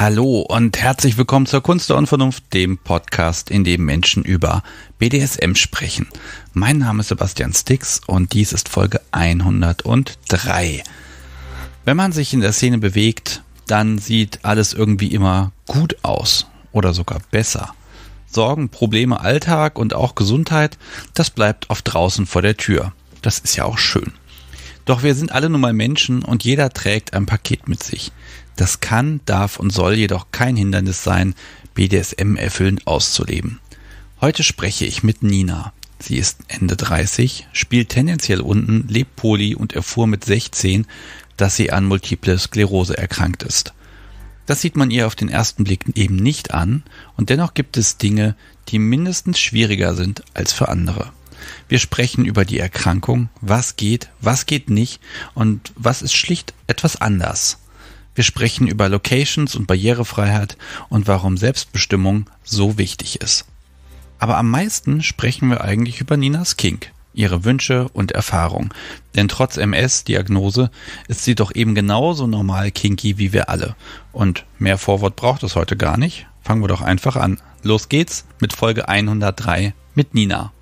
Hallo und herzlich willkommen zur Kunst der Unvernunft, dem Podcast, in dem Menschen über BDSM sprechen. Mein Name ist Sebastian Stix und dies ist Folge 103. Wenn man sich in der Szene bewegt, dann sieht alles irgendwie immer gut aus oder sogar besser. Sorgen, Probleme, Alltag und auch Gesundheit, das bleibt oft draußen vor der Tür. Das ist ja auch schön. Doch wir sind alle nun mal Menschen und jeder trägt ein Paket mit sich. Das kann, darf und soll jedoch kein Hindernis sein, BDSM erfüllend auszuleben. Heute spreche ich mit Nina. Sie ist Ende 30, spielt tendenziell unten, lebt poly und erfuhr mit 16, dass sie an multiple Sklerose erkrankt ist. Das sieht man ihr auf den ersten Blick eben nicht an und dennoch gibt es Dinge, die mindestens schwieriger sind als für andere. Wir sprechen über die Erkrankung, was geht, was geht nicht und was ist schlicht etwas anders. Wir sprechen über Locations und Barrierefreiheit und warum Selbstbestimmung so wichtig ist. Aber am meisten sprechen wir eigentlich über Ninas Kink, ihre Wünsche und Erfahrungen. Denn trotz MS-Diagnose ist sie doch eben genauso normal kinky wie wir alle. Und mehr Vorwort braucht es heute gar nicht. Fangen wir doch einfach an. Los geht's mit Folge 103 mit Nina.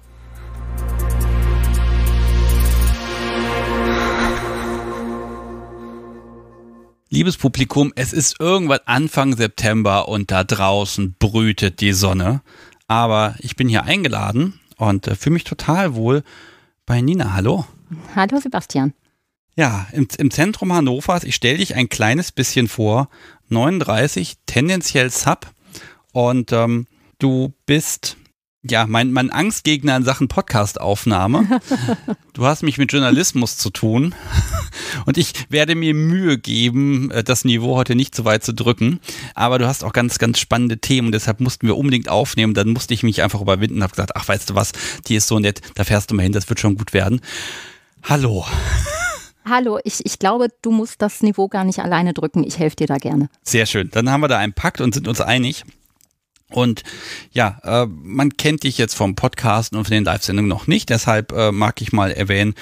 Liebes Publikum, es ist irgendwann Anfang September und da draußen brütet die Sonne. Aber ich bin hier eingeladen und äh, fühle mich total wohl bei Nina. Hallo. Hallo Sebastian. Ja, im, im Zentrum Hannovers, ich stelle dich ein kleines bisschen vor, 39, tendenziell Sub. Und ähm, du bist ja, mein, mein Angstgegner in Sachen Podcastaufnahme. du hast mich mit Journalismus zu tun und ich werde mir Mühe geben, äh, das Niveau heute nicht zu weit zu drücken. Aber du hast auch ganz, ganz spannende Themen und deshalb mussten wir unbedingt aufnehmen. Dann musste ich mich einfach überwinden und habe gesagt, ach, weißt du was, die ist so nett, da fährst du mal hin, das wird schon gut werden. Hallo. Hallo, ich, ich glaube, du musst das Niveau gar nicht alleine drücken. Ich helfe dir da gerne. Sehr schön. Dann haben wir da einen Pakt und sind uns einig. Und ja, äh, man kennt dich jetzt vom Podcast und von den Live-Sendungen noch nicht, deshalb äh, mag ich mal erwähnen,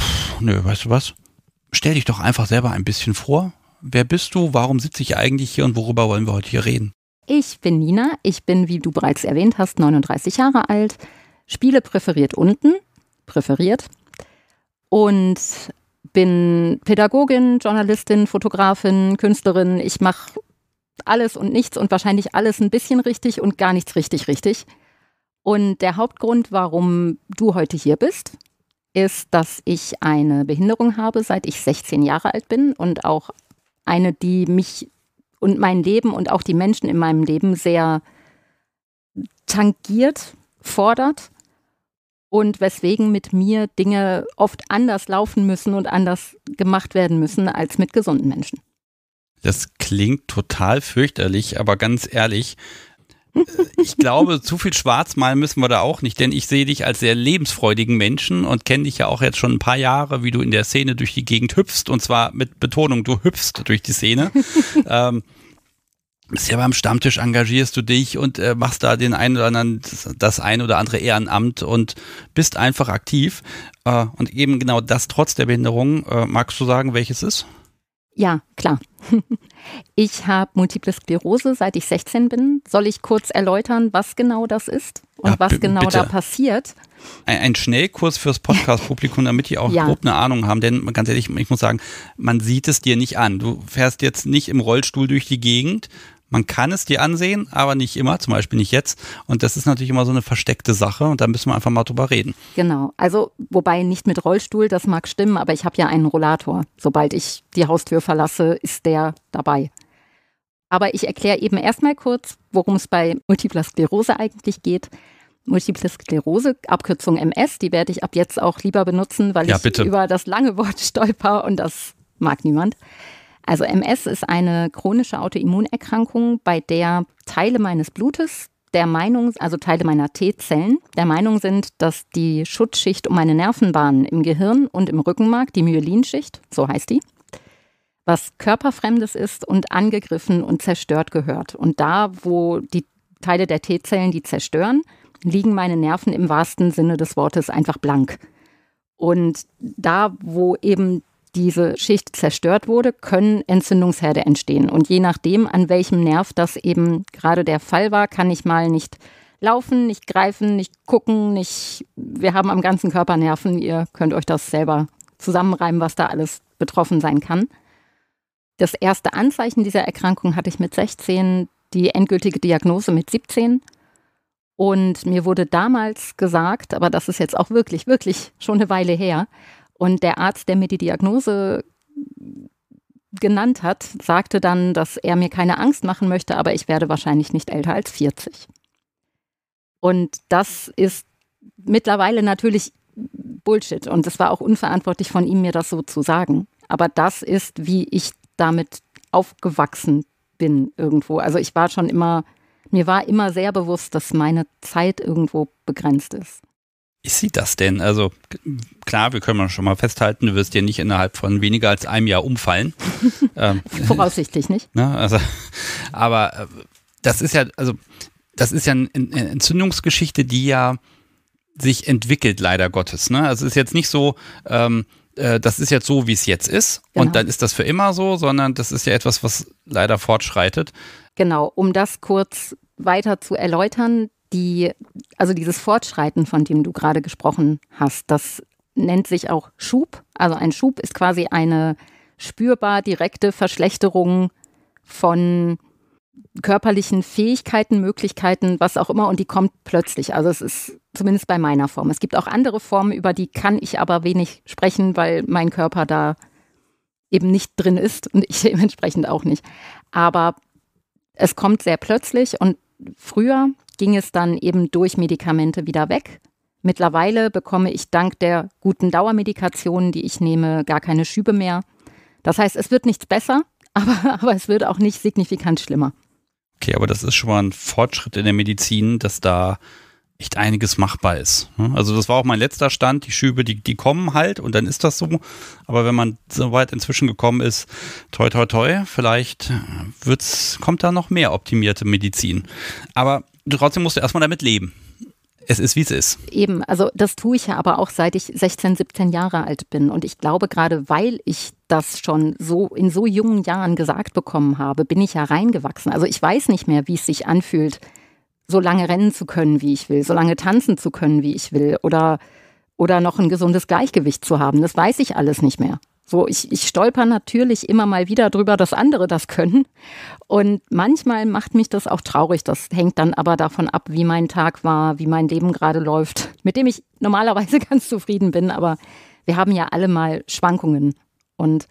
pff, nö, weißt du was? Stell dich doch einfach selber ein bisschen vor. Wer bist du? Warum sitze ich eigentlich hier und worüber wollen wir heute hier reden? Ich bin Nina, ich bin, wie du bereits erwähnt hast, 39 Jahre alt, spiele präferiert unten, präferiert und bin Pädagogin, Journalistin, Fotografin, Künstlerin. Ich mache alles und nichts und wahrscheinlich alles ein bisschen richtig und gar nichts richtig richtig. Und der Hauptgrund, warum du heute hier bist, ist, dass ich eine Behinderung habe, seit ich 16 Jahre alt bin und auch eine, die mich und mein Leben und auch die Menschen in meinem Leben sehr tangiert, fordert und weswegen mit mir Dinge oft anders laufen müssen und anders gemacht werden müssen als mit gesunden Menschen. Das klingt total fürchterlich, aber ganz ehrlich, äh, ich glaube, zu viel schwarz malen müssen wir da auch nicht, denn ich sehe dich als sehr lebensfreudigen Menschen und kenne dich ja auch jetzt schon ein paar Jahre, wie du in der Szene durch die Gegend hüpfst und zwar mit Betonung, du hüpfst durch die Szene. ähm, bist ja beim Stammtisch, engagierst du dich und äh, machst da den einen oder anderen, das, das ein oder andere Ehrenamt und bist einfach aktiv. Äh, und eben genau das trotz der Behinderung. Äh, magst du sagen, welches ist? Ja, klar. Ich habe Multiple Sklerose, seit ich 16 bin. Soll ich kurz erläutern, was genau das ist und ja, was genau bitte. da passiert? Ein, ein Schnellkurs fürs Podcast-Publikum, damit die auch ja. grob eine Ahnung haben. Denn ganz ehrlich, ich muss sagen, man sieht es dir nicht an. Du fährst jetzt nicht im Rollstuhl durch die Gegend, man kann es dir ansehen, aber nicht immer, zum Beispiel nicht jetzt. Und das ist natürlich immer so eine versteckte Sache und da müssen wir einfach mal drüber reden. Genau, also wobei nicht mit Rollstuhl, das mag stimmen, aber ich habe ja einen Rollator. Sobald ich die Haustür verlasse, ist der dabei. Aber ich erkläre eben erstmal kurz, worum es bei Multipler Sklerose eigentlich geht. Multiple Sklerose, Abkürzung MS, die werde ich ab jetzt auch lieber benutzen, weil ja, ich bitte. über das lange Wort stolper und das mag niemand. Also MS ist eine chronische Autoimmunerkrankung, bei der Teile meines Blutes der Meinung, also Teile meiner T-Zellen, der Meinung sind, dass die Schutzschicht um meine Nervenbahnen im Gehirn und im Rückenmark, die Myelinschicht, so heißt die, was körperfremdes ist und angegriffen und zerstört gehört. Und da, wo die Teile der T-Zellen die zerstören, liegen meine Nerven im wahrsten Sinne des Wortes einfach blank. Und da, wo eben diese Schicht zerstört wurde, können Entzündungsherde entstehen. Und je nachdem, an welchem Nerv das eben gerade der Fall war, kann ich mal nicht laufen, nicht greifen, nicht gucken, nicht. Wir haben am ganzen Körper Nerven. Ihr könnt euch das selber zusammenreimen, was da alles betroffen sein kann. Das erste Anzeichen dieser Erkrankung hatte ich mit 16, die endgültige Diagnose mit 17. Und mir wurde damals gesagt, aber das ist jetzt auch wirklich, wirklich schon eine Weile her, und der Arzt, der mir die Diagnose genannt hat, sagte dann, dass er mir keine Angst machen möchte, aber ich werde wahrscheinlich nicht älter als 40. Und das ist mittlerweile natürlich Bullshit. Und es war auch unverantwortlich von ihm, mir das so zu sagen. Aber das ist, wie ich damit aufgewachsen bin irgendwo. Also ich war schon immer, mir war immer sehr bewusst, dass meine Zeit irgendwo begrenzt ist ist sie das denn? Also klar, wir können schon mal festhalten, du wirst dir nicht innerhalb von weniger als einem Jahr umfallen. Ähm, Voraussichtlich nicht. Na, ne, also, aber äh, das ist ja, also das ist ja eine Entzündungsgeschichte, die ja sich entwickelt, leider Gottes. Ne? Also es ist jetzt nicht so, ähm, äh, das ist jetzt so, wie es jetzt ist genau. und dann ist das für immer so, sondern das ist ja etwas, was leider fortschreitet. Genau, um das kurz weiter zu erläutern, die, also dieses Fortschreiten, von dem du gerade gesprochen hast, das nennt sich auch Schub. Also ein Schub ist quasi eine spürbar direkte Verschlechterung von körperlichen Fähigkeiten, Möglichkeiten, was auch immer, und die kommt plötzlich. Also es ist zumindest bei meiner Form. Es gibt auch andere Formen, über die kann ich aber wenig sprechen, weil mein Körper da eben nicht drin ist und ich dementsprechend auch nicht. Aber es kommt sehr plötzlich und früher ging es dann eben durch Medikamente wieder weg. Mittlerweile bekomme ich dank der guten Dauermedikationen, die ich nehme, gar keine Schübe mehr. Das heißt, es wird nichts besser, aber, aber es wird auch nicht signifikant schlimmer. Okay, aber das ist schon mal ein Fortschritt in der Medizin, dass da echt einiges machbar ist. Ne? Also das war auch mein letzter Stand. Die Schübe, die, die kommen halt und dann ist das so. Aber wenn man so weit inzwischen gekommen ist, toi toi toi, vielleicht äh, wird's, kommt da noch mehr optimierte Medizin. Aber trotzdem musst du erstmal damit leben. Es ist, wie es ist. Eben, also das tue ich ja aber auch seit ich 16, 17 Jahre alt bin. Und ich glaube, gerade weil ich das schon so in so jungen Jahren gesagt bekommen habe, bin ich ja reingewachsen. Also ich weiß nicht mehr, wie es sich anfühlt, so lange rennen zu können, wie ich will, so lange tanzen zu können, wie ich will oder, oder noch ein gesundes Gleichgewicht zu haben. Das weiß ich alles nicht mehr. So, ich, ich stolper natürlich immer mal wieder drüber, dass andere das können. Und manchmal macht mich das auch traurig. Das hängt dann aber davon ab, wie mein Tag war, wie mein Leben gerade läuft, mit dem ich normalerweise ganz zufrieden bin. Aber wir haben ja alle mal Schwankungen. Und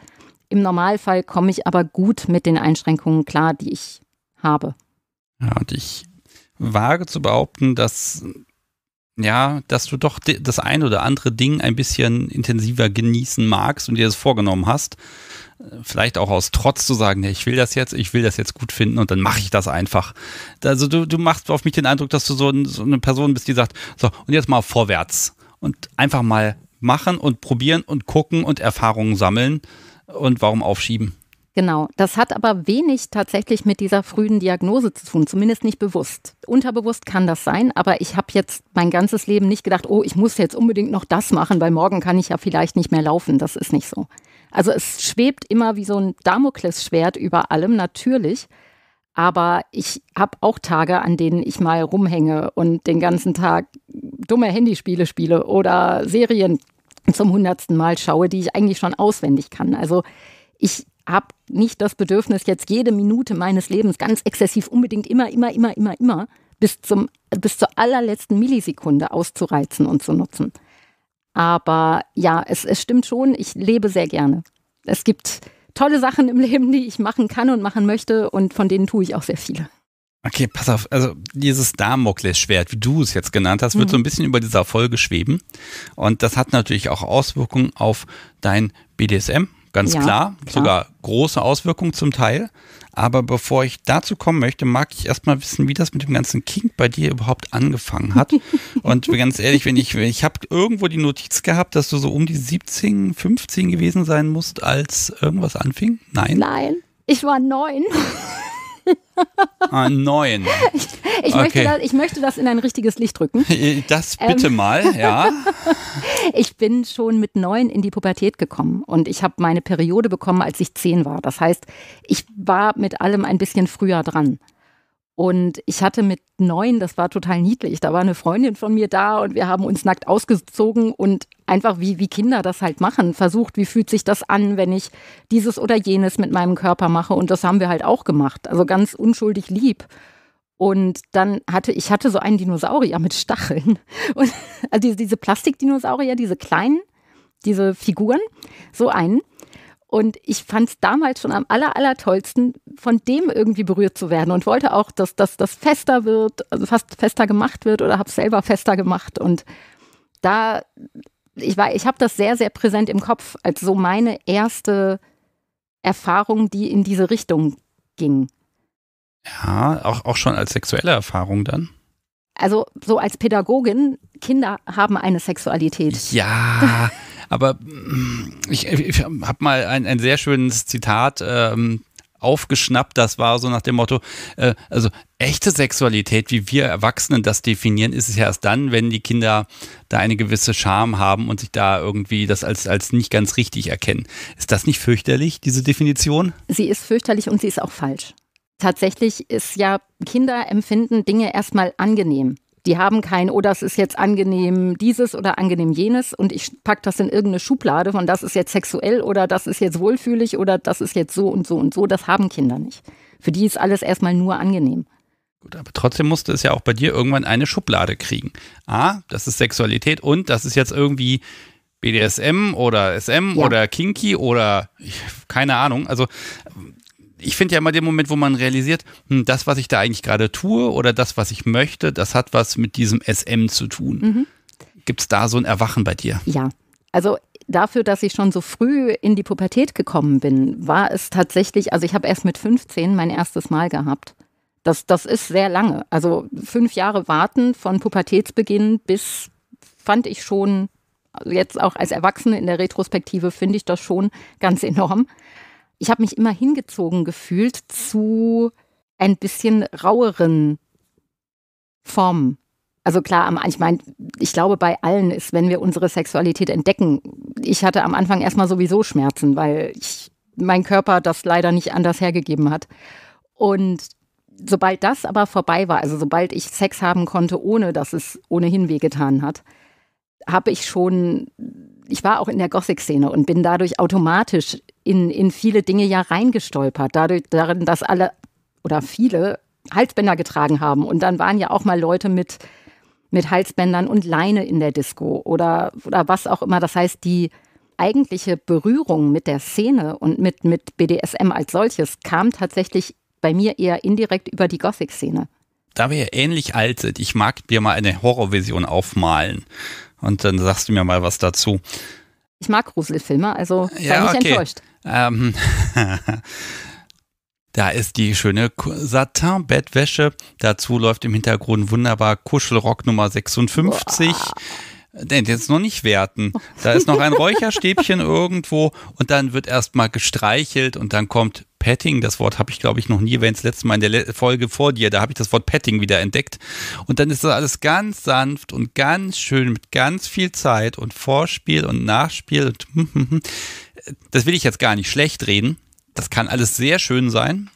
im Normalfall komme ich aber gut mit den Einschränkungen klar, die ich habe. Ja, und ich wage zu behaupten, dass ja, dass du doch das ein oder andere Ding ein bisschen intensiver genießen magst und dir das vorgenommen hast. Vielleicht auch aus Trotz zu sagen, ich will das jetzt, ich will das jetzt gut finden und dann mache ich das einfach. Also du, du machst auf mich den Eindruck, dass du so, so eine Person bist, die sagt, so, und jetzt mal vorwärts und einfach mal machen und probieren und gucken und Erfahrungen sammeln und warum aufschieben. Genau, das hat aber wenig tatsächlich mit dieser frühen Diagnose zu tun, zumindest nicht bewusst. Unterbewusst kann das sein, aber ich habe jetzt mein ganzes Leben nicht gedacht, oh, ich muss jetzt unbedingt noch das machen, weil morgen kann ich ja vielleicht nicht mehr laufen. Das ist nicht so. Also es schwebt immer wie so ein Damoklesschwert über allem, natürlich. Aber ich habe auch Tage, an denen ich mal rumhänge und den ganzen Tag dumme Handyspiele spiele oder Serien zum hundertsten Mal schaue, die ich eigentlich schon auswendig kann. Also ich habe nicht das Bedürfnis, jetzt jede Minute meines Lebens ganz exzessiv unbedingt immer, immer, immer, immer, immer bis, zum, bis zur allerletzten Millisekunde auszureizen und zu nutzen. Aber ja, es, es stimmt schon, ich lebe sehr gerne. Es gibt tolle Sachen im Leben, die ich machen kann und machen möchte und von denen tue ich auch sehr viele. Okay, pass auf, also dieses Damoklesschwert, wie du es jetzt genannt hast, wird mhm. so ein bisschen über dieser Folge schweben. Und das hat natürlich auch Auswirkungen auf dein BDSM Ganz ja, klar, klar, sogar große Auswirkungen zum Teil. Aber bevor ich dazu kommen möchte, mag ich erstmal wissen, wie das mit dem ganzen Kink bei dir überhaupt angefangen hat. Und ganz ehrlich, wenn ich, ich habe irgendwo die Notiz gehabt, dass du so um die 17, 15 gewesen sein musst, als irgendwas anfing. Nein. Nein, ich war neun. Ah, neun. Ich, ich, okay. möchte das, ich, möchte das, in ein richtiges Licht drücken. Äh, das bitte ähm. mal, ja. Ich bin schon mit neun in die Pubertät gekommen und ich habe meine Periode bekommen, als ich zehn war. Das heißt, ich war mit allem ein bisschen früher dran. Und ich hatte mit neun, das war total niedlich, da war eine Freundin von mir da und wir haben uns nackt ausgezogen und einfach wie, wie Kinder das halt machen, versucht, wie fühlt sich das an, wenn ich dieses oder jenes mit meinem Körper mache. Und das haben wir halt auch gemacht. Also ganz unschuldig lieb. Und dann hatte ich hatte so einen Dinosaurier mit Stacheln. Und, also diese, diese Plastikdinosaurier, diese kleinen, diese Figuren, so einen. Und ich fand es damals schon am aller, aller tollsten, von dem irgendwie berührt zu werden und wollte auch, dass, dass das fester wird, also fast fester gemacht wird oder habe es selber fester gemacht. Und da, ich war, ich habe das sehr, sehr präsent im Kopf als so meine erste Erfahrung, die in diese Richtung ging. Ja, auch, auch schon als sexuelle Erfahrung dann. Also so als Pädagogin, Kinder haben eine Sexualität. Ja, Aber mm, ich, ich habe mal ein, ein sehr schönes Zitat ähm, aufgeschnappt. Das war so nach dem Motto, äh, also echte Sexualität, wie wir Erwachsenen das definieren, ist es ja erst dann, wenn die Kinder da eine gewisse Scham haben und sich da irgendwie das als, als nicht ganz richtig erkennen. Ist das nicht fürchterlich, diese Definition? Sie ist fürchterlich und sie ist auch falsch. Tatsächlich ist ja Kinder empfinden Dinge erstmal angenehm. Die haben kein, oh, das ist jetzt angenehm dieses oder angenehm jenes und ich packe das in irgendeine Schublade von das ist jetzt sexuell oder das ist jetzt wohlfühlig oder das ist jetzt so und so und so. Das haben Kinder nicht. Für die ist alles erstmal nur angenehm. Gut, aber trotzdem musste es ja auch bei dir irgendwann eine Schublade kriegen. A, das ist Sexualität und das ist jetzt irgendwie BDSM oder SM ja. oder Kinky oder keine Ahnung. Also ich finde ja immer den Moment, wo man realisiert, hm, das, was ich da eigentlich gerade tue oder das, was ich möchte, das hat was mit diesem SM zu tun. Mhm. Gibt es da so ein Erwachen bei dir? Ja. Also dafür, dass ich schon so früh in die Pubertät gekommen bin, war es tatsächlich, also ich habe erst mit 15 mein erstes Mal gehabt. Das, das ist sehr lange. Also fünf Jahre warten von Pubertätsbeginn bis fand ich schon, also jetzt auch als Erwachsene in der Retrospektive finde ich das schon ganz enorm ich habe mich immer hingezogen gefühlt zu ein bisschen raueren Formen. Also klar, ich meine, ich glaube, bei allen ist, wenn wir unsere Sexualität entdecken, ich hatte am Anfang erstmal sowieso Schmerzen, weil ich, mein Körper das leider nicht anders hergegeben hat. Und sobald das aber vorbei war, also sobald ich Sex haben konnte, ohne dass es ohnehin wehgetan hat, habe ich schon, ich war auch in der Gothic-Szene und bin dadurch automatisch in, in viele Dinge ja reingestolpert, dadurch, darin, dass alle oder viele Halsbänder getragen haben. Und dann waren ja auch mal Leute mit, mit Halsbändern und Leine in der Disco oder, oder was auch immer. Das heißt, die eigentliche Berührung mit der Szene und mit, mit BDSM als solches kam tatsächlich bei mir eher indirekt über die Gothic-Szene. Da wir ja ähnlich alt sind, ich mag dir mal eine Horrorvision aufmalen. Und dann sagst du mir mal was dazu. Ich mag Gruselfilme, also sei ja, nicht okay. enttäuscht. Ähm, da ist die schöne Satin-Bettwäsche. Dazu läuft im Hintergrund wunderbar Kuschelrock Nummer 56. Boah. Den jetzt noch nicht werten. Da ist noch ein Räucherstäbchen irgendwo und dann wird erstmal gestreichelt und dann kommt Petting. Das Wort habe ich, glaube ich, noch nie wenn es letztes Mal in der Folge vor dir, da habe ich das Wort Petting wieder entdeckt. Und dann ist das alles ganz sanft und ganz schön mit ganz viel Zeit und Vorspiel und Nachspiel. Und mhm, mhm, mhm das will ich jetzt gar nicht schlecht reden. Das kann alles sehr schön sein.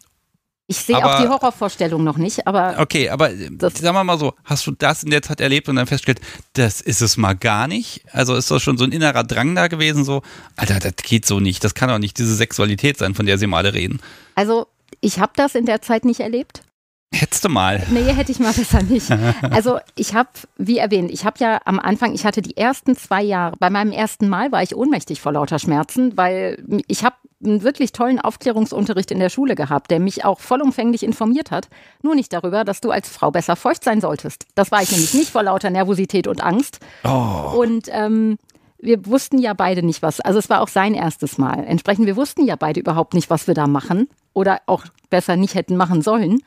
Ich sehe auch die Horrorvorstellung noch nicht, aber. Okay, aber äh, sagen wir mal so, hast du das in der Zeit erlebt und dann festgestellt, das ist es mal gar nicht? Also ist das schon so ein innerer Drang da gewesen, so, Alter, das geht so nicht, das kann doch nicht diese Sexualität sein, von der sie mal reden. Also, ich habe das in der Zeit nicht erlebt. Hättest du mal. Nee, hätte ich mal besser nicht. Also ich habe, wie erwähnt, ich habe ja am Anfang, ich hatte die ersten zwei Jahre, bei meinem ersten Mal war ich ohnmächtig vor lauter Schmerzen, weil ich habe einen wirklich tollen Aufklärungsunterricht in der Schule gehabt, der mich auch vollumfänglich informiert hat. Nur nicht darüber, dass du als Frau besser feucht sein solltest. Das war ich nämlich nicht vor lauter Nervosität und Angst. Oh. Und ähm, wir wussten ja beide nicht was. Also es war auch sein erstes Mal. Entsprechend, wir wussten ja beide überhaupt nicht, was wir da machen oder auch besser nicht hätten machen sollen.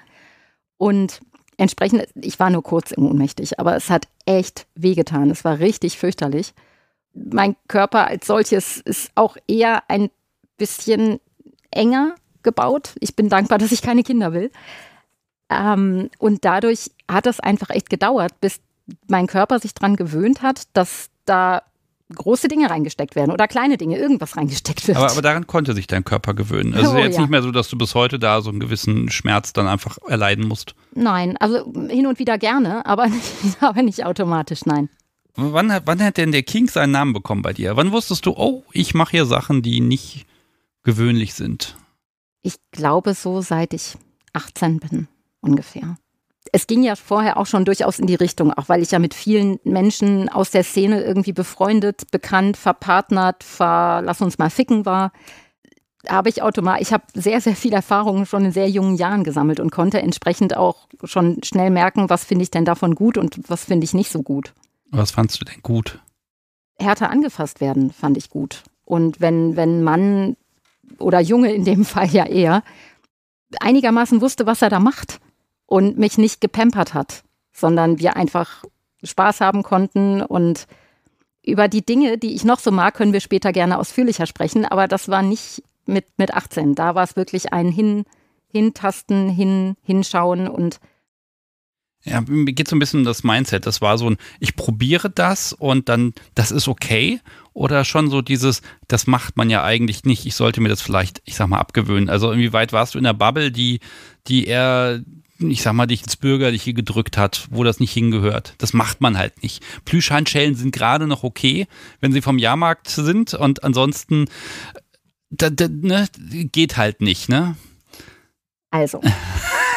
Und entsprechend, ich war nur kurz ohnmächtig, aber es hat echt wehgetan. Es war richtig fürchterlich. Mein Körper als solches ist auch eher ein bisschen enger gebaut. Ich bin dankbar, dass ich keine Kinder will. Ähm, und dadurch hat es einfach echt gedauert, bis mein Körper sich daran gewöhnt hat, dass da große Dinge reingesteckt werden oder kleine Dinge, irgendwas reingesteckt wird. Aber, aber daran konnte sich dein Körper gewöhnen. Also oh, ist jetzt ja. nicht mehr so, dass du bis heute da so einen gewissen Schmerz dann einfach erleiden musst. Nein, also hin und wieder gerne, aber nicht, aber nicht automatisch, nein. Wann hat, wann hat denn der King seinen Namen bekommen bei dir? Wann wusstest du, oh, ich mache hier Sachen, die nicht gewöhnlich sind? Ich glaube so, seit ich 18 bin ungefähr es ging ja vorher auch schon durchaus in die Richtung, auch weil ich ja mit vielen Menschen aus der Szene irgendwie befreundet, bekannt, verpartnert, ver lass uns mal ficken war habe ich automatisch, ich habe sehr, sehr viel Erfahrung schon in sehr jungen Jahren gesammelt und konnte entsprechend auch schon schnell merken, was finde ich denn davon gut und was finde ich nicht so gut. Was fandst du denn gut? Härter angefasst werden, fand ich gut. Und wenn, wenn Mann oder Junge in dem Fall ja eher einigermaßen wusste, was er da macht und mich nicht gepampert hat, sondern wir einfach Spaß haben konnten und über die Dinge, die ich noch so mag, können wir später gerne ausführlicher sprechen, aber das war nicht mit, mit 18. Da war es wirklich ein Hin, Hintasten, hin, Hinschauen und ja, mir geht so ein bisschen um das Mindset. Das war so ein, ich probiere das und dann, das ist okay. Oder schon so dieses, das macht man ja eigentlich nicht. Ich sollte mir das vielleicht, ich sag mal, abgewöhnen. Also inwieweit warst du in der Bubble, die, die eher ich sag mal, dich ins Bürgerliche gedrückt hat, wo das nicht hingehört. Das macht man halt nicht. Plüschhandschellen sind gerade noch okay, wenn sie vom Jahrmarkt sind und ansonsten äh, da, da, ne, geht halt nicht, ne? Also.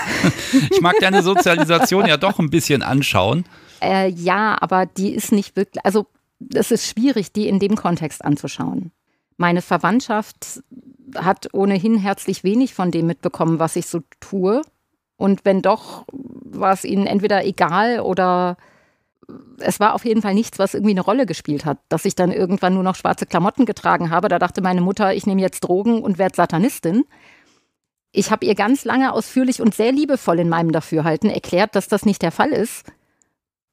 ich mag deine Sozialisation ja doch ein bisschen anschauen. Äh, ja, aber die ist nicht wirklich, also es ist schwierig, die in dem Kontext anzuschauen. Meine Verwandtschaft hat ohnehin herzlich wenig von dem mitbekommen, was ich so tue. Und wenn doch, war es ihnen entweder egal oder es war auf jeden Fall nichts, was irgendwie eine Rolle gespielt hat. Dass ich dann irgendwann nur noch schwarze Klamotten getragen habe, da dachte meine Mutter, ich nehme jetzt Drogen und werde Satanistin. Ich habe ihr ganz lange ausführlich und sehr liebevoll in meinem Dafürhalten erklärt, dass das nicht der Fall ist.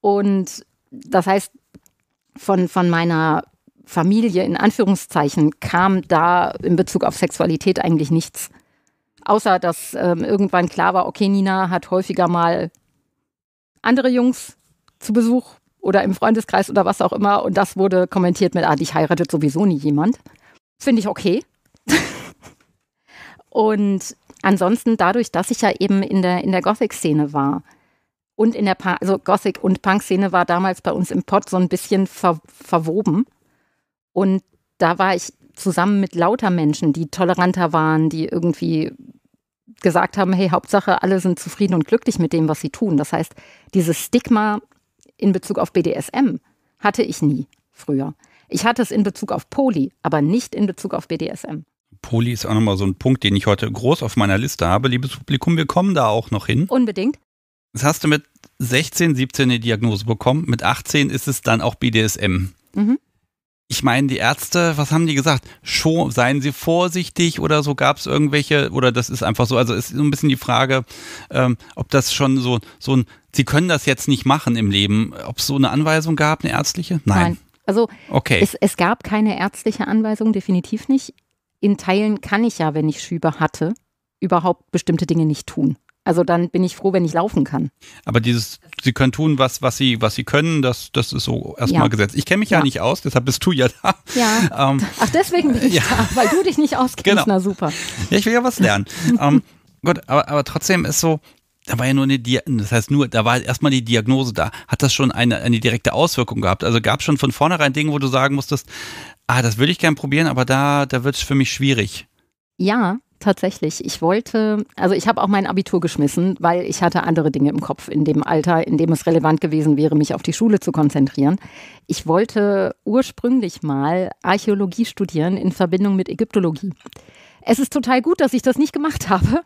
Und das heißt, von, von meiner Familie in Anführungszeichen kam da in Bezug auf Sexualität eigentlich nichts. Außer, dass ähm, irgendwann klar war, okay, Nina hat häufiger mal andere Jungs zu Besuch oder im Freundeskreis oder was auch immer. Und das wurde kommentiert mit, ah, dich heiratet sowieso nie jemand. Finde ich okay. und ansonsten dadurch, dass ich ja eben in der, in der Gothic-Szene war und in der, pa also Gothic- und Punk-Szene war damals bei uns im Pod so ein bisschen ver verwoben. Und da war ich zusammen mit lauter Menschen, die toleranter waren, die irgendwie gesagt haben, hey, Hauptsache, alle sind zufrieden und glücklich mit dem, was sie tun. Das heißt, dieses Stigma in Bezug auf BDSM hatte ich nie früher. Ich hatte es in Bezug auf Poli, aber nicht in Bezug auf BDSM. Poli ist auch nochmal so ein Punkt, den ich heute groß auf meiner Liste habe. Liebes Publikum, wir kommen da auch noch hin. Unbedingt. Das hast du mit 16, 17 eine Diagnose bekommen. Mit 18 ist es dann auch BDSM. Mhm ich meine, die Ärzte, was haben die gesagt? Schon, seien Sie vorsichtig oder so gab es irgendwelche, oder das ist einfach so, also ist so ein bisschen die Frage, ähm, ob das schon so, so ein, Sie können das jetzt nicht machen im Leben, ob es so eine Anweisung gab, eine ärztliche? Nein. Nein. Also okay. es, es gab keine ärztliche Anweisung, definitiv nicht. In Teilen kann ich ja, wenn ich Schübe hatte, überhaupt bestimmte Dinge nicht tun. Also dann bin ich froh, wenn ich laufen kann. Aber dieses, sie können tun, was, was sie, was sie können, das, das ist so erstmal ja. gesetzt. Ich kenne mich ja. ja. nicht aus, deshalb bist du ja da. Ja. Ähm, Ach, deswegen bin ich ja. da, weil du dich nicht auskennst. Genau. Na super. Ja, ich will ja was lernen. ähm, gut, aber, aber trotzdem ist so, da war ja nur eine Diagnose, das heißt nur, da war erstmal die Diagnose da. Hat das schon eine, eine direkte Auswirkung gehabt? Also gab es schon von vornherein Dinge, wo du sagen musstest, ah, das würde ich gern probieren, aber da, da wird es für mich schwierig. Ja, tatsächlich. Ich wollte, also ich habe auch mein Abitur geschmissen, weil ich hatte andere Dinge im Kopf in dem Alter, in dem es relevant gewesen wäre, mich auf die Schule zu konzentrieren. Ich wollte ursprünglich mal Archäologie studieren in Verbindung mit Ägyptologie. Es ist total gut, dass ich das nicht gemacht habe,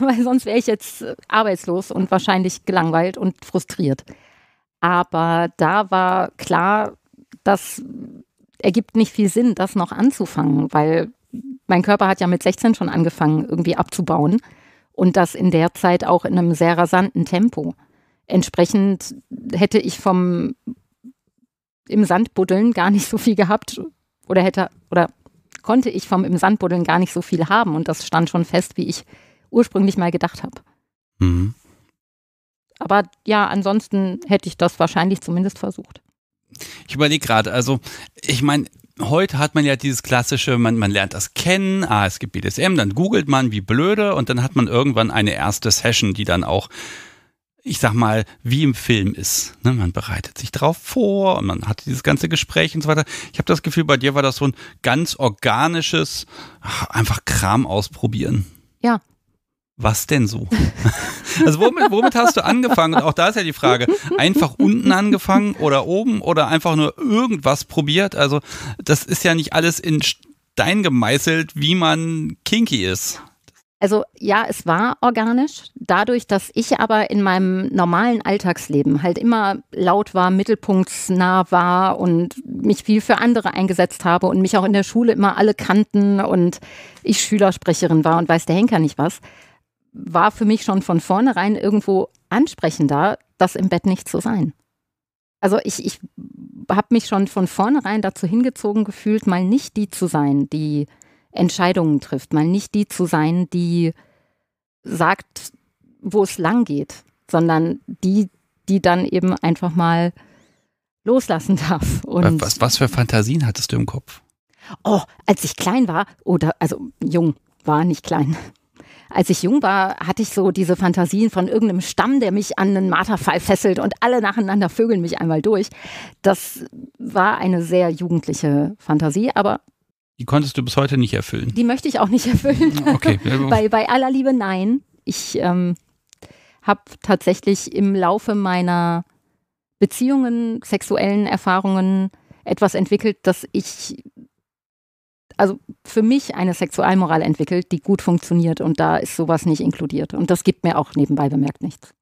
weil sonst wäre ich jetzt arbeitslos und wahrscheinlich gelangweilt und frustriert. Aber da war klar, das ergibt nicht viel Sinn, das noch anzufangen, weil mein Körper hat ja mit 16 schon angefangen, irgendwie abzubauen. Und das in der Zeit auch in einem sehr rasanten Tempo. Entsprechend hätte ich vom im Sand buddeln gar nicht so viel gehabt oder hätte oder konnte ich vom im Sand buddeln gar nicht so viel haben. Und das stand schon fest, wie ich ursprünglich mal gedacht habe. Mhm. Aber ja, ansonsten hätte ich das wahrscheinlich zumindest versucht. Ich überlege gerade, also ich meine, heute hat man ja dieses klassische, man, man lernt das kennen, ah, es gibt BDSM, dann googelt man wie blöde und dann hat man irgendwann eine erste Session, die dann auch, ich sag mal, wie im Film ist. Ne, man bereitet sich drauf vor und man hat dieses ganze Gespräch und so weiter. Ich habe das Gefühl, bei dir war das so ein ganz organisches, ach, einfach Kram ausprobieren. Ja, was denn so? also womit, womit, hast du angefangen? Und auch da ist ja die Frage, einfach unten angefangen oder oben oder einfach nur irgendwas probiert? Also das ist ja nicht alles in Stein gemeißelt, wie man kinky ist. Also ja, es war organisch, dadurch, dass ich aber in meinem normalen Alltagsleben halt immer laut war, mittelpunktsnah war und mich viel für andere eingesetzt habe und mich auch in der Schule immer alle kannten und ich Schülersprecherin war und weiß der Henker nicht was, war für mich schon von vornherein irgendwo ansprechender, das im Bett nicht zu sein. Also ich, ich habe mich schon von vornherein dazu hingezogen gefühlt, mal nicht die zu sein, die Entscheidungen trifft, mal nicht die zu sein, die sagt, wo es lang geht, sondern die, die dann eben einfach mal loslassen darf. Und was, was für Fantasien hattest du im Kopf? Oh, als ich klein war, oder also jung war, nicht klein, als ich jung war, hatte ich so diese Fantasien von irgendeinem Stamm, der mich an einen Marterpfahl fesselt und alle nacheinander vögeln mich einmal durch. Das war eine sehr jugendliche Fantasie, aber die konntest du bis heute nicht erfüllen. Die möchte ich auch nicht erfüllen. Okay. bei, bei aller Liebe nein. Ich ähm, habe tatsächlich im Laufe meiner Beziehungen, sexuellen Erfahrungen etwas entwickelt, das ich also für mich eine Sexualmoral entwickelt, die gut funktioniert und da ist sowas nicht inkludiert. Und das gibt mir auch nebenbei bemerkt nichts.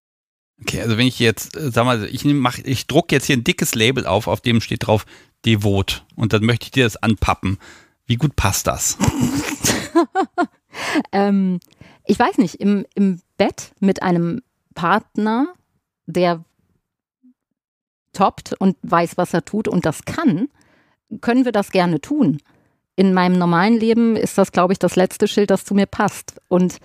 Okay, also wenn ich jetzt, äh, sag mal, ich mach, ich druck jetzt hier ein dickes Label auf, auf dem steht drauf Devot und dann möchte ich dir das anpappen. Wie gut passt das? ähm, ich weiß nicht, im, im Bett mit einem Partner, der toppt und weiß, was er tut und das kann, können wir das gerne tun in meinem normalen Leben ist das, glaube ich, das letzte Schild, das zu mir passt. Und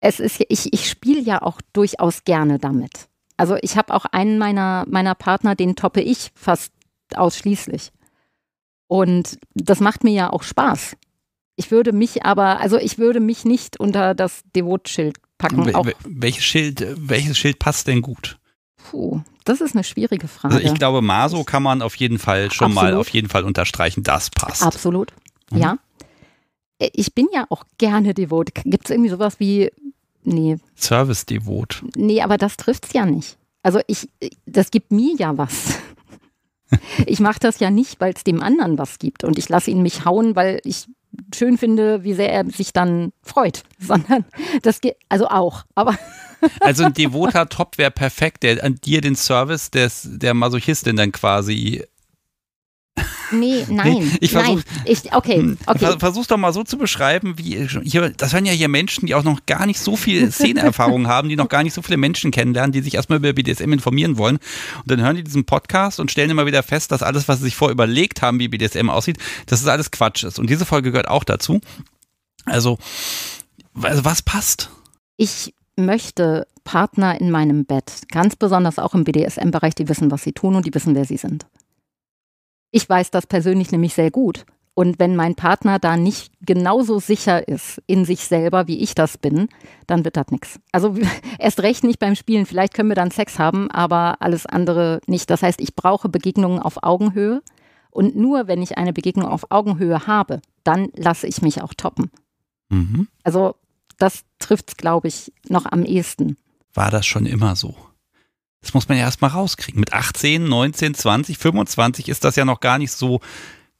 es ist, ich, ich spiele ja auch durchaus gerne damit. Also ich habe auch einen meiner, meiner Partner, den toppe ich fast ausschließlich. Und das macht mir ja auch Spaß. Ich würde mich aber, also ich würde mich nicht unter das Devot-Schild packen. Wel welches, Schild, welches Schild passt denn gut? Puh, das ist eine schwierige Frage. Also ich glaube, Maso kann man auf jeden Fall schon Absolut. mal auf jeden Fall unterstreichen, das passt. Absolut. Mhm. Ja. Äh, ich bin ja auch gerne devot. Gibt es irgendwie sowas wie. Nee. Service-devot. Nee, aber das trifft es ja nicht. Also ich, äh, das gibt mir ja was. Ich mache das ja nicht, weil es dem anderen was gibt. Und ich lasse ihn mich hauen, weil ich schön finde, wie sehr er sich dann freut, sondern das geht, also auch, aber. Also ein devoter Top wäre perfekt, der an dir den Service des, der Masochistin dann quasi Nee, nein. Nee, ich versuch, nein. Ich, okay, hm, okay. Versuch's doch mal so zu beschreiben, wie hier, das waren ja hier Menschen, die auch noch gar nicht so viel Szeneerfahrung haben, die noch gar nicht so viele Menschen kennenlernen, die sich erstmal über BDSM informieren wollen. Und dann hören die diesen Podcast und stellen immer wieder fest, dass alles, was sie sich vorher überlegt haben, wie BDSM aussieht, dass das alles Quatsch ist. Und diese Folge gehört auch dazu. Also, also was passt? Ich möchte Partner in meinem Bett, ganz besonders auch im BDSM-Bereich, die wissen, was sie tun und die wissen, wer sie sind. Ich weiß das persönlich nämlich sehr gut. Und wenn mein Partner da nicht genauso sicher ist in sich selber, wie ich das bin, dann wird das nichts. Also erst recht nicht beim Spielen. Vielleicht können wir dann Sex haben, aber alles andere nicht. Das heißt, ich brauche Begegnungen auf Augenhöhe. Und nur wenn ich eine Begegnung auf Augenhöhe habe, dann lasse ich mich auch toppen. Mhm. Also das trifft es, glaube ich, noch am ehesten. War das schon immer so? Das muss man ja erstmal rauskriegen. Mit 18, 19, 20, 25 ist das ja noch gar nicht so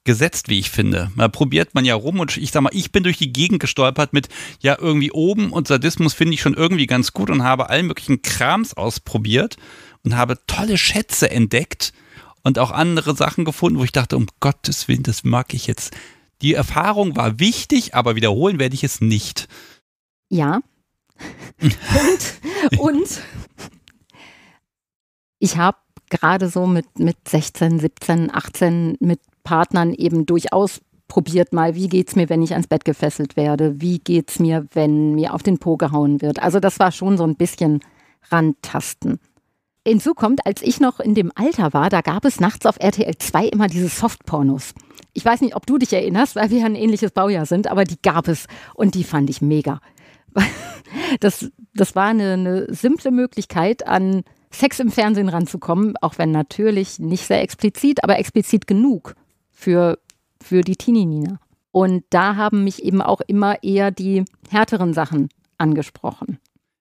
gesetzt, wie ich finde. Da probiert man ja rum und ich sag mal, ich bin durch die Gegend gestolpert mit ja irgendwie oben und Sadismus finde ich schon irgendwie ganz gut und habe allen möglichen Krams ausprobiert und habe tolle Schätze entdeckt und auch andere Sachen gefunden, wo ich dachte, um Gottes Willen, das mag ich jetzt. Die Erfahrung war wichtig, aber wiederholen werde ich es nicht. Ja. und, und ich habe gerade so mit, mit 16, 17, 18 mit Partnern eben durchaus probiert mal, wie geht's mir, wenn ich ans Bett gefesselt werde? Wie geht's mir, wenn mir auf den Po gehauen wird? Also das war schon so ein bisschen rantasten. Hinzu kommt, als ich noch in dem Alter war, da gab es nachts auf RTL 2 immer diese Softpornos. Ich weiß nicht, ob du dich erinnerst, weil wir ein ähnliches Baujahr sind, aber die gab es und die fand ich mega. Das, das war eine, eine simple Möglichkeit, an Sex im Fernsehen ranzukommen, auch wenn natürlich nicht sehr explizit, aber explizit genug für, für die Teenie-Nina. Und da haben mich eben auch immer eher die härteren Sachen angesprochen.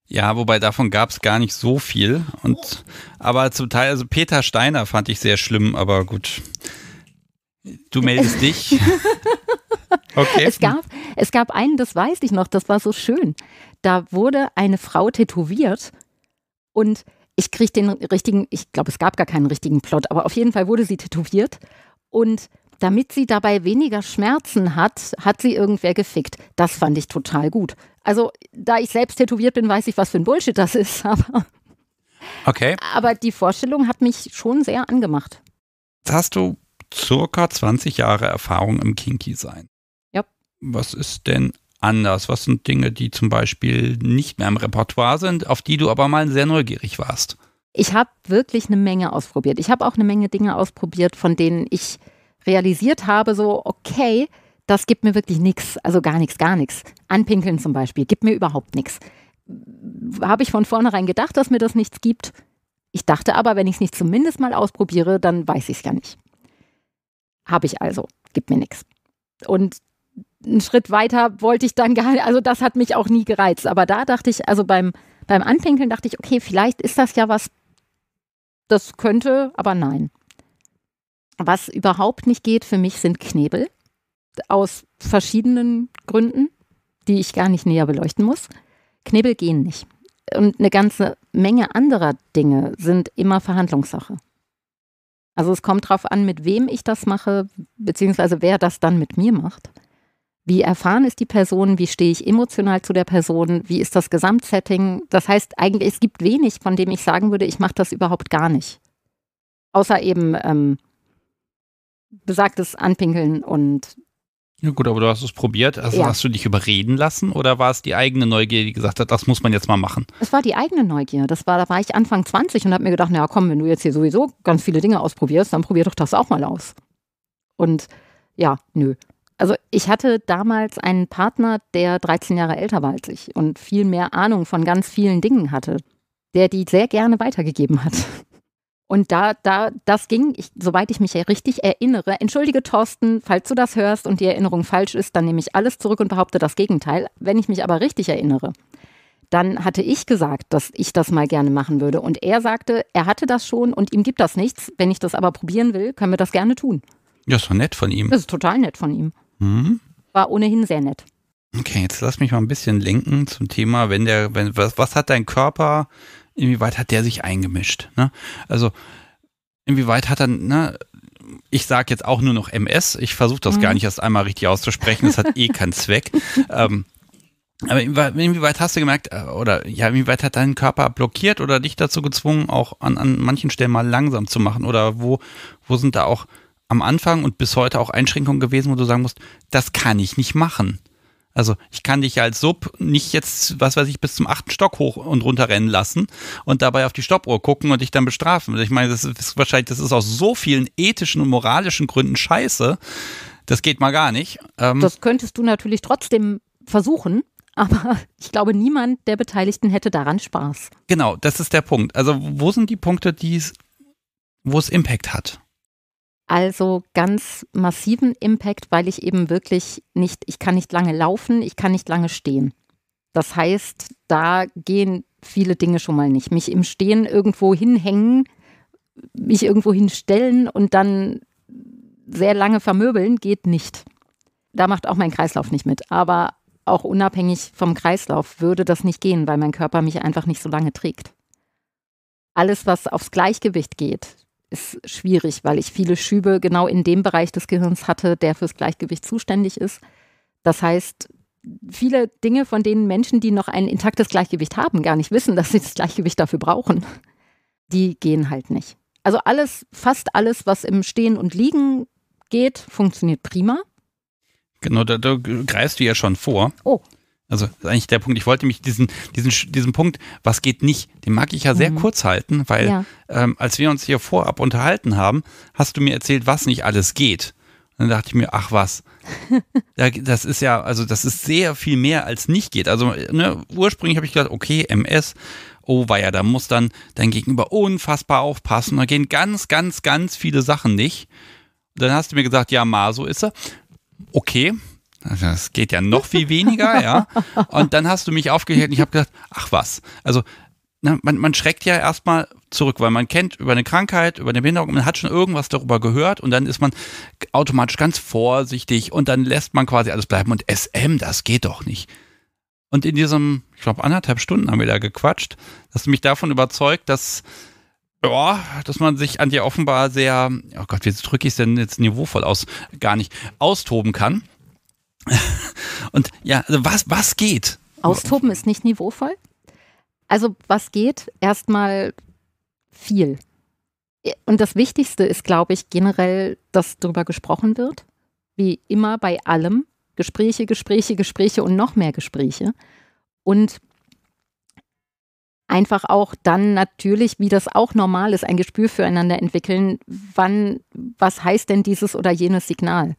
Ja, wobei davon gab es gar nicht so viel. Und aber zum Teil, also Peter Steiner fand ich sehr schlimm, aber gut. Du meldest dich. Okay. Es gab, es gab einen, das weiß ich noch, das war so schön. Da wurde eine Frau tätowiert und ich kriege den richtigen, ich glaube, es gab gar keinen richtigen Plot, aber auf jeden Fall wurde sie tätowiert. Und damit sie dabei weniger Schmerzen hat, hat sie irgendwer gefickt. Das fand ich total gut. Also, da ich selbst tätowiert bin, weiß ich, was für ein Bullshit das ist, aber. Okay. Aber die Vorstellung hat mich schon sehr angemacht. Jetzt hast du circa 20 Jahre Erfahrung im Kinky-Sein. Ja. Was ist denn anders? Was sind Dinge, die zum Beispiel nicht mehr im Repertoire sind, auf die du aber mal sehr neugierig warst? Ich habe wirklich eine Menge ausprobiert. Ich habe auch eine Menge Dinge ausprobiert, von denen ich realisiert habe, so, okay, das gibt mir wirklich nichts, also gar nichts, gar nichts. Anpinkeln zum Beispiel, gibt mir überhaupt nichts. Habe ich von vornherein gedacht, dass mir das nichts gibt? Ich dachte aber, wenn ich es nicht zumindest mal ausprobiere, dann weiß ich es ja nicht. Habe ich also, gibt mir nichts. Und einen Schritt weiter wollte ich dann gar nicht, also das hat mich auch nie gereizt. Aber da dachte ich, also beim, beim Anpinkeln dachte ich, okay, vielleicht ist das ja was, das könnte, aber nein. Was überhaupt nicht geht für mich sind Knebel. Aus verschiedenen Gründen, die ich gar nicht näher beleuchten muss. Knebel gehen nicht. Und eine ganze Menge anderer Dinge sind immer Verhandlungssache. Also es kommt drauf an, mit wem ich das mache, beziehungsweise wer das dann mit mir macht. Wie erfahren ist die Person? Wie stehe ich emotional zu der Person? Wie ist das Gesamtsetting? Das heißt eigentlich, es gibt wenig, von dem ich sagen würde, ich mache das überhaupt gar nicht. Außer eben ähm, besagtes Anpinkeln und. Ja gut, aber du hast es probiert. Also ja. hast du dich überreden lassen oder war es die eigene Neugier, die gesagt hat, das muss man jetzt mal machen? Es war die eigene Neugier. Das war, da war ich Anfang 20 und habe mir gedacht, na komm, wenn du jetzt hier sowieso ganz viele Dinge ausprobierst, dann probier doch das auch mal aus. Und ja, nö, also ich hatte damals einen Partner, der 13 Jahre älter war als ich und viel mehr Ahnung von ganz vielen Dingen hatte, der die sehr gerne weitergegeben hat. Und da, da, das ging, ich, soweit ich mich richtig erinnere, entschuldige Thorsten, falls du das hörst und die Erinnerung falsch ist, dann nehme ich alles zurück und behaupte das Gegenteil. Wenn ich mich aber richtig erinnere, dann hatte ich gesagt, dass ich das mal gerne machen würde. Und er sagte, er hatte das schon und ihm gibt das nichts. Wenn ich das aber probieren will, können wir das gerne tun. Ja, das war nett von ihm. Das ist total nett von ihm. Mhm. War ohnehin sehr nett. Okay, jetzt lass mich mal ein bisschen lenken zum Thema, wenn der, wenn, was, was hat dein Körper, inwieweit hat der sich eingemischt? Ne? Also, inwieweit hat er, ne, ich sage jetzt auch nur noch MS, ich versuche das mhm. gar nicht erst einmal richtig auszusprechen, das hat eh keinen Zweck. ähm, aber inwieweit hast du gemerkt, äh, oder ja, inwieweit hat dein Körper blockiert oder dich dazu gezwungen, auch an, an manchen Stellen mal langsam zu machen? Oder wo, wo sind da auch am Anfang und bis heute auch Einschränkungen gewesen, wo du sagen musst, das kann ich nicht machen. Also ich kann dich als Sub nicht jetzt, was weiß ich, bis zum achten Stock hoch und runter rennen lassen und dabei auf die Stoppuhr gucken und dich dann bestrafen. Also ich meine, das ist wahrscheinlich, das ist aus so vielen ethischen und moralischen Gründen scheiße. Das geht mal gar nicht. Ähm das könntest du natürlich trotzdem versuchen, aber ich glaube, niemand der Beteiligten hätte daran Spaß. Genau, das ist der Punkt. Also wo sind die Punkte, die es, wo es Impact hat? also ganz massiven Impact, weil ich eben wirklich nicht, ich kann nicht lange laufen, ich kann nicht lange stehen. Das heißt, da gehen viele Dinge schon mal nicht. Mich im Stehen irgendwo hinhängen, mich irgendwo hinstellen und dann sehr lange vermöbeln geht nicht. Da macht auch mein Kreislauf nicht mit. Aber auch unabhängig vom Kreislauf würde das nicht gehen, weil mein Körper mich einfach nicht so lange trägt. Alles, was aufs Gleichgewicht geht, ist schwierig, weil ich viele Schübe genau in dem Bereich des Gehirns hatte, der fürs Gleichgewicht zuständig ist. Das heißt, viele Dinge, von denen Menschen, die noch ein intaktes Gleichgewicht haben, gar nicht wissen, dass sie das Gleichgewicht dafür brauchen, die gehen halt nicht. Also alles, fast alles, was im Stehen und Liegen geht, funktioniert prima. Genau, da, da greifst du ja schon vor. Oh. Also das ist eigentlich der Punkt. Ich wollte mich diesen, diesen, diesen Punkt, was geht nicht, den mag ich ja sehr mhm. kurz halten, weil ja. ähm, als wir uns hier vorab unterhalten haben, hast du mir erzählt, was nicht alles geht. Und dann dachte ich mir, ach was. das ist ja, also das ist sehr viel mehr als nicht geht. Also ne, ursprünglich habe ich gedacht, okay, MS, oh weia, da muss dann dein Gegenüber unfassbar aufpassen. Da gehen ganz, ganz, ganz viele Sachen nicht. Und dann hast du mir gesagt, ja, ma, so ist er. Okay, das also, geht ja noch viel weniger, ja. Und dann hast du mich aufgehört und ich habe gedacht, ach was. Also ne, man, man schreckt ja erstmal zurück, weil man kennt über eine Krankheit, über eine Behinderung, man hat schon irgendwas darüber gehört und dann ist man automatisch ganz vorsichtig und dann lässt man quasi alles bleiben und SM, das geht doch nicht. Und in diesem, ich glaube, anderthalb Stunden haben wir da gequatscht, dass du mich davon überzeugt, dass, ja, dass man sich an dir offenbar sehr, oh Gott, wie drücke ich es denn jetzt niveauvoll aus, gar nicht, austoben kann. Und ja, also was, was geht? Austoben ist nicht niveauvoll. Also was geht? Erstmal viel. Und das Wichtigste ist, glaube ich, generell, dass darüber gesprochen wird. Wie immer bei allem. Gespräche, Gespräche, Gespräche und noch mehr Gespräche. Und einfach auch dann natürlich, wie das auch normal ist, ein Gespür füreinander entwickeln, wann, was heißt denn dieses oder jenes Signal?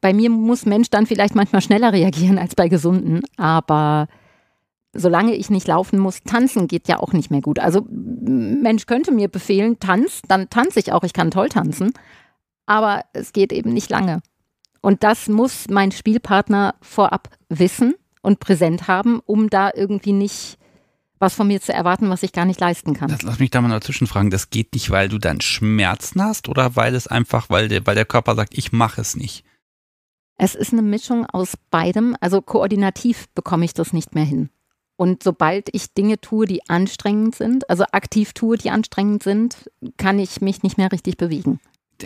bei mir muss Mensch dann vielleicht manchmal schneller reagieren als bei Gesunden, aber solange ich nicht laufen muss, tanzen geht ja auch nicht mehr gut. Also Mensch könnte mir befehlen, tanz, dann tanze ich auch, ich kann toll tanzen, aber es geht eben nicht lange. Und das muss mein Spielpartner vorab wissen und präsent haben, um da irgendwie nicht was von mir zu erwarten, was ich gar nicht leisten kann. Das, lass mich da mal dazwischen fragen. Das geht nicht, weil du dann Schmerzen hast oder weil es einfach, weil der, weil der Körper sagt, ich mache es nicht? Es ist eine Mischung aus beidem. Also koordinativ bekomme ich das nicht mehr hin. Und sobald ich Dinge tue, die anstrengend sind, also aktiv tue, die anstrengend sind, kann ich mich nicht mehr richtig bewegen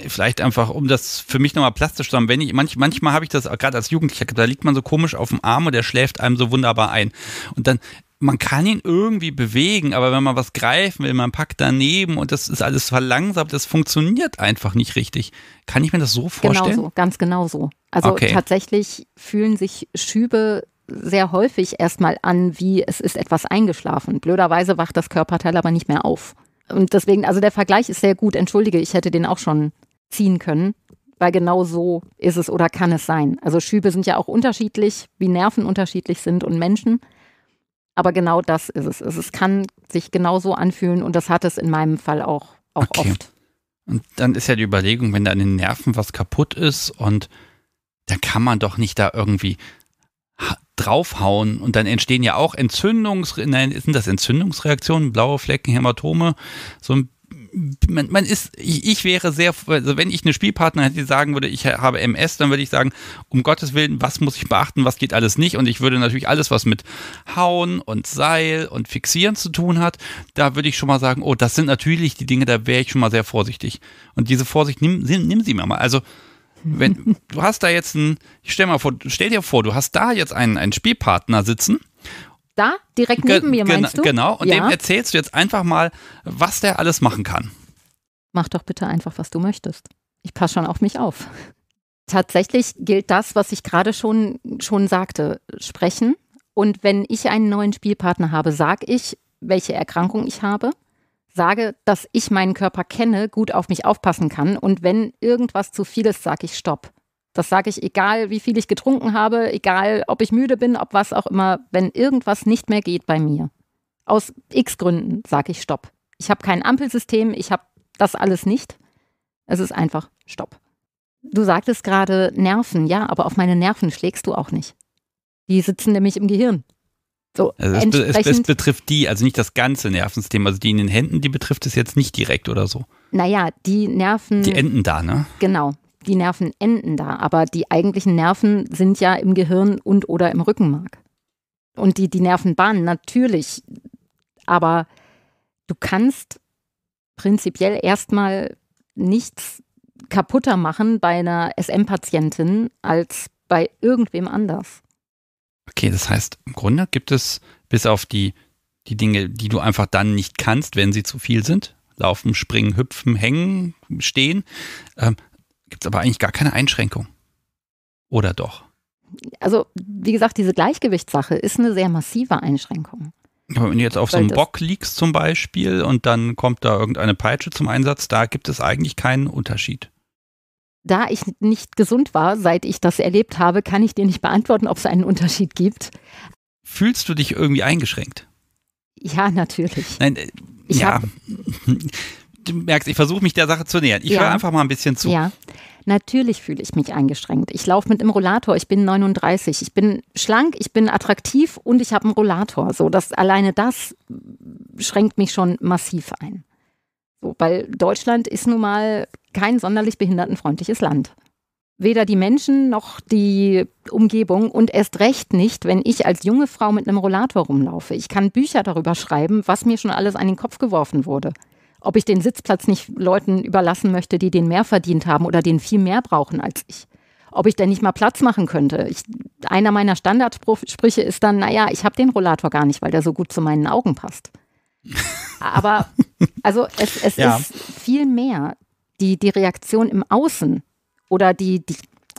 vielleicht einfach, um das für mich nochmal plastisch zu haben, wenn ich, manch, manchmal habe ich das, äh, gerade als Jugendlicher, da liegt man so komisch auf dem Arm und der schläft einem so wunderbar ein. Und dann man kann ihn irgendwie bewegen, aber wenn man was greifen will, man packt daneben und das ist alles verlangsamt, das funktioniert einfach nicht richtig. Kann ich mir das so vorstellen? Genau so, ganz genau so. Also okay. tatsächlich fühlen sich Schübe sehr häufig erstmal an, wie es ist etwas eingeschlafen. Blöderweise wacht das Körperteil aber nicht mehr auf. Und deswegen, also der Vergleich ist sehr gut. Entschuldige, ich hätte den auch schon ziehen können, weil genau so ist es oder kann es sein. Also Schübe sind ja auch unterschiedlich, wie Nerven unterschiedlich sind und Menschen. Aber genau das ist es. Es kann sich genauso anfühlen und das hat es in meinem Fall auch, auch okay. oft. Und dann ist ja die Überlegung, wenn da an den Nerven was kaputt ist und da kann man doch nicht da irgendwie draufhauen und dann entstehen ja auch Entzündungs, nein, sind das Entzündungsreaktionen, blaue Flecken, Hämatome, so ein man, man ist, ich, ich, wäre sehr, also wenn ich eine Spielpartner hätte, die sagen würde, ich habe MS, dann würde ich sagen, um Gottes Willen, was muss ich beachten, was geht alles nicht? Und ich würde natürlich alles, was mit Hauen und Seil und Fixieren zu tun hat, da würde ich schon mal sagen, oh, das sind natürlich die Dinge, da wäre ich schon mal sehr vorsichtig. Und diese Vorsicht, nimm, nimm sie mir mal. Also, wenn du hast da jetzt ein, ich stell mal vor, stell dir vor, du hast da jetzt einen, einen Spielpartner sitzen da, direkt neben Ge mir, meinst du? Genau, und ja. dem erzählst du jetzt einfach mal, was der alles machen kann. Mach doch bitte einfach, was du möchtest. Ich passe schon auf mich auf. Tatsächlich gilt das, was ich gerade schon, schon sagte, sprechen. Und wenn ich einen neuen Spielpartner habe, sage ich, welche Erkrankung ich habe, sage, dass ich meinen Körper kenne, gut auf mich aufpassen kann. Und wenn irgendwas zu viel ist, sage ich Stopp. Das sage ich, egal wie viel ich getrunken habe, egal ob ich müde bin, ob was auch immer, wenn irgendwas nicht mehr geht bei mir. Aus x Gründen sage ich Stopp. Ich habe kein Ampelsystem, ich habe das alles nicht. Es ist einfach Stopp. Du sagtest gerade Nerven, ja, aber auf meine Nerven schlägst du auch nicht. Die sitzen nämlich im Gehirn. So, also es, es, es, betrifft die, also nicht das ganze Nervensystem, also die in den Händen, die betrifft es jetzt nicht direkt oder so. Naja, die Nerven. Die enden da, ne? Genau, die Nerven enden da, aber die eigentlichen Nerven sind ja im Gehirn und oder im Rückenmark. Und die, die Nervenbahnen natürlich, aber du kannst prinzipiell erstmal nichts kaputter machen bei einer SM-Patientin als bei irgendwem anders. Okay, das heißt, im Grunde gibt es bis auf die, die Dinge, die du einfach dann nicht kannst, wenn sie zu viel sind, laufen, springen, hüpfen, hängen, stehen, ähm, Gibt es aber eigentlich gar keine Einschränkung. Oder doch? Also, wie gesagt, diese Gleichgewichtssache ist eine sehr massive Einschränkung. Aber wenn du jetzt auf so einem Bock liegst zum Beispiel und dann kommt da irgendeine Peitsche zum Einsatz, da gibt es eigentlich keinen Unterschied. Da ich nicht gesund war, seit ich das erlebt habe, kann ich dir nicht beantworten, ob es einen Unterschied gibt. Fühlst du dich irgendwie eingeschränkt? Ja, natürlich. Nein, äh, ich ja. Hab, du merkst, ich versuche mich der Sache zu nähern. Ich ja. höre einfach mal ein bisschen zu. Ja. Natürlich fühle ich mich eingeschränkt. Ich laufe mit einem Rollator, ich bin 39, ich bin schlank, ich bin attraktiv und ich habe einen Rollator. So, das alleine das schränkt mich schon massiv ein. So, weil Deutschland ist nun mal kein sonderlich behindertenfreundliches Land. Weder die Menschen noch die Umgebung und erst recht nicht, wenn ich als junge Frau mit einem Rollator rumlaufe. Ich kann Bücher darüber schreiben, was mir schon alles an den Kopf geworfen wurde ob ich den Sitzplatz nicht Leuten überlassen möchte, die den mehr verdient haben oder den viel mehr brauchen als ich. Ob ich denn nicht mal Platz machen könnte. Ich, einer meiner Standardsprüche ist dann, naja, ich habe den Rollator gar nicht, weil der so gut zu meinen Augen passt. Aber also es, es ja. ist viel mehr die, die Reaktion im Außen oder die, die,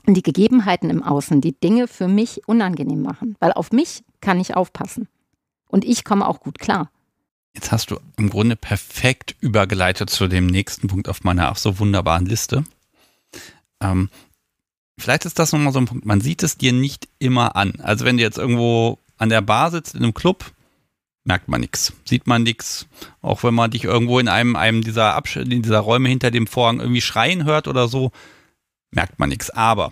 die Gegebenheiten im Außen, die Dinge für mich unangenehm machen. Weil auf mich kann ich aufpassen. Und ich komme auch gut klar. Jetzt hast du im Grunde perfekt übergeleitet zu dem nächsten Punkt auf meiner ach so wunderbaren Liste. Ähm, vielleicht ist das nochmal so ein Punkt, man sieht es dir nicht immer an. Also wenn du jetzt irgendwo an der Bar sitzt in einem Club, merkt man nichts, sieht man nichts. Auch wenn man dich irgendwo in einem, einem dieser, Absch in dieser Räume hinter dem Vorhang irgendwie schreien hört oder so, merkt man nichts. Aber,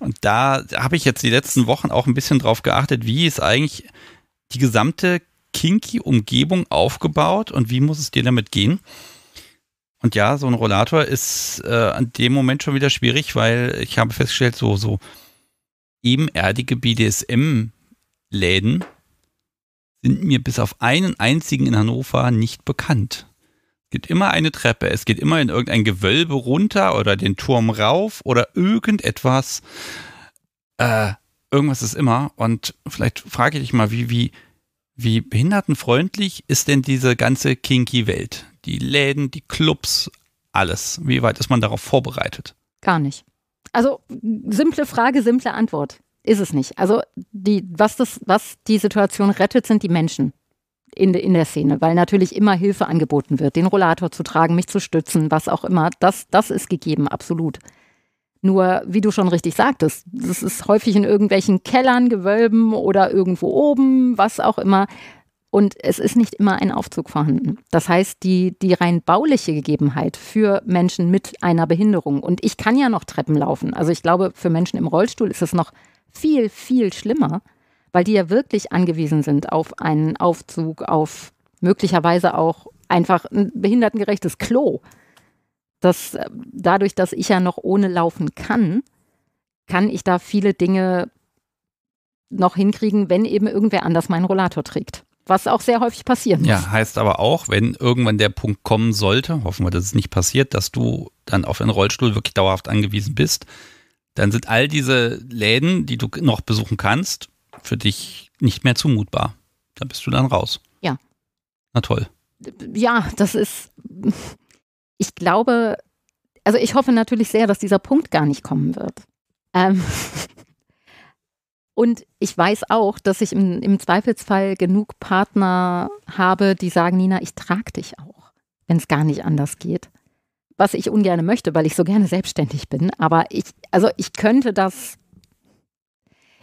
und da habe ich jetzt die letzten Wochen auch ein bisschen drauf geachtet, wie ist eigentlich die gesamte kinky Umgebung aufgebaut und wie muss es dir damit gehen? Und ja, so ein Rollator ist äh, an dem Moment schon wieder schwierig, weil ich habe festgestellt, so, so ebenerdige BDSM-Läden sind mir bis auf einen einzigen in Hannover nicht bekannt. Es gibt immer eine Treppe, es geht immer in irgendein Gewölbe runter oder den Turm rauf oder irgendetwas. Äh, irgendwas ist immer. Und vielleicht frage ich dich mal, wie, wie, wie behindertenfreundlich ist denn diese ganze Kinky-Welt? Die Läden, die Clubs, alles. Wie weit ist man darauf vorbereitet? Gar nicht. Also simple Frage, simple Antwort. Ist es nicht. Also die, was, das, was die Situation rettet, sind die Menschen in, in der Szene, weil natürlich immer Hilfe angeboten wird, den Rollator zu tragen, mich zu stützen, was auch immer. Das, das ist gegeben, absolut. Nur, wie du schon richtig sagtest, das ist häufig in irgendwelchen Kellern, Gewölben oder irgendwo oben, was auch immer. Und es ist nicht immer ein Aufzug vorhanden. Das heißt, die, die rein bauliche Gegebenheit für Menschen mit einer Behinderung. Und ich kann ja noch Treppen laufen. Also ich glaube, für Menschen im Rollstuhl ist es noch viel, viel schlimmer, weil die ja wirklich angewiesen sind auf einen Aufzug, auf möglicherweise auch einfach ein behindertengerechtes Klo dass äh, dadurch, dass ich ja noch ohne laufen kann, kann ich da viele Dinge noch hinkriegen, wenn eben irgendwer anders meinen Rollator trägt. Was auch sehr häufig passiert. Ja, heißt aber auch, wenn irgendwann der Punkt kommen sollte, hoffen wir, dass es nicht passiert, dass du dann auf einen Rollstuhl wirklich dauerhaft angewiesen bist, dann sind all diese Läden, die du noch besuchen kannst, für dich nicht mehr zumutbar. Da bist du dann raus. Ja. Na toll. Ja, das ist ich glaube, also ich hoffe natürlich sehr, dass dieser Punkt gar nicht kommen wird. Ähm und ich weiß auch, dass ich im, im, Zweifelsfall genug Partner habe, die sagen, Nina, ich trage dich auch, wenn es gar nicht anders geht. Was ich ungern möchte, weil ich so gerne selbstständig bin. Aber ich, also ich könnte das,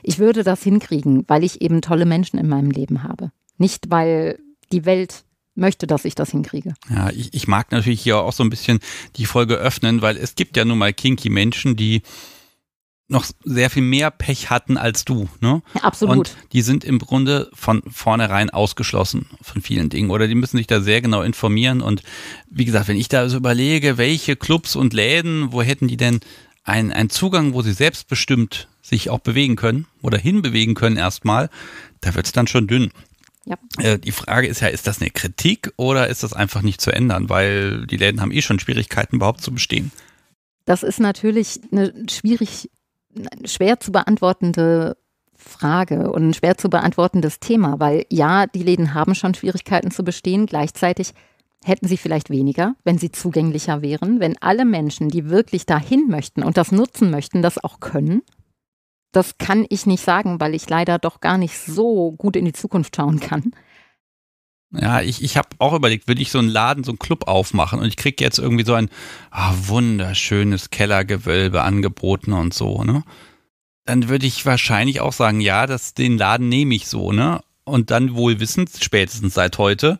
ich würde das hinkriegen, weil ich eben tolle Menschen in meinem Leben habe. Nicht, weil die Welt möchte, dass ich das hinkriege. Ja, ich, ich mag natürlich hier auch so ein bisschen die Folge öffnen, weil es gibt ja nun mal kinky Menschen, die noch sehr viel mehr Pech hatten als du. Ne? Ja, absolut. Und die sind im Grunde von vornherein ausgeschlossen von vielen Dingen oder die müssen sich da sehr genau informieren. Und wie gesagt, wenn ich da so überlege, welche Clubs und Läden, wo hätten die denn einen, einen Zugang, wo sie selbstbestimmt sich auch bewegen können oder hinbewegen können erstmal, da wird es dann schon dünn. Ja. Äh, die Frage ist ja, ist das eine Kritik oder ist das einfach nicht zu ändern? Weil die Läden haben eh schon Schwierigkeiten, überhaupt zu bestehen. Das ist natürlich eine schwierig, schwer zu beantwortende Frage und ein schwer zu beantwortendes Thema, weil ja, die Läden haben schon Schwierigkeiten zu bestehen. Gleichzeitig hätten sie vielleicht weniger, wenn sie zugänglicher wären, wenn alle Menschen, die wirklich dahin möchten und das nutzen möchten, das auch können, das kann ich nicht sagen, weil ich leider doch gar nicht so gut in die Zukunft schauen kann. Ja, ich, ich habe auch überlegt, würde ich so einen Laden, so einen Club aufmachen und ich kriege jetzt irgendwie so ein ah, wunderschönes Kellergewölbe angeboten und so, ne? Dann würde ich wahrscheinlich auch sagen, ja, das, den Laden nehme ich so, ne? Und dann wohl wissend, spätestens seit heute,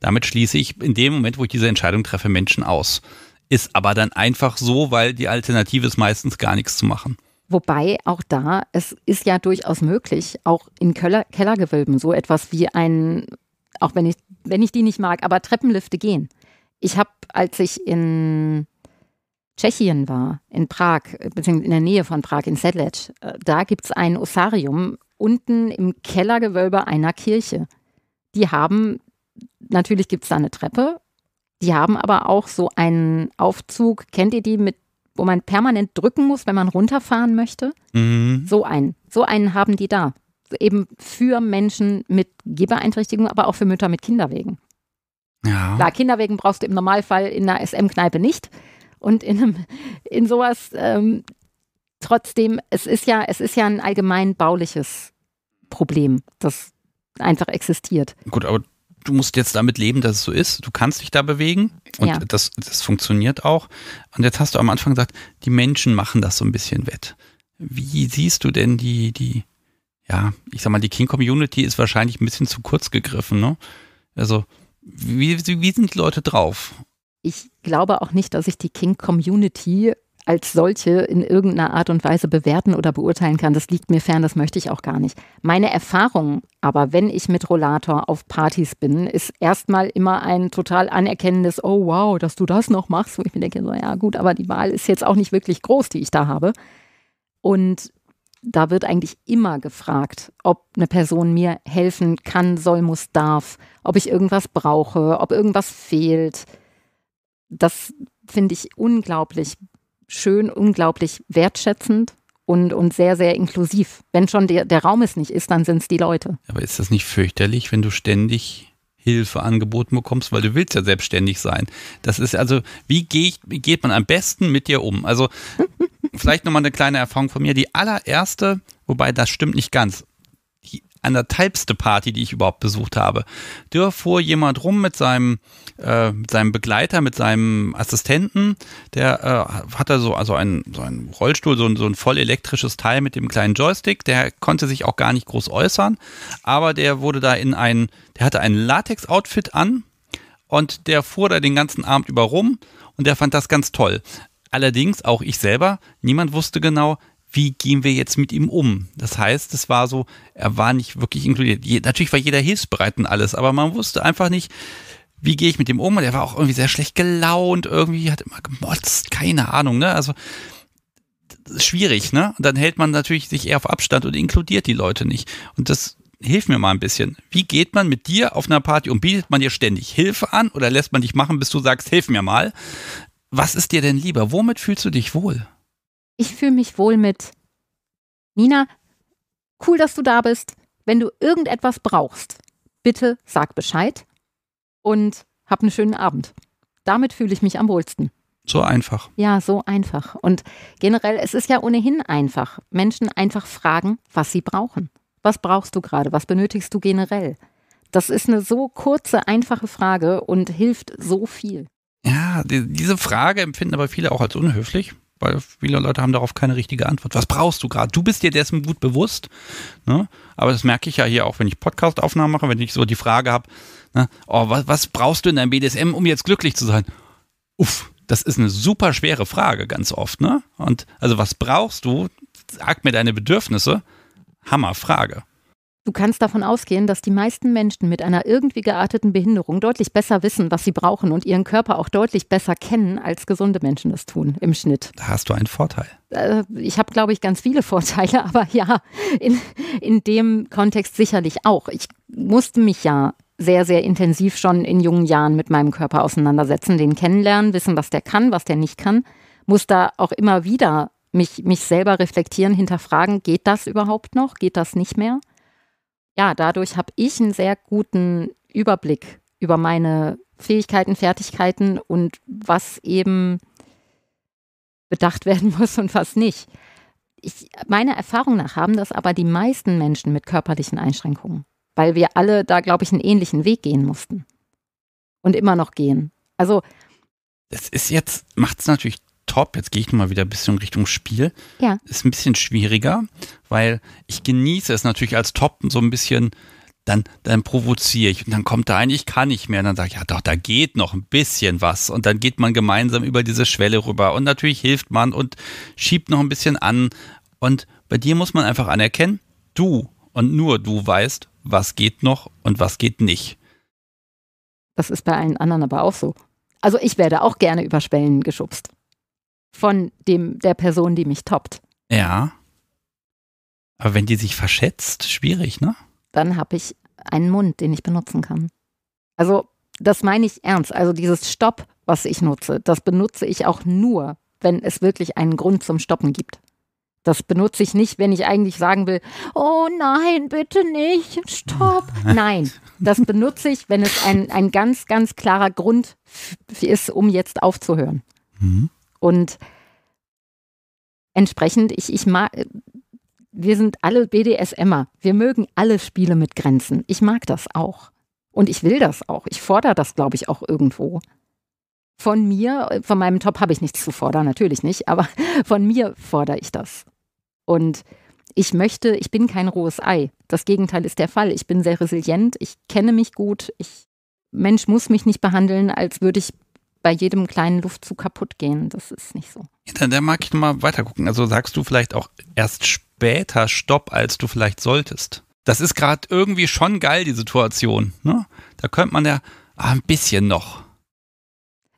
damit schließe ich in dem Moment, wo ich diese Entscheidung treffe, Menschen aus. Ist aber dann einfach so, weil die Alternative ist meistens gar nichts zu machen. Wobei auch da, es ist ja durchaus möglich, auch in Keller, Kellergewölben so etwas wie ein, auch wenn ich, wenn ich die nicht mag, aber Treppenlifte gehen. Ich habe, als ich in Tschechien war, in Prag, äh, beziehungsweise in der Nähe von Prag, in Sedlec, äh, da gibt es ein Osarium unten im Kellergewölbe einer Kirche. Die haben, natürlich gibt es da eine Treppe, die haben aber auch so einen Aufzug, kennt ihr die mit wo man permanent drücken muss, wenn man runterfahren möchte. Mhm. So einen. So einen haben die da. Eben für Menschen mit Gehbeeinträchtigung, aber auch für Mütter mit Kinderwegen. Ja. Klar, Kinderwegen brauchst du im Normalfall in einer SM-Kneipe nicht. Und in, einem, in sowas ähm, trotzdem, es ist ja, es ist ja ein allgemein bauliches Problem, das einfach existiert. Gut, aber du musst jetzt damit leben, dass es so ist. Du kannst dich da bewegen und ja. das, das funktioniert auch. Und jetzt hast du am Anfang gesagt, die Menschen machen das so ein bisschen wett. Wie siehst du denn die, die, ja, ich sag mal, die King-Community ist wahrscheinlich ein bisschen zu kurz gegriffen, ne? Also, wie, wie sind die Leute drauf? Ich glaube auch nicht, dass ich die King-Community als solche in irgendeiner Art und Weise bewerten oder beurteilen kann. Das liegt mir fern, das möchte ich auch gar nicht. Meine Erfahrung aber, wenn ich mit Rollator auf Partys bin, ist erstmal immer ein total anerkennendes, oh wow, dass du das noch machst, wo ich mir denke, so ja gut, aber die Wahl ist jetzt auch nicht wirklich groß, die ich da habe. Und da wird eigentlich immer gefragt, ob eine Person mir helfen kann, soll, muss, darf, ob ich irgendwas brauche, ob irgendwas fehlt. Das finde ich unglaublich schön, unglaublich wertschätzend und, und sehr, sehr inklusiv. Wenn schon der, der Raum es nicht ist, dann sind es die Leute. Aber ist das nicht fürchterlich, wenn du ständig Hilfe angeboten bekommst, weil du willst ja selbstständig sein. Das ist also, wie geht, geht man am besten mit dir um? Also vielleicht nochmal eine kleine Erfahrung von mir. Die allererste, wobei das stimmt nicht ganz anderthalbste Party, die ich überhaupt besucht habe. Da fuhr jemand rum mit seinem, äh, mit seinem Begleiter, mit seinem Assistenten. Der äh, hatte so, also einen, so einen Rollstuhl, so ein, so ein voll elektrisches Teil mit dem kleinen Joystick. Der konnte sich auch gar nicht groß äußern, aber der wurde da in ein, der hatte ein Latex-Outfit an und der fuhr da den ganzen Abend über rum und der fand das ganz toll. Allerdings, auch ich selber, niemand wusste genau, wie gehen wir jetzt mit ihm um? Das heißt, es war so, er war nicht wirklich inkludiert. Je, natürlich war jeder hilfsbereit und alles, aber man wusste einfach nicht, wie gehe ich mit dem um? Und er war auch irgendwie sehr schlecht gelaunt, irgendwie hat immer gemotzt, keine Ahnung, ne? Also schwierig, ne? Und dann hält man natürlich sich eher auf Abstand und inkludiert die Leute nicht. Und das hilft mir mal ein bisschen. Wie geht man mit dir auf einer Party und bietet man dir ständig Hilfe an oder lässt man dich machen, bis du sagst, hilf mir mal? Was ist dir denn lieber? Womit fühlst du dich wohl? Ich fühle mich wohl mit. Nina, cool, dass du da bist. Wenn du irgendetwas brauchst, bitte sag Bescheid und hab einen schönen Abend. Damit fühle ich mich am wohlsten. So einfach. Ja, so einfach. Und generell, es ist ja ohnehin einfach. Menschen einfach fragen, was sie brauchen. Was brauchst du gerade? Was benötigst du generell? Das ist eine so kurze, einfache Frage und hilft so viel. Ja, die, diese Frage empfinden aber viele auch als unhöflich weil viele Leute haben darauf keine richtige Antwort. Was brauchst du gerade? Du bist dir dessen gut bewusst, ne? aber das merke ich ja hier auch, wenn ich Podcast-Aufnahmen mache, wenn ich so die Frage habe, ne? oh, was, was brauchst du in deinem BDSM, um jetzt glücklich zu sein? Uff, das ist eine super schwere Frage ganz oft. Ne? Und also was brauchst du? Sag mir deine Bedürfnisse. Hammerfrage. Du kannst davon ausgehen, dass die meisten Menschen mit einer irgendwie gearteten Behinderung deutlich besser wissen, was sie brauchen und ihren Körper auch deutlich besser kennen, als gesunde Menschen das tun im Schnitt. Da hast du einen Vorteil. Äh, ich habe, glaube ich, ganz viele Vorteile, aber ja, in, in dem Kontext sicherlich auch. Ich musste mich ja sehr, sehr intensiv schon in jungen Jahren mit meinem Körper auseinandersetzen, den kennenlernen, wissen, was der kann, was der nicht kann, muss da auch immer wieder mich, mich selber reflektieren, hinterfragen, geht das überhaupt noch, geht das nicht mehr? ja, dadurch habe ich einen sehr guten Überblick über meine Fähigkeiten, Fertigkeiten und was eben bedacht werden muss und was nicht. Ich, meiner Erfahrung nach haben das aber die meisten Menschen mit körperlichen Einschränkungen, weil wir alle da, glaube ich, einen ähnlichen Weg gehen mussten und immer noch gehen. Also das ist jetzt, macht es natürlich top. Jetzt gehe ich nochmal wieder ein bisschen Richtung Spiel. Ja. Ist ein bisschen schwieriger, weil ich genieße es natürlich als top so ein bisschen. Dann, dann provoziere ich und dann kommt da ein, ich kann nicht mehr. Und dann sage ich, ja doch, da geht noch ein bisschen was. Und dann geht man gemeinsam über diese Schwelle rüber. Und natürlich hilft man und schiebt noch ein bisschen an. Und bei dir muss man einfach anerkennen, du und nur du weißt, was geht noch und was geht nicht. Das ist bei allen anderen aber auch so. Also ich werde auch gerne über Schwellen geschubst von dem, der Person, die mich toppt. Ja. Aber wenn die sich verschätzt, schwierig, ne? Dann habe ich einen Mund, den ich benutzen kann. Also, das meine ich ernst. Also, dieses Stopp, was ich nutze, das benutze ich auch nur, wenn es wirklich einen Grund zum Stoppen gibt. Das benutze ich nicht, wenn ich eigentlich sagen will, oh nein, bitte nicht, stopp. Nein, das benutze ich, wenn es ein, ein ganz, ganz klarer Grund ist, um jetzt aufzuhören. Mhm. Und entsprechend, ich, ich mag, wir sind alle BDSMer. Wir mögen alle Spiele mit Grenzen. Ich mag das auch. Und ich will das auch. Ich fordere das, glaube ich, auch irgendwo. Von mir, von meinem Top habe ich nichts zu fordern, natürlich nicht, aber von mir fordere ich das. Und ich möchte, ich bin kein rohes Ei. Das Gegenteil ist der Fall. Ich bin sehr resilient, ich kenne mich gut, ich Mensch muss mich nicht behandeln, als würde ich bei jedem kleinen Luftzug kaputt gehen. Das ist nicht so. Ja, dann, dann mag ich nochmal weitergucken. Also sagst du vielleicht auch erst später Stopp, als du vielleicht solltest. Das ist gerade irgendwie schon geil, die Situation. Ne? Da könnte man ja ah, ein bisschen noch.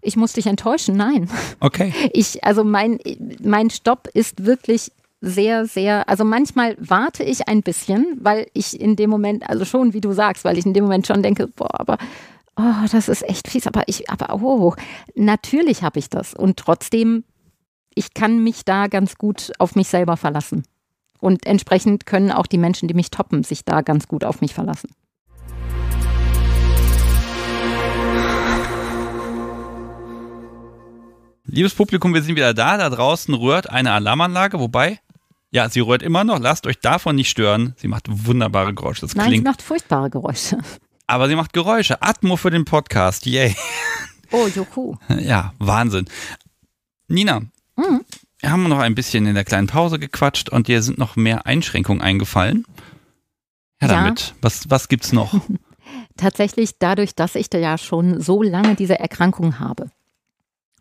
Ich muss dich enttäuschen, nein. Okay. Ich, also mein, mein Stopp ist wirklich sehr, sehr, also manchmal warte ich ein bisschen, weil ich in dem Moment, also schon, wie du sagst, weil ich in dem Moment schon denke, boah, aber oh, das ist echt fies, aber ich, aber oh, oh, oh. natürlich habe ich das. Und trotzdem, ich kann mich da ganz gut auf mich selber verlassen. Und entsprechend können auch die Menschen, die mich toppen, sich da ganz gut auf mich verlassen. Liebes Publikum, wir sind wieder da. Da draußen rührt eine Alarmanlage, wobei, ja, sie rührt immer noch. Lasst euch davon nicht stören. Sie macht wunderbare Geräusche. Das Nein, klingt, sie macht furchtbare Geräusche aber sie macht Geräusche. Atmo für den Podcast, yay. Oh, Joku. Ja, Wahnsinn. Nina, mhm. wir haben noch ein bisschen in der kleinen Pause gequatscht und dir sind noch mehr Einschränkungen eingefallen. Ja, damit. Was, was gibt's noch? Tatsächlich dadurch, dass ich da ja schon so lange diese Erkrankung habe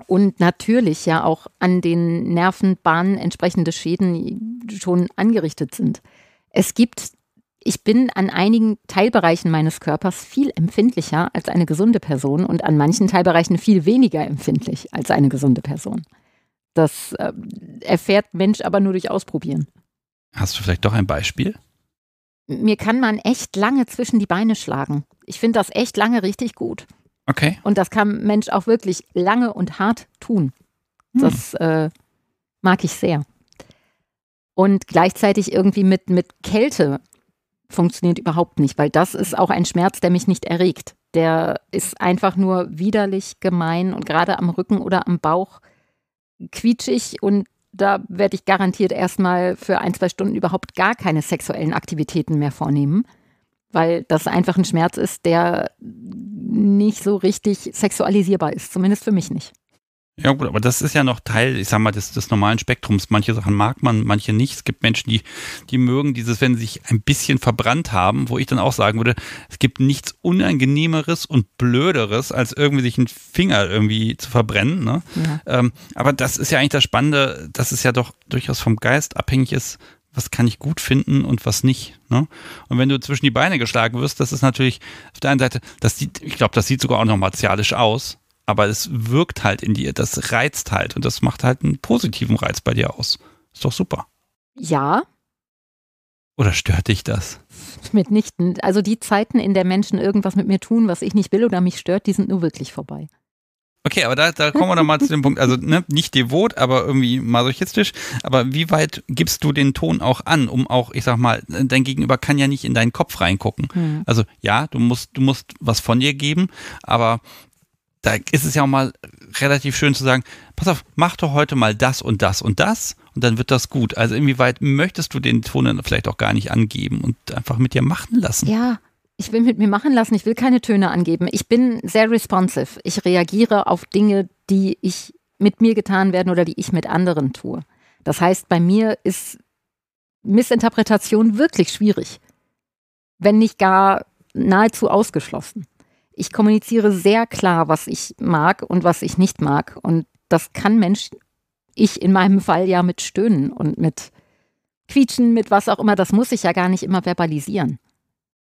und natürlich ja auch an den Nervenbahnen entsprechende Schäden schon angerichtet sind. Es gibt ich bin an einigen Teilbereichen meines Körpers viel empfindlicher als eine gesunde Person und an manchen Teilbereichen viel weniger empfindlich als eine gesunde Person. Das äh, erfährt Mensch aber nur durch Ausprobieren. Hast du vielleicht doch ein Beispiel? Mir kann man echt lange zwischen die Beine schlagen. Ich finde das echt lange richtig gut. Okay. Und das kann Mensch auch wirklich lange und hart tun. Hm. Das äh, mag ich sehr. Und gleichzeitig irgendwie mit, mit Kälte funktioniert überhaupt nicht, weil das ist auch ein Schmerz, der mich nicht erregt. Der ist einfach nur widerlich gemein und gerade am Rücken oder am Bauch quietschig und da werde ich garantiert erstmal für ein, zwei Stunden überhaupt gar keine sexuellen Aktivitäten mehr vornehmen, weil das einfach ein Schmerz ist, der nicht so richtig sexualisierbar ist, zumindest für mich nicht. Ja gut, aber das ist ja noch Teil, ich sag mal, des, des normalen Spektrums. Manche Sachen mag man, manche nicht. Es gibt Menschen, die, die mögen dieses, wenn sie sich ein bisschen verbrannt haben, wo ich dann auch sagen würde, es gibt nichts Unangenehmeres und Blöderes, als irgendwie sich einen Finger irgendwie zu verbrennen. Ne? Ja. Ähm, aber das ist ja eigentlich das Spannende, dass es ja doch durchaus vom Geist abhängig ist, was kann ich gut finden und was nicht. Ne? Und wenn du zwischen die Beine geschlagen wirst, das ist natürlich auf der einen Seite, das sieht, ich glaube, das sieht sogar auch noch martialisch aus aber es wirkt halt in dir, das reizt halt und das macht halt einen positiven Reiz bei dir aus. Ist doch super. Ja. Oder stört dich das? Mitnichten. Also die Zeiten, in der Menschen irgendwas mit mir tun, was ich nicht will oder mich stört, die sind nur wirklich vorbei. Okay, aber da, da kommen wir nochmal zu dem Punkt, also ne, nicht devot, aber irgendwie masochistisch. Aber wie weit gibst du den Ton auch an, um auch, ich sag mal, dein Gegenüber kann ja nicht in deinen Kopf reingucken. Mhm. Also ja, du musst, du musst was von dir geben, aber da ist es ja auch mal relativ schön zu sagen, pass auf, mach doch heute mal das und das und das und dann wird das gut. Also inwieweit möchtest du den Ton dann vielleicht auch gar nicht angeben und einfach mit dir machen lassen? Ja, ich will mit mir machen lassen, ich will keine Töne angeben. Ich bin sehr responsive. Ich reagiere auf Dinge, die ich mit mir getan werden oder die ich mit anderen tue. Das heißt, bei mir ist Missinterpretation wirklich schwierig, wenn nicht gar nahezu ausgeschlossen ich kommuniziere sehr klar, was ich mag und was ich nicht mag. Und das kann Mensch, ich in meinem Fall ja mit Stöhnen und mit Quietschen, mit was auch immer, das muss ich ja gar nicht immer verbalisieren.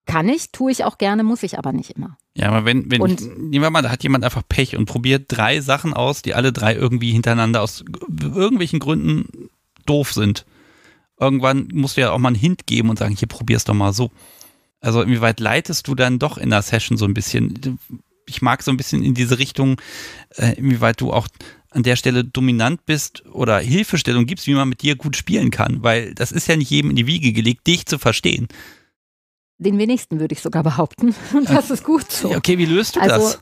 Kann ich, tue ich auch gerne, muss ich aber nicht immer. Ja, aber wenn, wenn, und, nehmen wir mal, da hat jemand einfach Pech und probiert drei Sachen aus, die alle drei irgendwie hintereinander aus irgendwelchen Gründen doof sind. Irgendwann musst du ja auch mal einen Hint geben und sagen, hier probier's doch mal so. Also inwieweit leitest du dann doch in der Session so ein bisschen? Ich mag so ein bisschen in diese Richtung, äh, inwieweit du auch an der Stelle dominant bist oder Hilfestellung gibst, wie man mit dir gut spielen kann, weil das ist ja nicht jedem in die Wiege gelegt, dich zu verstehen. Den wenigsten würde ich sogar behaupten. Und das ist gut so. Okay, wie löst du also, das?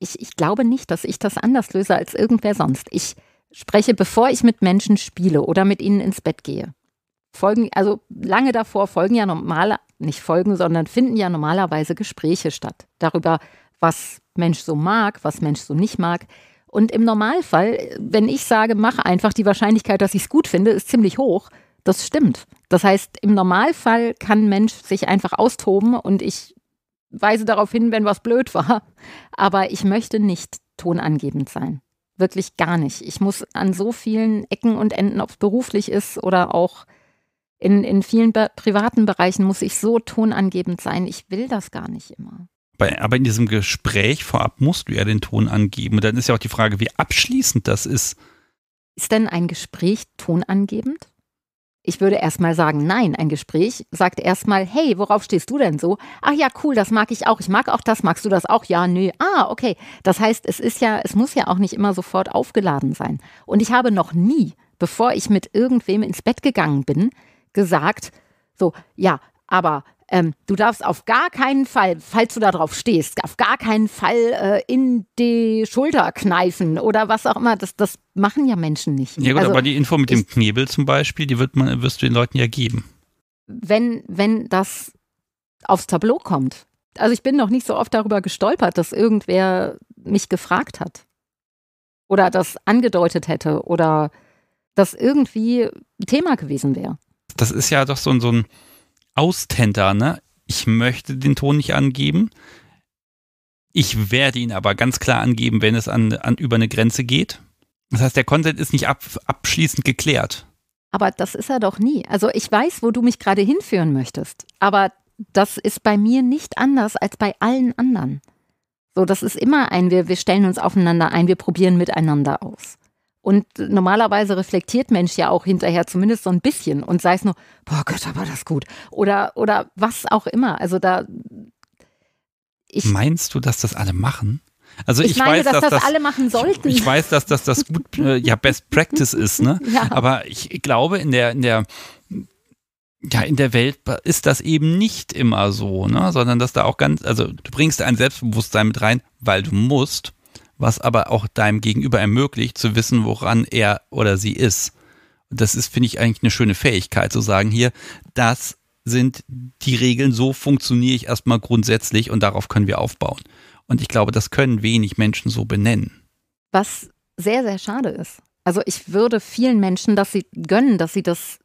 Ich, ich glaube nicht, dass ich das anders löse als irgendwer sonst. Ich spreche, bevor ich mit Menschen spiele oder mit ihnen ins Bett gehe folgen, also lange davor folgen ja normale nicht Folgen, sondern finden ja normalerweise Gespräche statt darüber, was Mensch so mag, was Mensch so nicht mag. Und im Normalfall, wenn ich sage, mach einfach, die Wahrscheinlichkeit, dass ich es gut finde, ist ziemlich hoch. Das stimmt. Das heißt, im Normalfall kann Mensch sich einfach austoben und ich weise darauf hin, wenn was blöd war. Aber ich möchte nicht tonangebend sein. Wirklich gar nicht. Ich muss an so vielen Ecken und Enden, ob es beruflich ist oder auch in, in vielen be privaten Bereichen muss ich so tonangebend sein. Ich will das gar nicht immer. Bei, aber in diesem Gespräch vorab musst du ja den Ton angeben. Und dann ist ja auch die Frage, wie abschließend das ist. Ist denn ein Gespräch tonangebend? Ich würde erstmal sagen, nein, ein Gespräch sagt erstmal, hey, worauf stehst du denn so? Ach ja, cool, das mag ich auch. Ich mag auch das. Magst du das auch? Ja, nö. Ah, okay. Das heißt, es ist ja, es muss ja auch nicht immer sofort aufgeladen sein. Und ich habe noch nie, bevor ich mit irgendwem ins Bett gegangen bin, gesagt, so, ja, aber ähm, du darfst auf gar keinen Fall, falls du darauf stehst, auf gar keinen Fall äh, in die Schulter kneifen oder was auch immer. Das, das machen ja Menschen nicht. Ja gut, also, aber die Info mit ich, dem Knebel zum Beispiel, die wird man, wirst du den Leuten ja geben. Wenn, wenn das aufs Tableau kommt. Also ich bin noch nicht so oft darüber gestolpert, dass irgendwer mich gefragt hat oder das angedeutet hätte oder das irgendwie ein Thema gewesen wäre das ist ja doch so ein, so ein Austenter, ne? Ich möchte den Ton nicht angeben. Ich werde ihn aber ganz klar angeben, wenn es an, an über eine Grenze geht. Das heißt, der Consent ist nicht ab, abschließend geklärt. Aber das ist er doch nie. Also ich weiß, wo du mich gerade hinführen möchtest. Aber das ist bei mir nicht anders als bei allen anderen. So, das ist immer ein, wir, wir stellen uns aufeinander ein, wir probieren miteinander aus. Und normalerweise reflektiert Mensch ja auch hinterher zumindest so ein bisschen und sei es nur, boah Gott, war das gut. Oder, oder was auch immer. Also da. Ich, Meinst du, dass das alle machen? Also ich, ich meine, weiß, dass, dass das, das, alle machen sollten. Ich, ich weiß, dass, dass das gut, äh, ja, Best Practice ist, ne? Ja. Aber ich glaube, in der, in der ja, in der Welt ist das eben nicht immer so, ne? sondern dass da auch ganz, also du bringst ein Selbstbewusstsein mit rein, weil du musst was aber auch deinem Gegenüber ermöglicht, zu wissen, woran er oder sie ist. das ist, finde ich, eigentlich eine schöne Fähigkeit, zu sagen, hier, das sind die Regeln, so funktioniere ich erstmal grundsätzlich und darauf können wir aufbauen. Und ich glaube, das können wenig Menschen so benennen. Was sehr, sehr schade ist. Also ich würde vielen Menschen, dass sie gönnen, dass sie das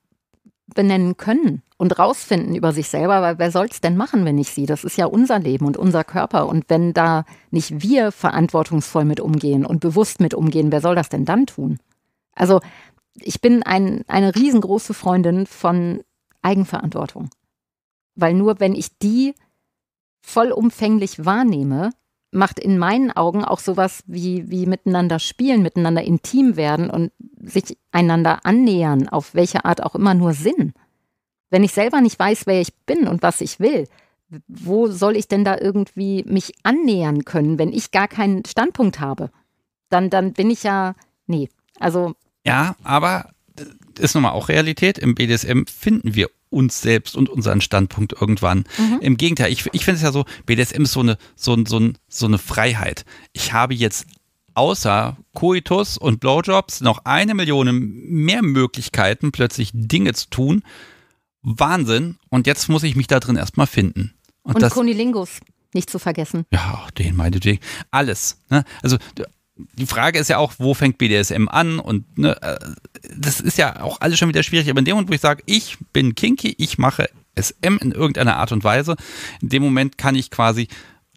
benennen können und rausfinden über sich selber, weil wer soll es denn machen, wenn nicht sie? Das ist ja unser Leben und unser Körper. Und wenn da nicht wir verantwortungsvoll mit umgehen und bewusst mit umgehen, wer soll das denn dann tun? Also ich bin ein, eine riesengroße Freundin von Eigenverantwortung. Weil nur wenn ich die vollumfänglich wahrnehme, macht in meinen Augen auch sowas wie, wie miteinander spielen, miteinander intim werden und sich einander annähern, auf welche Art auch immer nur Sinn. Wenn ich selber nicht weiß, wer ich bin und was ich will, wo soll ich denn da irgendwie mich annähern können, wenn ich gar keinen Standpunkt habe? Dann, dann bin ich ja, nee, also. Ja, aber äh, ist nun mal auch Realität. Im BDSM finden wir uns selbst und unseren Standpunkt irgendwann. Mhm. Im Gegenteil, ich, ich finde es ja so, BDSM ist so eine, so, so, so eine Freiheit. Ich habe jetzt außer Coitus und Blowjobs noch eine Million mehr Möglichkeiten, plötzlich Dinge zu tun. Wahnsinn. Und jetzt muss ich mich da drin erstmal finden. Und, und Kunilingus nicht zu vergessen. Ja, auch den ich. Alles. Ne? Also die Frage ist ja auch, wo fängt BDSM an? Und ne, äh, das ist ja auch alles schon wieder schwierig. Aber in dem Moment, wo ich sage, ich bin kinky, ich mache SM in irgendeiner Art und Weise, in dem Moment kann ich quasi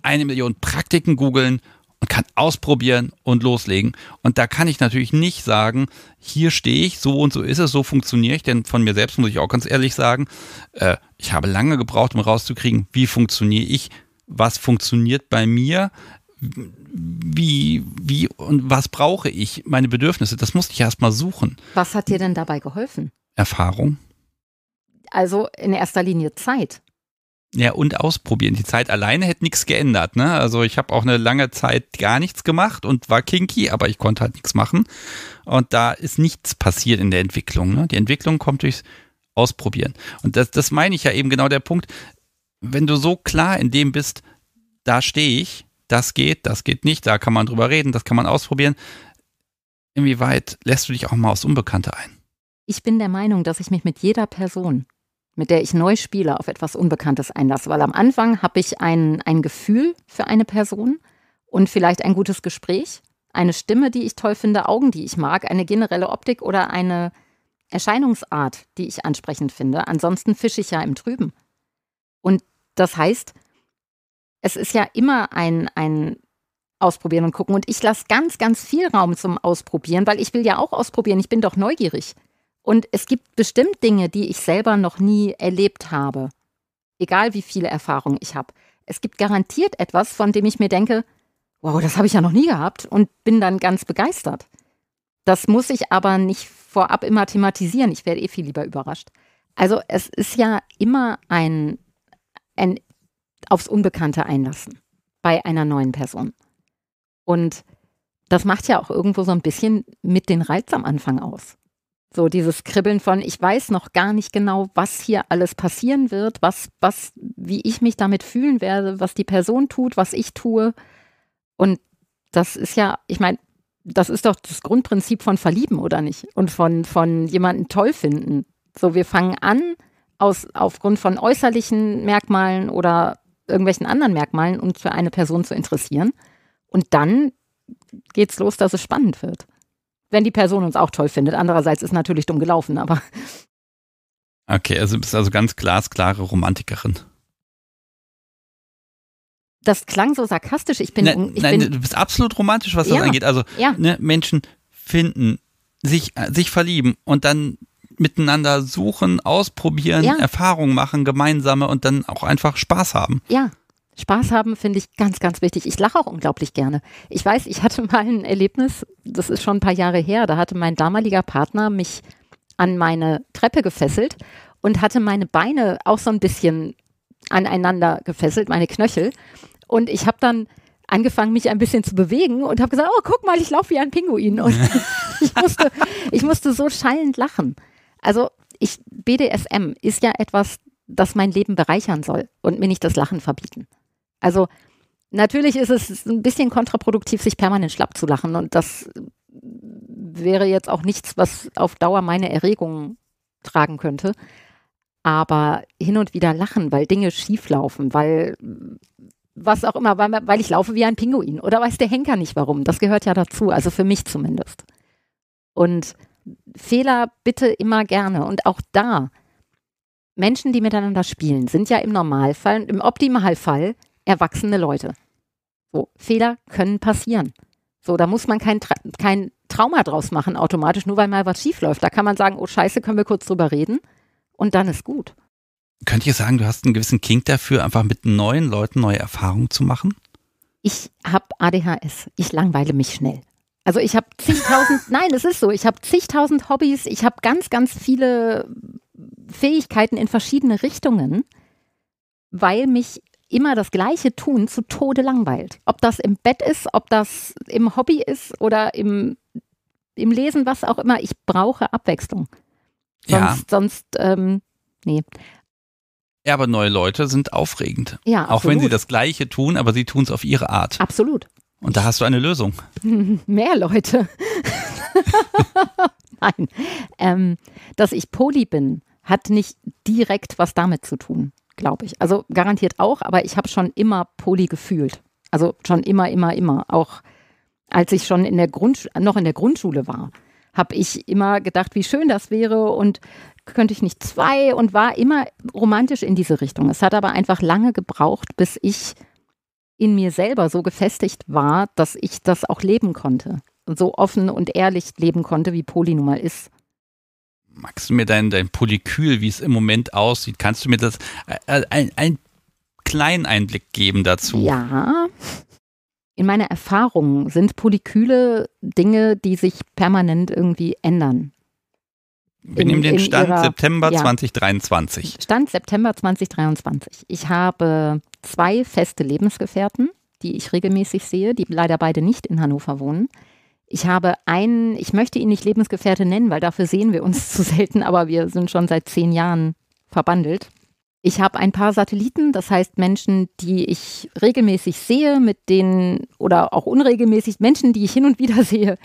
eine Million Praktiken googeln und kann ausprobieren und loslegen. Und da kann ich natürlich nicht sagen, hier stehe ich, so und so ist es, so funktioniere ich. Denn von mir selbst muss ich auch ganz ehrlich sagen, äh, ich habe lange gebraucht, um rauszukriegen, wie funktioniere ich, was funktioniert bei mir wie, wie und was brauche ich, meine Bedürfnisse, das musste ich erstmal suchen. Was hat dir denn dabei geholfen? Erfahrung. Also in erster Linie Zeit. Ja, und ausprobieren. Die Zeit alleine hätte nichts geändert. Ne? Also ich habe auch eine lange Zeit gar nichts gemacht und war kinky, aber ich konnte halt nichts machen. Und da ist nichts passiert in der Entwicklung. Ne? Die Entwicklung kommt durchs Ausprobieren. Und das, das meine ich ja eben genau der Punkt. Wenn du so klar in dem bist, da stehe ich, das geht, das geht nicht, da kann man drüber reden, das kann man ausprobieren. Inwieweit lässt du dich auch mal aufs Unbekannte ein? Ich bin der Meinung, dass ich mich mit jeder Person, mit der ich neu spiele, auf etwas Unbekanntes einlasse, weil am Anfang habe ich ein, ein Gefühl für eine Person und vielleicht ein gutes Gespräch, eine Stimme, die ich toll finde, Augen, die ich mag, eine generelle Optik oder eine Erscheinungsart, die ich ansprechend finde. Ansonsten fische ich ja im Trüben. Und das heißt, es ist ja immer ein, ein Ausprobieren und gucken. Und ich lasse ganz, ganz viel Raum zum Ausprobieren, weil ich will ja auch ausprobieren. Ich bin doch neugierig. Und es gibt bestimmt Dinge, die ich selber noch nie erlebt habe. Egal wie viele Erfahrungen ich habe. Es gibt garantiert etwas, von dem ich mir denke, wow, das habe ich ja noch nie gehabt und bin dann ganz begeistert. Das muss ich aber nicht vorab immer thematisieren. Ich werde eh viel lieber überrascht. Also es ist ja immer ein, ein aufs Unbekannte einlassen bei einer neuen Person. Und das macht ja auch irgendwo so ein bisschen mit den Reiz am Anfang aus. So dieses Kribbeln von, ich weiß noch gar nicht genau, was hier alles passieren wird, was, was, wie ich mich damit fühlen werde, was die Person tut, was ich tue. Und das ist ja, ich meine, das ist doch das Grundprinzip von Verlieben, oder nicht? Und von, von jemanden toll finden. So, wir fangen an, aus, aufgrund von äußerlichen Merkmalen oder irgendwelchen anderen Merkmalen, um für eine Person zu interessieren. Und dann geht's los, dass es spannend wird. Wenn die Person uns auch toll findet. Andererseits ist natürlich dumm gelaufen, aber. Okay, also bist also ganz glasklare Romantikerin. Das klang so sarkastisch. Ich bin. Ne, ich nein, bin, du bist absolut romantisch, was ja, das angeht. Also ja. ne, Menschen finden, sich, äh, sich verlieben und dann miteinander suchen, ausprobieren, ja. Erfahrungen machen, gemeinsame und dann auch einfach Spaß haben. Ja. Spaß haben finde ich ganz, ganz wichtig. Ich lache auch unglaublich gerne. Ich weiß, ich hatte mal ein Erlebnis, das ist schon ein paar Jahre her, da hatte mein damaliger Partner mich an meine Treppe gefesselt und hatte meine Beine auch so ein bisschen aneinander gefesselt, meine Knöchel. Und ich habe dann angefangen, mich ein bisschen zu bewegen und habe gesagt, oh, guck mal, ich laufe wie ein Pinguin. Und ich, musste, ich musste so schallend lachen. Also ich, BDSM ist ja etwas, das mein Leben bereichern soll und mir nicht das Lachen verbieten. Also natürlich ist es ein bisschen kontraproduktiv, sich permanent schlapp zu lachen und das wäre jetzt auch nichts, was auf Dauer meine Erregung tragen könnte. Aber hin und wieder lachen, weil Dinge schief laufen, weil was auch immer, weil, weil ich laufe wie ein Pinguin oder weiß der Henker nicht warum. Das gehört ja dazu, also für mich zumindest. Und Fehler bitte immer gerne. Und auch da, Menschen, die miteinander spielen, sind ja im Normalfall und im Optimalfall erwachsene Leute. So, Fehler können passieren. So, da muss man kein, Tra kein Trauma draus machen automatisch, nur weil mal was schief läuft. Da kann man sagen, oh Scheiße, können wir kurz drüber reden und dann ist gut. Könnt ihr sagen, du hast einen gewissen Kink dafür, einfach mit neuen Leuten neue Erfahrungen zu machen? Ich habe ADHS. Ich langweile mich schnell. Also ich habe zigtausend, nein, es ist so, ich habe zigtausend Hobbys, ich habe ganz, ganz viele Fähigkeiten in verschiedene Richtungen, weil mich immer das gleiche tun zu Tode langweilt. Ob das im Bett ist, ob das im Hobby ist oder im, im Lesen, was auch immer, ich brauche Abwechslung. Sonst, ja. sonst ähm, nee. Ja, aber neue Leute sind aufregend. Ja, absolut. Auch wenn sie das Gleiche tun, aber sie tun es auf ihre Art. Absolut. Und da hast du eine Lösung. Mehr Leute. Nein. Ähm, dass ich Poli bin, hat nicht direkt was damit zu tun, glaube ich. Also garantiert auch, aber ich habe schon immer Poli gefühlt. Also schon immer, immer, immer. Auch als ich schon in der noch in der Grundschule war, habe ich immer gedacht, wie schön das wäre und könnte ich nicht zwei und war immer romantisch in diese Richtung. Es hat aber einfach lange gebraucht, bis ich in mir selber so gefestigt war, dass ich das auch leben konnte. Und so offen und ehrlich leben konnte, wie Poli nun mal ist. Magst du mir dein, dein Polykül, wie es im Moment aussieht, kannst du mir das äh, äh ein, einen kleinen Einblick geben dazu? Ja. In meiner Erfahrung sind Polyküle Dinge, die sich permanent irgendwie ändern. Wir in, nehmen den Stand ihrer, September ja, 2023. Stand September 2023. Ich habe zwei feste Lebensgefährten, die ich regelmäßig sehe, die leider beide nicht in Hannover wohnen. Ich habe einen, ich möchte ihn nicht Lebensgefährte nennen, weil dafür sehen wir uns zu selten, aber wir sind schon seit zehn Jahren verbandelt. Ich habe ein paar Satelliten, das heißt Menschen, die ich regelmäßig sehe, mit denen oder auch unregelmäßig Menschen, die ich hin und wieder sehe,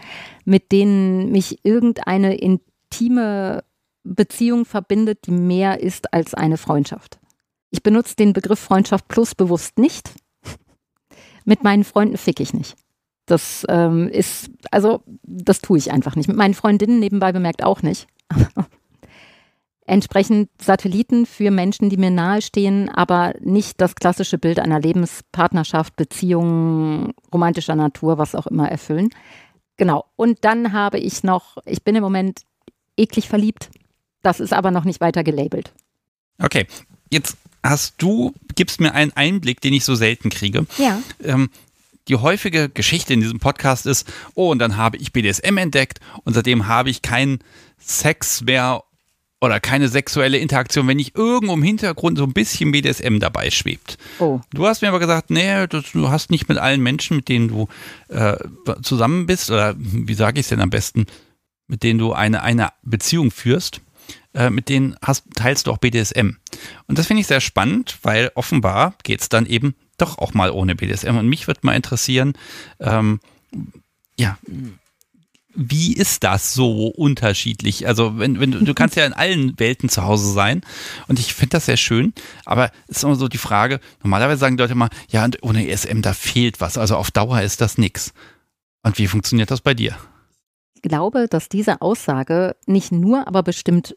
mit denen mich irgendeine intime Beziehung verbindet, die mehr ist als eine Freundschaft. Ich benutze den Begriff Freundschaft plus bewusst nicht. Mit meinen Freunden fick ich nicht. Das ähm, ist, also, das tue ich einfach nicht. Mit meinen Freundinnen nebenbei bemerkt auch nicht. Entsprechend Satelliten für Menschen, die mir nahestehen, aber nicht das klassische Bild einer Lebenspartnerschaft, Beziehung, romantischer Natur, was auch immer erfüllen. Genau. Und dann habe ich noch, ich bin im Moment eklig verliebt. Das ist aber noch nicht weiter gelabelt. Okay. Jetzt hast du, gibst mir einen Einblick, den ich so selten kriege. Ja. Ähm, die häufige Geschichte in diesem Podcast ist, oh, und dann habe ich BDSM entdeckt und seitdem habe ich keinen Sex mehr oder keine sexuelle Interaktion, wenn nicht irgendwo im Hintergrund so ein bisschen BDSM dabei schwebt. Oh. Du hast mir aber gesagt, nee, du, hast nicht mit allen Menschen, mit denen du äh, zusammen bist, oder wie sage ich es denn am besten, mit denen du eine, eine Beziehung führst, äh, mit denen hast, teilst du auch BDSM. Und das finde ich sehr spannend, weil offenbar geht es dann eben doch auch mal ohne BDSM. Und mich würde mal interessieren, ähm, ja, wie ist das so unterschiedlich? Also, wenn, wenn du, du kannst ja in allen Welten zu Hause sein und ich finde das sehr schön, aber es ist immer so die Frage, normalerweise sagen die Leute immer, ja, und ohne ESM, da fehlt was, also auf Dauer ist das nichts. Und wie funktioniert das bei dir? Ich glaube, dass diese Aussage nicht nur, aber bestimmt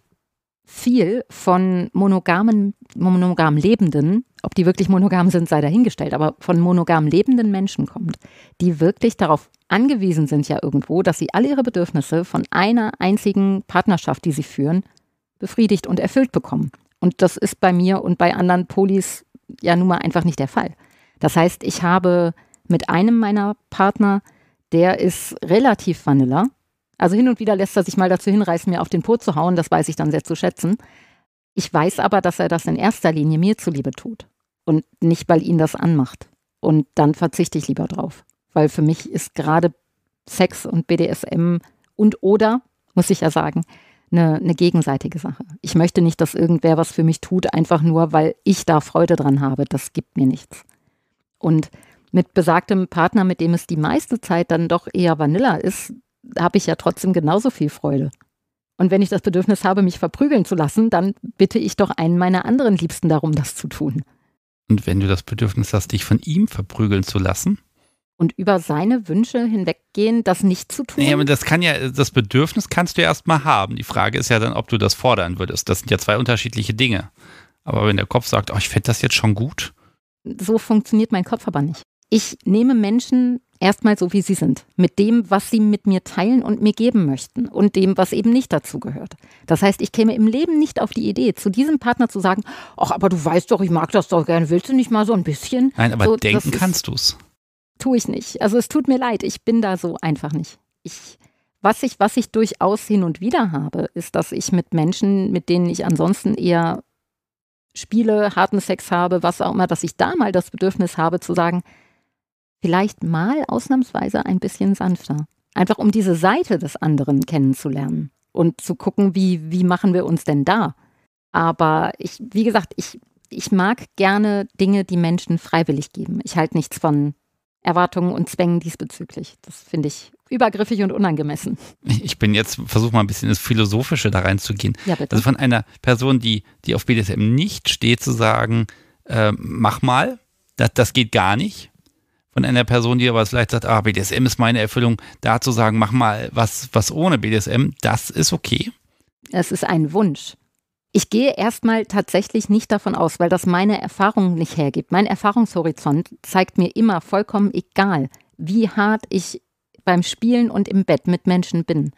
viel von monogamen, monogam Lebenden, ob die wirklich monogam sind, sei dahingestellt, aber von monogam lebenden Menschen kommt, die wirklich darauf angewiesen sind ja irgendwo, dass sie alle ihre Bedürfnisse von einer einzigen Partnerschaft, die sie führen, befriedigt und erfüllt bekommen. Und das ist bei mir und bei anderen Polis ja nun mal einfach nicht der Fall. Das heißt, ich habe mit einem meiner Partner, der ist relativ vanilla, also hin und wieder lässt er sich mal dazu hinreißen, mir auf den Po zu hauen, das weiß ich dann sehr zu schätzen. Ich weiß aber, dass er das in erster Linie mir zuliebe tut und nicht, weil ihn das anmacht. Und dann verzichte ich lieber drauf, weil für mich ist gerade Sex und BDSM und oder, muss ich ja sagen, eine, eine gegenseitige Sache. Ich möchte nicht, dass irgendwer was für mich tut, einfach nur, weil ich da Freude dran habe. Das gibt mir nichts. Und mit besagtem Partner, mit dem es die meiste Zeit dann doch eher Vanilla ist, habe ich ja trotzdem genauso viel Freude. Und wenn ich das Bedürfnis habe, mich verprügeln zu lassen, dann bitte ich doch einen meiner anderen Liebsten darum, das zu tun. Und wenn du das Bedürfnis hast, dich von ihm verprügeln zu lassen? Und über seine Wünsche hinweggehen, das nicht zu tun? Nee, aber das kann ja, das Bedürfnis kannst du ja erstmal haben. Die Frage ist ja dann, ob du das fordern würdest. Das sind ja zwei unterschiedliche Dinge. Aber wenn der Kopf sagt, oh, ich fände das jetzt schon gut. So funktioniert mein Kopf aber nicht. Ich nehme Menschen erstmal so, wie sie sind, mit dem, was sie mit mir teilen und mir geben möchten und dem, was eben nicht dazu gehört. Das heißt, ich käme im Leben nicht auf die Idee, zu diesem Partner zu sagen, ach, aber du weißt doch, ich mag das doch gern, willst du nicht mal so ein bisschen? Nein, aber so, denken kannst du es. Tue ich nicht. Also es tut mir leid, ich bin da so einfach nicht. Ich, was, ich, was ich durchaus hin und wieder habe, ist, dass ich mit Menschen, mit denen ich ansonsten eher spiele, harten Sex habe, was auch immer, dass ich da mal das Bedürfnis habe zu sagen, vielleicht mal ausnahmsweise ein bisschen sanfter. Einfach um diese Seite des anderen kennenzulernen und zu gucken, wie, wie machen wir uns denn da? Aber ich, wie gesagt, ich, ich mag gerne Dinge, die Menschen freiwillig geben. Ich halte nichts von Erwartungen und Zwängen diesbezüglich. Das finde ich übergriffig und unangemessen. Ich bin jetzt, versuche mal ein bisschen ins Philosophische da reinzugehen. Ja, bitte. Also von einer Person, die, die auf BDSM nicht steht, zu sagen, äh, mach mal, das, das geht gar nicht von einer Person, die aber vielleicht sagt, ah, BDSM ist meine Erfüllung, da zu sagen, mach mal was, was ohne BDSM, das ist okay. Es ist ein Wunsch. Ich gehe erstmal tatsächlich nicht davon aus, weil das meine Erfahrung nicht hergibt. Mein Erfahrungshorizont zeigt mir immer vollkommen egal, wie hart ich beim Spielen und im Bett mit Menschen bin.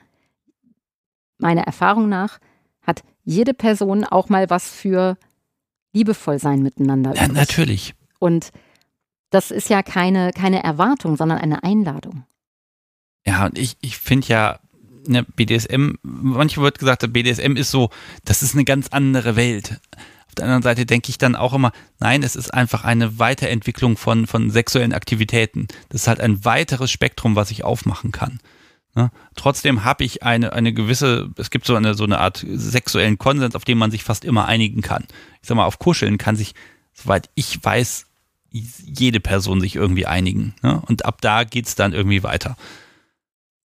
Meiner Erfahrung nach hat jede Person auch mal was für liebevoll sein miteinander. Ja, natürlich. Und das ist ja keine, keine Erwartung, sondern eine Einladung. Ja, und ich, ich finde ja, ne, BDSM, manchmal wird gesagt, BDSM ist so, das ist eine ganz andere Welt. Auf der anderen Seite denke ich dann auch immer, nein, es ist einfach eine Weiterentwicklung von, von sexuellen Aktivitäten. Das ist halt ein weiteres Spektrum, was ich aufmachen kann. Ne? Trotzdem habe ich eine, eine gewisse, es gibt so eine, so eine Art sexuellen Konsens, auf den man sich fast immer einigen kann. Ich sag mal, auf Kuscheln kann sich, soweit ich weiß, jede Person sich irgendwie einigen. Ne? Und ab da geht es dann irgendwie weiter.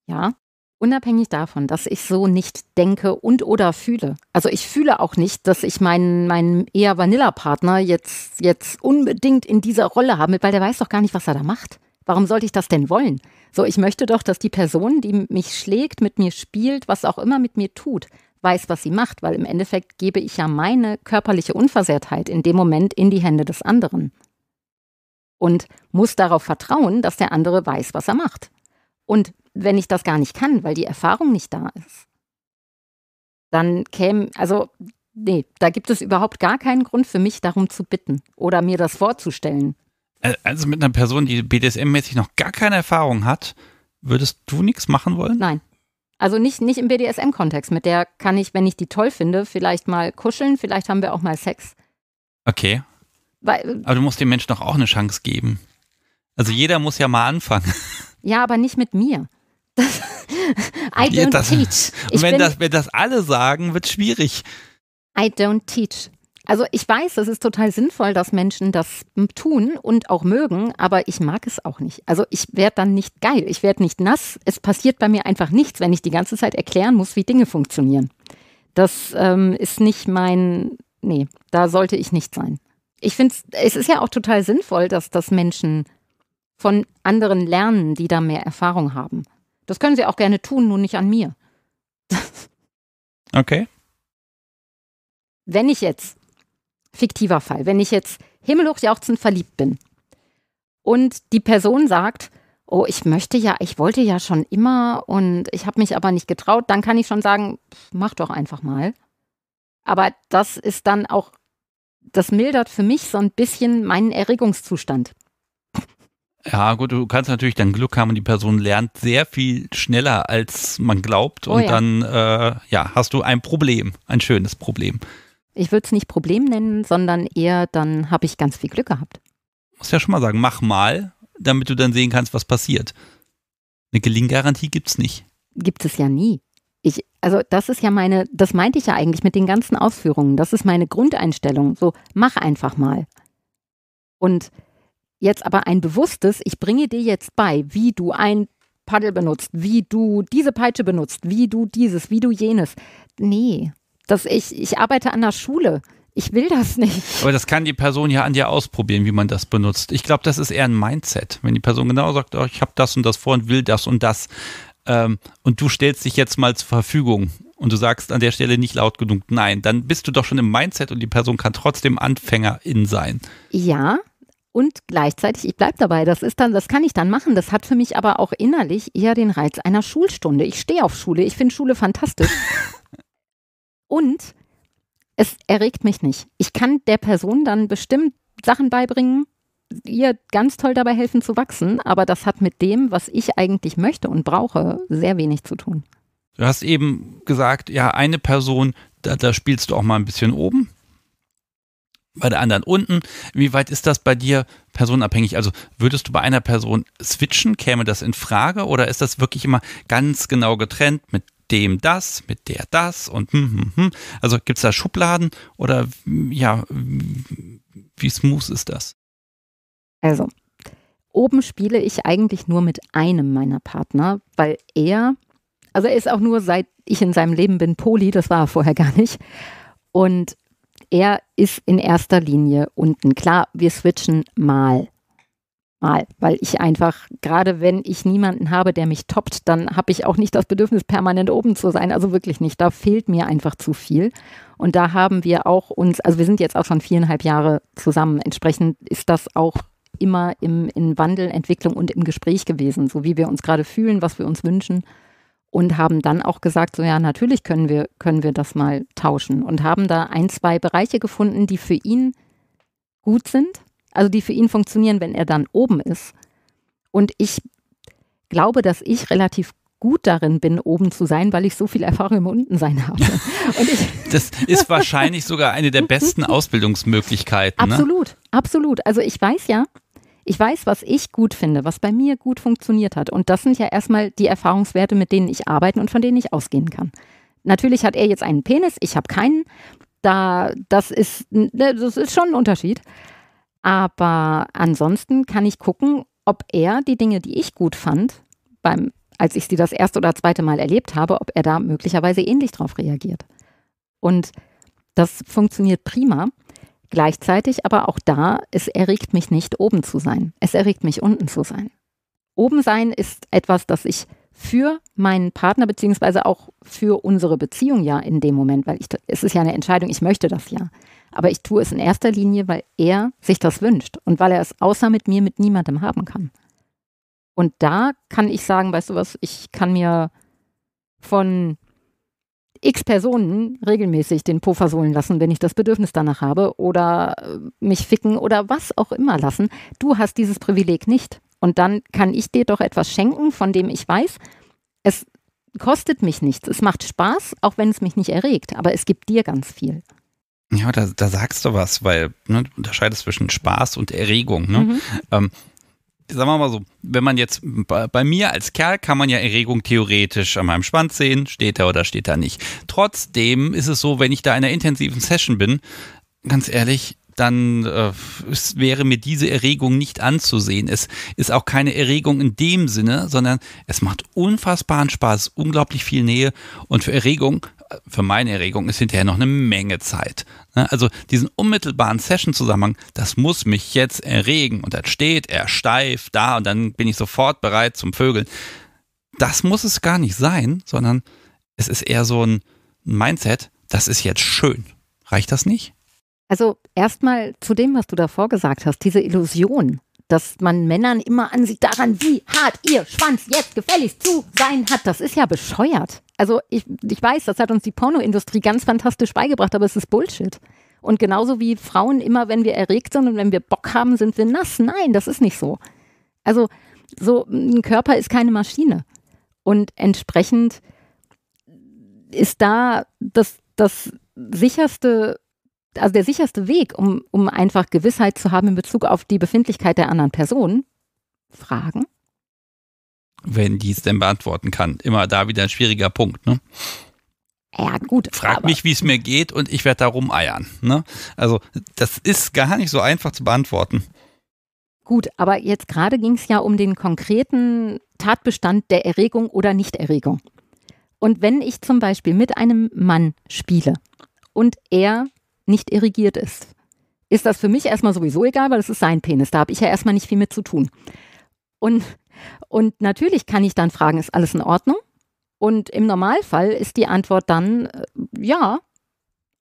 Ja, unabhängig davon, dass ich so nicht denke und oder fühle. Also ich fühle auch nicht, dass ich meinen, meinen eher Vanilla-Partner jetzt, jetzt unbedingt in dieser Rolle habe, weil der weiß doch gar nicht, was er da macht. Warum sollte ich das denn wollen? So, ich möchte doch, dass die Person, die mich schlägt, mit mir spielt, was auch immer mit mir tut, weiß, was sie macht, weil im Endeffekt gebe ich ja meine körperliche Unversehrtheit in dem Moment in die Hände des anderen und muss darauf vertrauen, dass der andere weiß, was er macht. Und wenn ich das gar nicht kann, weil die Erfahrung nicht da ist, dann käme, also nee, da gibt es überhaupt gar keinen Grund für mich, darum zu bitten oder mir das vorzustellen. Also mit einer Person, die BDSM-mäßig noch gar keine Erfahrung hat, würdest du nichts machen wollen? Nein. Also nicht, nicht im BDSM-Kontext. Mit der kann ich, wenn ich die toll finde, vielleicht mal kuscheln, vielleicht haben wir auch mal Sex. Okay, weil, äh, aber du musst dem Menschen doch auch eine Chance geben. Also jeder muss ja mal anfangen. Ja, aber nicht mit mir. I don't das, teach. Und wenn, bin, das, wenn das alle sagen, wird es schwierig. I don't teach. Also ich weiß, es ist total sinnvoll, dass Menschen das tun und auch mögen, aber ich mag es auch nicht. Also ich werde dann nicht geil, ich werde nicht nass. Es passiert bei mir einfach nichts, wenn ich die ganze Zeit erklären muss, wie Dinge funktionieren. Das ähm, ist nicht mein, nee, da sollte ich nicht sein ich finde, es ist ja auch total sinnvoll, dass das Menschen von anderen lernen, die da mehr Erfahrung haben. Das können sie auch gerne tun, nur nicht an mir. okay. Wenn ich jetzt, fiktiver Fall, wenn ich jetzt himmelhochjauchzend verliebt bin und die Person sagt, oh, ich möchte ja, ich wollte ja schon immer und ich habe mich aber nicht getraut, dann kann ich schon sagen, mach doch einfach mal. Aber das ist dann auch das mildert für mich so ein bisschen meinen Erregungszustand. Ja, gut, du kannst natürlich dann Glück haben und die Person lernt sehr viel schneller, als man glaubt. Oh, und ja. dann, äh, ja, hast du ein Problem, ein schönes Problem. Ich würde es nicht Problem nennen, sondern eher, dann habe ich ganz viel Glück gehabt. Muss ja schon mal sagen, mach mal, damit du dann sehen kannst, was passiert. Eine Gelinggarantie gibt es nicht. Gibt es ja nie ich, also das ist ja meine, das meinte ich ja eigentlich mit den ganzen Ausführungen. Das ist meine Grundeinstellung. So, mach einfach mal. Und jetzt aber ein bewusstes, ich bringe dir jetzt bei, wie du ein Paddel benutzt, wie du diese Peitsche benutzt, wie du dieses, wie du jenes. Nee, das, ich, ich arbeite an der Schule. Ich will das nicht. Aber das kann die Person ja an dir ausprobieren, wie man das benutzt. Ich glaube, das ist eher ein Mindset. Wenn die Person genau sagt, oh, ich habe das und das vor und will das und das, ähm, und du stellst dich jetzt mal zur Verfügung und du sagst an der Stelle nicht laut genug Nein, dann bist du doch schon im Mindset und die Person kann trotzdem Anfängerin sein. Ja, und gleichzeitig, ich bleibe dabei, das ist dann, das kann ich dann machen. Das hat für mich aber auch innerlich eher den Reiz einer Schulstunde. Ich stehe auf Schule, ich finde Schule fantastisch. und es erregt mich nicht. Ich kann der Person dann bestimmt Sachen beibringen, ihr ganz toll dabei helfen zu wachsen, aber das hat mit dem, was ich eigentlich möchte und brauche, sehr wenig zu tun. Du hast eben gesagt, ja, eine Person, da, da spielst du auch mal ein bisschen oben, bei der anderen unten. Wie weit ist das bei dir personenabhängig? Also würdest du bei einer Person switchen? Käme das in Frage oder ist das wirklich immer ganz genau getrennt mit dem das, mit der das und hm, hm, hm. Also gibt es da Schubladen oder ja, wie smooth ist das? Also, oben spiele ich eigentlich nur mit einem meiner Partner, weil er, also er ist auch nur seit ich in seinem Leben bin Poli, das war er vorher gar nicht. Und er ist in erster Linie unten. Klar, wir switchen mal. Mal, weil ich einfach, gerade wenn ich niemanden habe, der mich toppt, dann habe ich auch nicht das Bedürfnis, permanent oben zu sein. Also wirklich nicht. Da fehlt mir einfach zu viel. Und da haben wir auch uns, also wir sind jetzt auch schon viereinhalb Jahre zusammen. Entsprechend ist das auch immer im, in Wandel, Entwicklung und im Gespräch gewesen, so wie wir uns gerade fühlen, was wir uns wünschen und haben dann auch gesagt, so ja, natürlich können wir, können wir das mal tauschen und haben da ein, zwei Bereiche gefunden, die für ihn gut sind, also die für ihn funktionieren, wenn er dann oben ist. Und ich glaube, dass ich relativ gut darin bin, oben zu sein, weil ich so viel Erfahrung im Untensein habe. das ist wahrscheinlich sogar eine der besten Ausbildungsmöglichkeiten. Ne? Absolut, absolut. Also ich weiß ja, ich weiß, was ich gut finde, was bei mir gut funktioniert hat. Und das sind ja erstmal die Erfahrungswerte, mit denen ich arbeiten und von denen ich ausgehen kann. Natürlich hat er jetzt einen Penis, ich habe keinen. Da, das ist, ne, das ist schon ein Unterschied. Aber ansonsten kann ich gucken, ob er die Dinge, die ich gut fand, beim als ich sie das erste oder zweite Mal erlebt habe, ob er da möglicherweise ähnlich drauf reagiert. Und das funktioniert prima. Gleichzeitig aber auch da, es erregt mich nicht, oben zu sein. Es erregt mich, unten zu sein. Oben sein ist etwas, das ich für meinen Partner beziehungsweise auch für unsere Beziehung ja in dem Moment, weil ich, es ist ja eine Entscheidung, ich möchte das ja. Aber ich tue es in erster Linie, weil er sich das wünscht und weil er es außer mit mir mit niemandem haben kann. Und da kann ich sagen, weißt du was, ich kann mir von x Personen regelmäßig den Po versohlen lassen, wenn ich das Bedürfnis danach habe oder äh, mich ficken oder was auch immer lassen. Du hast dieses Privileg nicht. Und dann kann ich dir doch etwas schenken, von dem ich weiß, es kostet mich nichts. Es macht Spaß, auch wenn es mich nicht erregt, aber es gibt dir ganz viel. Ja, da, da sagst du was, weil ne, du unterscheidest zwischen Spaß und Erregung. Ne? Mhm. Ähm, sagen wir mal so, wenn man jetzt bei, mir als Kerl kann man ja Erregung theoretisch an meinem Schwanz sehen, steht er oder steht er nicht. Trotzdem ist es so, wenn ich da in einer intensiven Session bin, ganz ehrlich, dann äh, wäre mir diese Erregung nicht anzusehen. Es ist auch keine Erregung in dem Sinne, sondern es macht unfassbaren Spaß, unglaublich viel Nähe und für Erregung für meine Erregung ist hinterher noch eine Menge Zeit. Ne? Also diesen unmittelbaren Session-Zusammenhang, das muss mich jetzt erregen. Und dann steht er steif da und dann bin ich sofort bereit zum Vögeln. Das muss es gar nicht sein, sondern es ist eher so ein Mindset, das ist jetzt schön. Reicht das nicht? Also erstmal zu dem, was du davor gesagt hast, diese Illusion, dass man Männern immer ansieht daran, wie hart ihr Schwanz jetzt gefälligst zu sein hat. Das ist ja bescheuert. Also ich, ich weiß, das hat uns die Pornoindustrie ganz fantastisch beigebracht, aber es ist Bullshit. Und genauso wie Frauen immer, wenn wir erregt sind und wenn wir Bock haben, sind wir nass. Nein, das ist nicht so. Also so ein Körper ist keine Maschine. Und entsprechend ist da das, das sicherste, also der sicherste Weg, um, um einfach Gewissheit zu haben in Bezug auf die Befindlichkeit der anderen Person, fragen wenn die es denn beantworten kann. Immer da wieder ein schwieriger Punkt, ne? Ja, gut. Frag mich, wie es mir geht und ich werde da rumeiern. Ne? Also, das ist gar nicht so einfach zu beantworten. Gut, aber jetzt gerade ging es ja um den konkreten Tatbestand der Erregung oder Nichterregung. Und wenn ich zum Beispiel mit einem Mann spiele und er nicht irrigiert ist, ist das für mich erstmal sowieso egal, weil es ist sein Penis. Da habe ich ja erstmal nicht viel mit zu tun. Und und natürlich kann ich dann fragen, ist alles in Ordnung? Und im Normalfall ist die Antwort dann, äh, ja,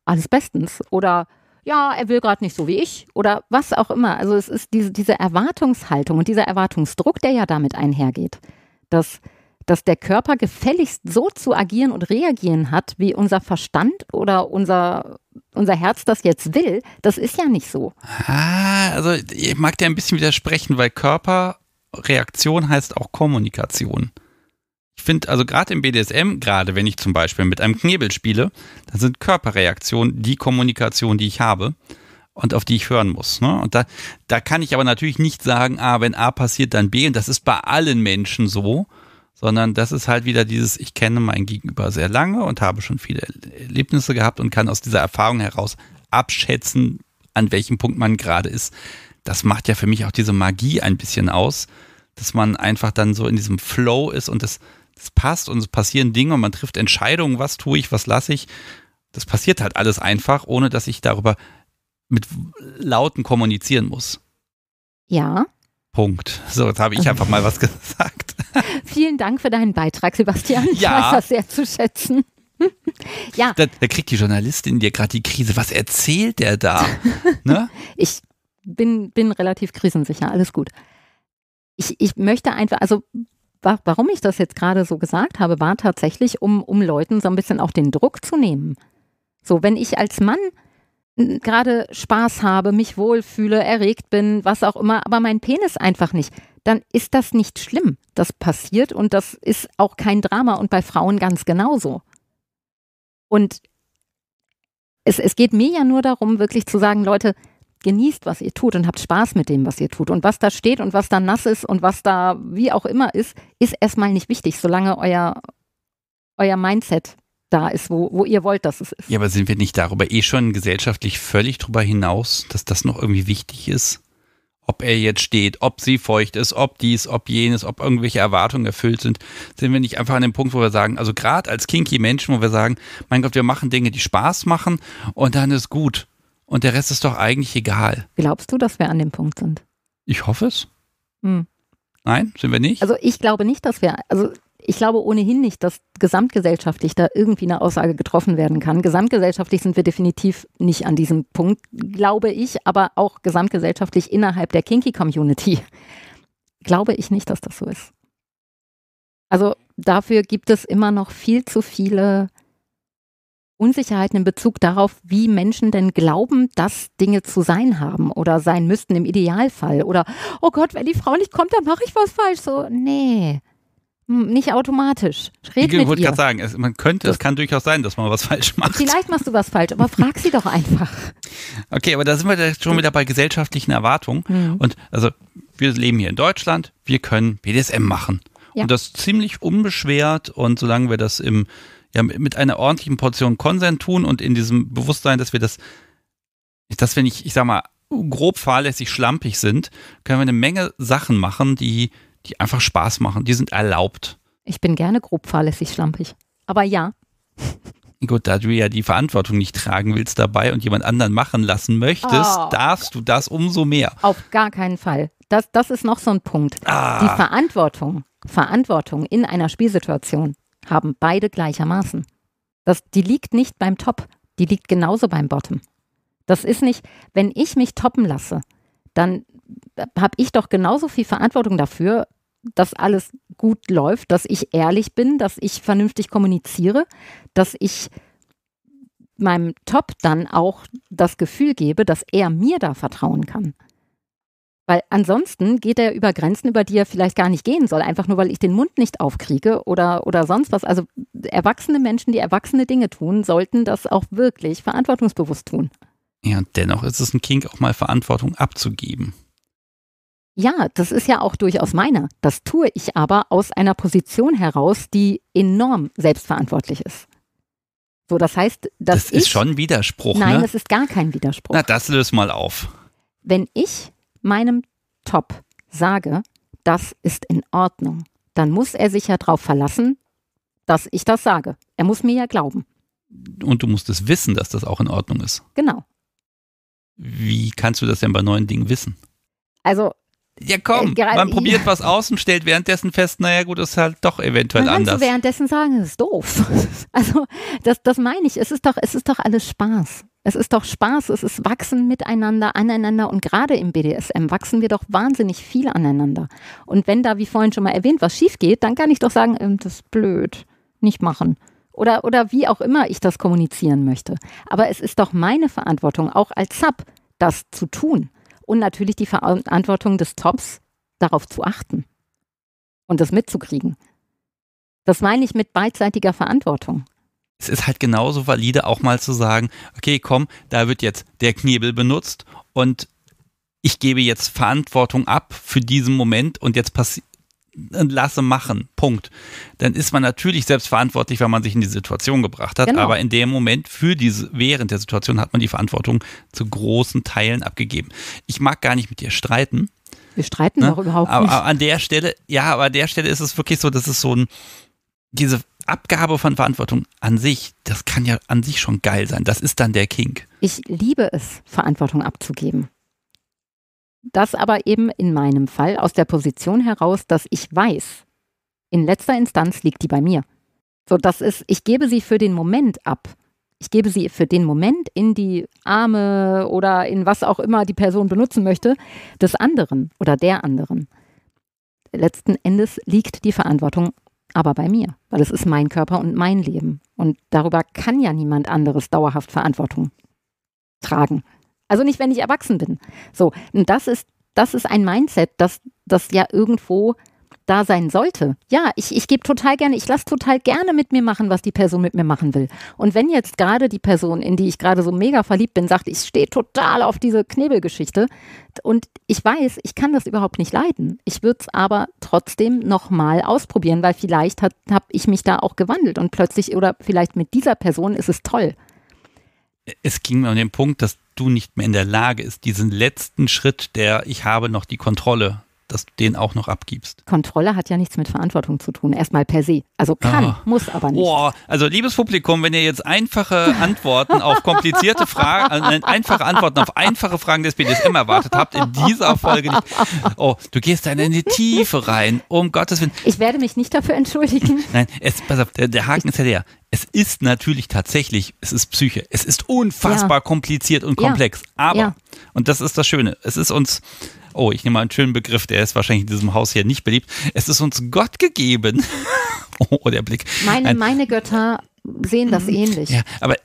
alles bestens. Oder ja, er will gerade nicht so wie ich oder was auch immer. Also es ist diese, diese Erwartungshaltung und dieser Erwartungsdruck, der ja damit einhergeht, dass, dass der Körper gefälligst so zu agieren und reagieren hat, wie unser Verstand oder unser, unser Herz das jetzt will, das ist ja nicht so. Ah, also ich mag dir ein bisschen widersprechen, weil Körper Reaktion heißt auch Kommunikation. Ich finde, also gerade im BDSM, gerade wenn ich zum Beispiel mit einem Knebel spiele, dann sind Körperreaktionen die Kommunikation, die ich habe und auf die ich hören muss. Ne? Und da, da kann ich aber natürlich nicht sagen, ah, wenn A passiert, dann B. Und das ist bei allen Menschen so, sondern das ist halt wieder dieses, ich kenne mein Gegenüber sehr lange und habe schon viele Erlebnisse gehabt und kann aus dieser Erfahrung heraus abschätzen, an welchem Punkt man gerade ist das macht ja für mich auch diese Magie ein bisschen aus, dass man einfach dann so in diesem Flow ist und das, das passt und es passieren Dinge und man trifft Entscheidungen, was tue ich, was lasse ich. Das passiert halt alles einfach, ohne dass ich darüber mit Lauten kommunizieren muss. Ja. Punkt. So, jetzt habe ich einfach mal was gesagt. Vielen Dank für deinen Beitrag, Sebastian. Ich ja. weiß das sehr zu schätzen. ja. Da, da kriegt die Journalistin dir gerade die Krise. Was erzählt der da? Ne? ich bin, bin relativ krisensicher, alles gut. Ich, ich möchte einfach, also warum ich das jetzt gerade so gesagt habe, war tatsächlich, um, um Leuten so ein bisschen auch den Druck zu nehmen. So, wenn ich als Mann gerade Spaß habe, mich wohlfühle, erregt bin, was auch immer, aber mein Penis einfach nicht, dann ist das nicht schlimm. Das passiert und das ist auch kein Drama und bei Frauen ganz genauso. Und es, es geht mir ja nur darum, wirklich zu sagen, Leute, genießt, was ihr tut und habt Spaß mit dem, was ihr tut. Und was da steht und was da nass ist und was da wie auch immer ist, ist erstmal nicht wichtig, solange euer, euer Mindset da ist, wo, wo ihr wollt, dass es ist. Ja, aber sind wir nicht darüber eh schon gesellschaftlich völlig drüber hinaus, dass das noch irgendwie wichtig ist? Ob er jetzt steht, ob sie feucht ist, ob dies, ob jenes, ob irgendwelche Erwartungen erfüllt sind, sind wir nicht einfach an dem Punkt, wo wir sagen, also gerade als kinky Menschen, wo wir sagen, mein Gott, wir machen Dinge, die Spaß machen und dann ist gut und der Rest ist doch eigentlich egal. Glaubst du, dass wir an dem Punkt sind? Ich hoffe es. Hm. Nein, sind wir nicht? Also ich glaube nicht, dass wir, also ich glaube ohnehin nicht, dass gesamtgesellschaftlich da irgendwie eine Aussage getroffen werden kann. Gesamtgesellschaftlich sind wir definitiv nicht an diesem Punkt, glaube ich, aber auch gesamtgesellschaftlich innerhalb der Kinky-Community glaube ich nicht, dass das so ist. Also dafür gibt es immer noch viel zu viele Unsicherheiten in Bezug darauf, wie Menschen denn glauben, dass Dinge zu sein haben oder sein müssten im Idealfall. Oder, oh Gott, wenn die Frau nicht kommt, dann mache ich was falsch. So, nee. Hm, nicht automatisch. Red ich wollte gerade sagen, es, man könnte, es kann durchaus sein, dass man was falsch macht. Vielleicht machst du was falsch, aber frag sie doch einfach. Okay, aber da sind wir schon wieder bei gesellschaftlichen Erwartungen. Mhm. Und also, wir leben hier in Deutschland, wir können BDSM machen. Ja. Und das ziemlich unbeschwert und solange wir das im ja, mit einer ordentlichen Portion Konsent tun und in diesem Bewusstsein, dass wir das, dass wir nicht, ich sag mal, grob fahrlässig schlampig sind, können wir eine Menge Sachen machen, die, die einfach Spaß machen. Die sind erlaubt. Ich bin gerne grob fahrlässig schlampig. Aber ja. Gut, da du ja die Verantwortung nicht tragen willst dabei und jemand anderen machen lassen möchtest, oh. darfst du das umso mehr. Auf gar keinen Fall. Das, das ist noch so ein Punkt. Ah. Die Verantwortung, Verantwortung in einer Spielsituation haben beide gleichermaßen. Das, die liegt nicht beim Top, die liegt genauso beim Bottom. Das ist nicht, wenn ich mich toppen lasse, dann habe ich doch genauso viel Verantwortung dafür, dass alles gut läuft, dass ich ehrlich bin, dass ich vernünftig kommuniziere, dass ich meinem Top dann auch das Gefühl gebe, dass er mir da vertrauen kann. Weil ansonsten geht er über Grenzen, über die er vielleicht gar nicht gehen soll, einfach nur weil ich den Mund nicht aufkriege oder, oder sonst was. Also erwachsene Menschen, die erwachsene Dinge tun, sollten das auch wirklich verantwortungsbewusst tun. Ja, dennoch ist es ein Kink, auch mal Verantwortung abzugeben. Ja, das ist ja auch durchaus meiner. Das tue ich aber aus einer Position heraus, die enorm selbstverantwortlich ist. So, das heißt, das ist schon Widerspruch. Nein, ne? das ist gar kein Widerspruch. Na, das löst mal auf. Wenn ich meinem Top sage, das ist in Ordnung, dann muss er sich ja darauf verlassen, dass ich das sage. Er muss mir ja glauben. Und du musst es wissen, dass das auch in Ordnung ist. Genau. Wie kannst du das denn bei neuen Dingen wissen? Also. Ja, komm, äh, man probiert ja. was aus und stellt währenddessen fest, naja, gut, ist halt doch eventuell man anders. Kannst du währenddessen sagen, es ist doof. also, das, das meine ich. Es ist, doch, es ist doch alles Spaß. Es ist doch Spaß, es ist Wachsen miteinander, aneinander und gerade im BDSM wachsen wir doch wahnsinnig viel aneinander. Und wenn da, wie vorhin schon mal erwähnt, was schief geht, dann kann ich doch sagen, ähm, das ist blöd, nicht machen. Oder, oder wie auch immer ich das kommunizieren möchte. Aber es ist doch meine Verantwortung, auch als Sub, das zu tun. Und natürlich die Verantwortung des Tops, darauf zu achten und das mitzukriegen. Das meine ich mit beidseitiger Verantwortung es ist halt genauso valide, auch mal zu sagen, okay, komm, da wird jetzt der Knebel benutzt und ich gebe jetzt Verantwortung ab für diesen Moment und jetzt passiert und äh, lasse machen. Punkt. Dann ist man natürlich selbstverantwortlich, verantwortlich, weil man sich in die Situation gebracht hat. Genau. Aber in dem Moment, für diese, während der Situation, hat man die Verantwortung zu großen Teilen abgegeben. Ich mag gar nicht mit dir streiten. Wir streiten ne? doch überhaupt nicht. Aber, aber an der Stelle, ja, aber an der Stelle ist es wirklich so, dass es so ein, diese Abgabe von Verantwortung an sich, das kann ja an sich schon geil sein. Das ist dann der King. Ich liebe es, Verantwortung abzugeben. Das aber eben in meinem Fall aus der Position heraus, dass ich weiß, in letzter Instanz liegt die bei mir. So, das ist, ich gebe sie für den Moment ab. Ich gebe sie für den Moment in die Arme oder in was auch immer die Person benutzen möchte, des anderen oder der anderen. Letzten Endes liegt die Verantwortung aber bei mir, weil es ist mein Körper und mein Leben. Und darüber kann ja niemand anderes dauerhaft Verantwortung tragen. Also nicht, wenn ich erwachsen bin. So, und das ist, das ist ein Mindset, das, das ja irgendwo da sein sollte. Ja, ich, ich gebe total gerne, ich lasse total gerne mit mir machen, was die Person mit mir machen will. Und wenn jetzt gerade die Person, in die ich gerade so mega verliebt bin, sagt, ich stehe total auf diese Knebelgeschichte und ich weiß, ich kann das überhaupt nicht leiden. Ich würde es aber trotzdem nochmal ausprobieren, weil vielleicht habe ich mich da auch gewandelt und plötzlich oder vielleicht mit dieser Person ist es toll. Es ging mir um den Punkt, dass du nicht mehr in der Lage ist, diesen letzten Schritt der Ich habe noch die Kontrolle dass du den auch noch abgibst. Kontrolle hat ja nichts mit Verantwortung zu tun, erstmal per se. Also kann, ah. muss aber nicht. Boah. Also liebes Publikum, wenn ihr jetzt einfache Antworten auf komplizierte Fragen, äh, einfache Antworten auf einfache Fragen des BDSM erwartet habt, in dieser Folge nicht. Oh, du gehst dann in die Tiefe rein, um Gottes Willen. Ich werde mich nicht dafür entschuldigen. Nein, es, pass auf, der, der Haken ich, ist ja der. Es ist natürlich tatsächlich, es ist Psyche. Es ist unfassbar ja. kompliziert und komplex. Ja. Aber, ja. und das ist das Schöne, es ist uns oh, ich nehme mal einen schönen Begriff, der ist wahrscheinlich in diesem Haus hier nicht beliebt. Es ist uns Gott gegeben. oh, der Blick. Meine, ein, meine Götter sehen das mhm. ähnlich. Ja, aber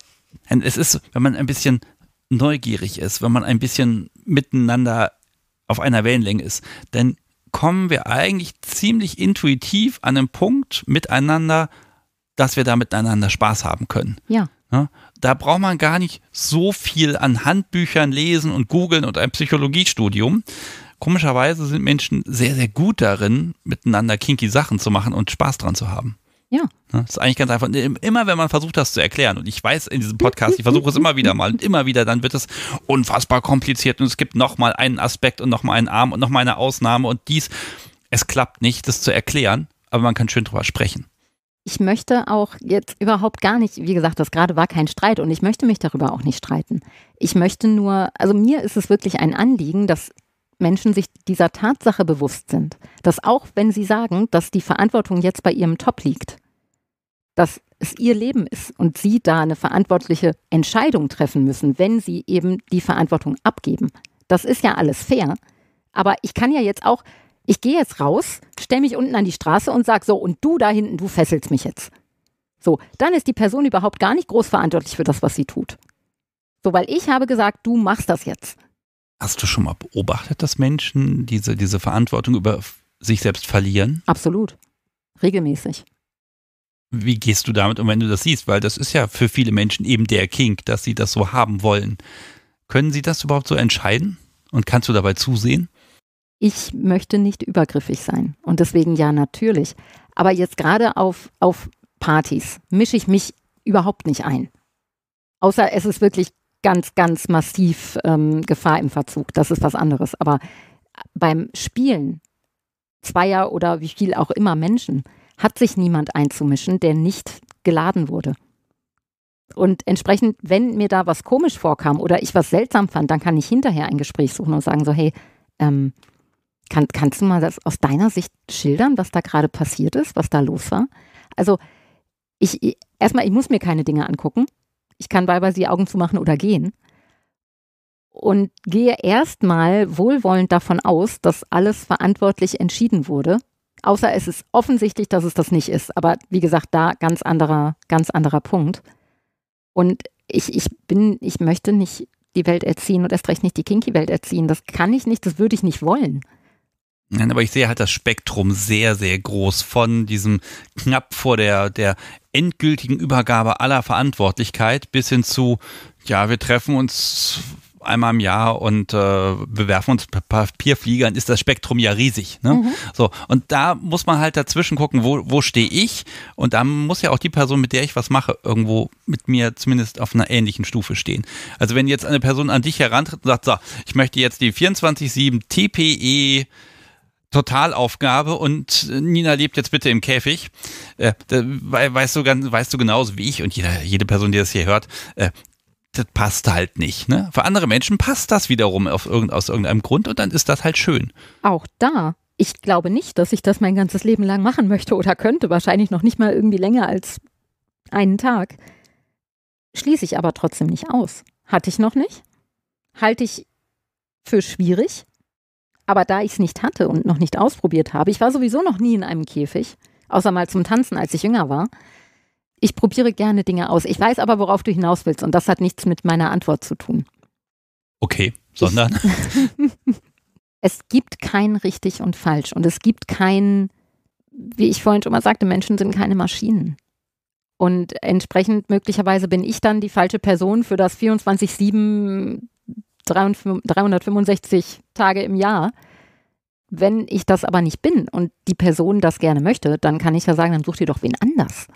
es ist, wenn man ein bisschen neugierig ist, wenn man ein bisschen miteinander auf einer Wellenlänge ist, dann kommen wir eigentlich ziemlich intuitiv an einen Punkt miteinander, dass wir da miteinander Spaß haben können. Ja. ja? da braucht man gar nicht so viel an Handbüchern lesen und googeln und ein Psychologiestudium. Komischerweise sind Menschen sehr, sehr gut darin, miteinander kinky Sachen zu machen und Spaß dran zu haben. Ja. Das ne, ist eigentlich ganz einfach. Immer wenn man versucht, das zu erklären, und ich weiß in diesem Podcast, ich versuche es immer wieder mal und immer wieder, dann wird es unfassbar kompliziert und es gibt nochmal einen Aspekt und nochmal einen Arm und nochmal eine Ausnahme und dies. Es klappt nicht, das zu erklären, aber man kann schön drüber sprechen ich möchte auch jetzt überhaupt gar nicht, wie gesagt, das gerade war kein Streit und ich möchte mich darüber auch nicht streiten. Ich möchte nur, also mir ist es wirklich ein Anliegen, dass Menschen sich dieser Tatsache bewusst sind, dass auch wenn sie sagen, dass die Verantwortung jetzt bei ihrem Top liegt, dass es ihr Leben ist und sie da eine verantwortliche Entscheidung treffen müssen, wenn sie eben die Verantwortung abgeben. Das ist ja alles fair. Aber ich kann ja jetzt auch, ich gehe jetzt raus, stelle mich unten an die Straße und sage so, und du da hinten, du fesselst mich jetzt. So, dann ist die Person überhaupt gar nicht groß verantwortlich für das, was sie tut. So, weil ich habe gesagt, du machst das jetzt. Hast du schon mal beobachtet, dass Menschen diese, diese Verantwortung über sich selbst verlieren? Absolut. Regelmäßig. Wie gehst du damit um, wenn du das siehst? Weil das ist ja für viele Menschen eben der Kink, dass sie das so haben wollen. Können sie das überhaupt so entscheiden? Und kannst du dabei zusehen? ich möchte nicht übergriffig sein. Und deswegen ja, natürlich. Aber jetzt gerade auf, auf Partys mische ich mich überhaupt nicht ein. Außer es ist wirklich ganz, ganz massiv ähm, Gefahr im Verzug. Das ist was anderes. Aber beim Spielen zweier oder wie viel auch immer Menschen hat sich niemand einzumischen, der nicht geladen wurde. Und entsprechend, wenn mir da was komisch vorkam oder ich was seltsam fand, dann kann ich hinterher ein Gespräch suchen und sagen so, hey, ähm, kann, kannst du mal das aus deiner Sicht schildern, was da gerade passiert ist, was da los war? Also, ich, erstmal, ich muss mir keine Dinge angucken. Ich kann teilweise die Augen zumachen oder gehen. Und gehe erstmal wohlwollend davon aus, dass alles verantwortlich entschieden wurde. Außer es ist offensichtlich, dass es das nicht ist. Aber wie gesagt, da ganz anderer, ganz anderer Punkt. Und ich, ich bin, ich möchte nicht die Welt erziehen und erst recht nicht die Kinky-Welt erziehen. Das kann ich nicht, das würde ich nicht wollen. Aber ich sehe halt das Spektrum sehr, sehr groß von diesem knapp vor der, der endgültigen Übergabe aller Verantwortlichkeit bis hin zu, ja, wir treffen uns einmal im Jahr und äh, bewerfen uns Papierfliegern, ist das Spektrum ja riesig. Ne? Mhm. So, und da muss man halt dazwischen gucken, wo, wo stehe ich? Und da muss ja auch die Person, mit der ich was mache, irgendwo mit mir zumindest auf einer ähnlichen Stufe stehen. Also wenn jetzt eine Person an dich herantritt und sagt, so, ich möchte jetzt die 24-7 TPE Totalaufgabe und äh, Nina lebt jetzt bitte im Käfig. Äh, weißt, du weißt du genauso wie ich und jeder, jede Person, die das hier hört, äh, das passt halt nicht. Ne? Für andere Menschen passt das wiederum irgend, aus irgendeinem Grund und dann ist das halt schön. Auch da. Ich glaube nicht, dass ich das mein ganzes Leben lang machen möchte oder könnte. Wahrscheinlich noch nicht mal irgendwie länger als einen Tag. Schließe ich aber trotzdem nicht aus. Hatte ich noch nicht. Halte ich für schwierig. Aber da ich es nicht hatte und noch nicht ausprobiert habe, ich war sowieso noch nie in einem Käfig, außer mal zum Tanzen, als ich jünger war. Ich probiere gerne Dinge aus. Ich weiß aber, worauf du hinaus willst und das hat nichts mit meiner Antwort zu tun. Okay, sondern? es gibt kein richtig und falsch und es gibt kein, wie ich vorhin schon mal sagte, Menschen sind keine Maschinen. Und entsprechend möglicherweise bin ich dann die falsche Person für das 24-7 365 Tage im Jahr. Wenn ich das aber nicht bin und die Person das gerne möchte, dann kann ich ja sagen, dann such dir doch wen anders.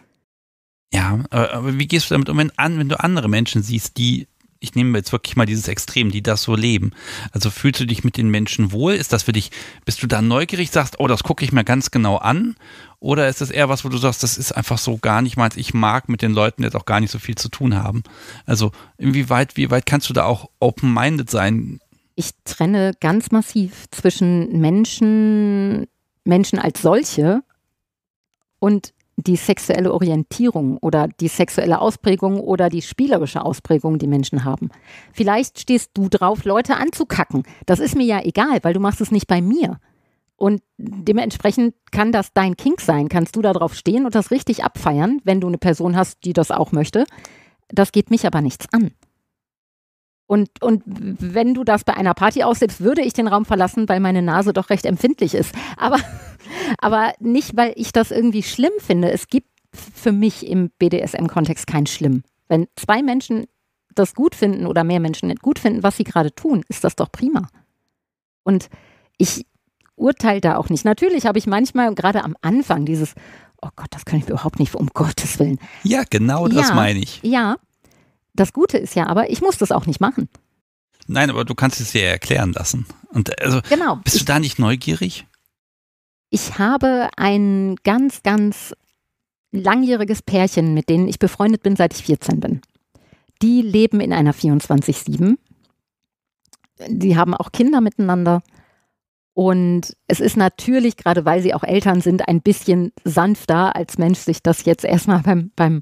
Ja, aber wie gehst du damit um, wenn, an, wenn du andere Menschen siehst, die, ich nehme jetzt wirklich mal dieses Extrem, die das so leben? Also fühlst du dich mit den Menschen wohl? Ist das für dich, bist du da neugierig, sagst, oh, das gucke ich mir ganz genau an? Oder ist das eher was, wo du sagst, das ist einfach so gar nicht meins, ich mag mit den Leuten jetzt auch gar nicht so viel zu tun haben? Also inwieweit, wie weit kannst du da auch open-minded sein? Ich trenne ganz massiv zwischen Menschen, Menschen als solche und die sexuelle Orientierung oder die sexuelle Ausprägung oder die spielerische Ausprägung, die Menschen haben. Vielleicht stehst du drauf, Leute anzukacken. Das ist mir ja egal, weil du machst es nicht bei mir. Und dementsprechend kann das dein Kink sein. Kannst du darauf stehen und das richtig abfeiern, wenn du eine Person hast, die das auch möchte. Das geht mich aber nichts an. Und, und wenn du das bei einer Party auslebst, würde ich den Raum verlassen, weil meine Nase doch recht empfindlich ist. Aber, aber nicht, weil ich das irgendwie schlimm finde. Es gibt für mich im BDSM-Kontext kein Schlimm. Wenn zwei Menschen das gut finden oder mehr Menschen nicht gut finden, was sie gerade tun, ist das doch prima. Und ich urteile da auch nicht. Natürlich habe ich manchmal, gerade am Anfang, dieses, oh Gott, das kann ich mir überhaupt nicht, um Gottes Willen. Ja, genau das ja, meine ich. Ja, das Gute ist ja aber, ich muss das auch nicht machen. Nein, aber du kannst es dir ja erklären lassen. Und also, genau, bist ich, du da nicht neugierig? Ich habe ein ganz, ganz langjähriges Pärchen, mit denen ich befreundet bin, seit ich 14 bin. Die leben in einer 24-7. Die haben auch Kinder miteinander. Und es ist natürlich, gerade weil sie auch Eltern sind, ein bisschen sanfter, als Mensch sich das jetzt erstmal beim, beim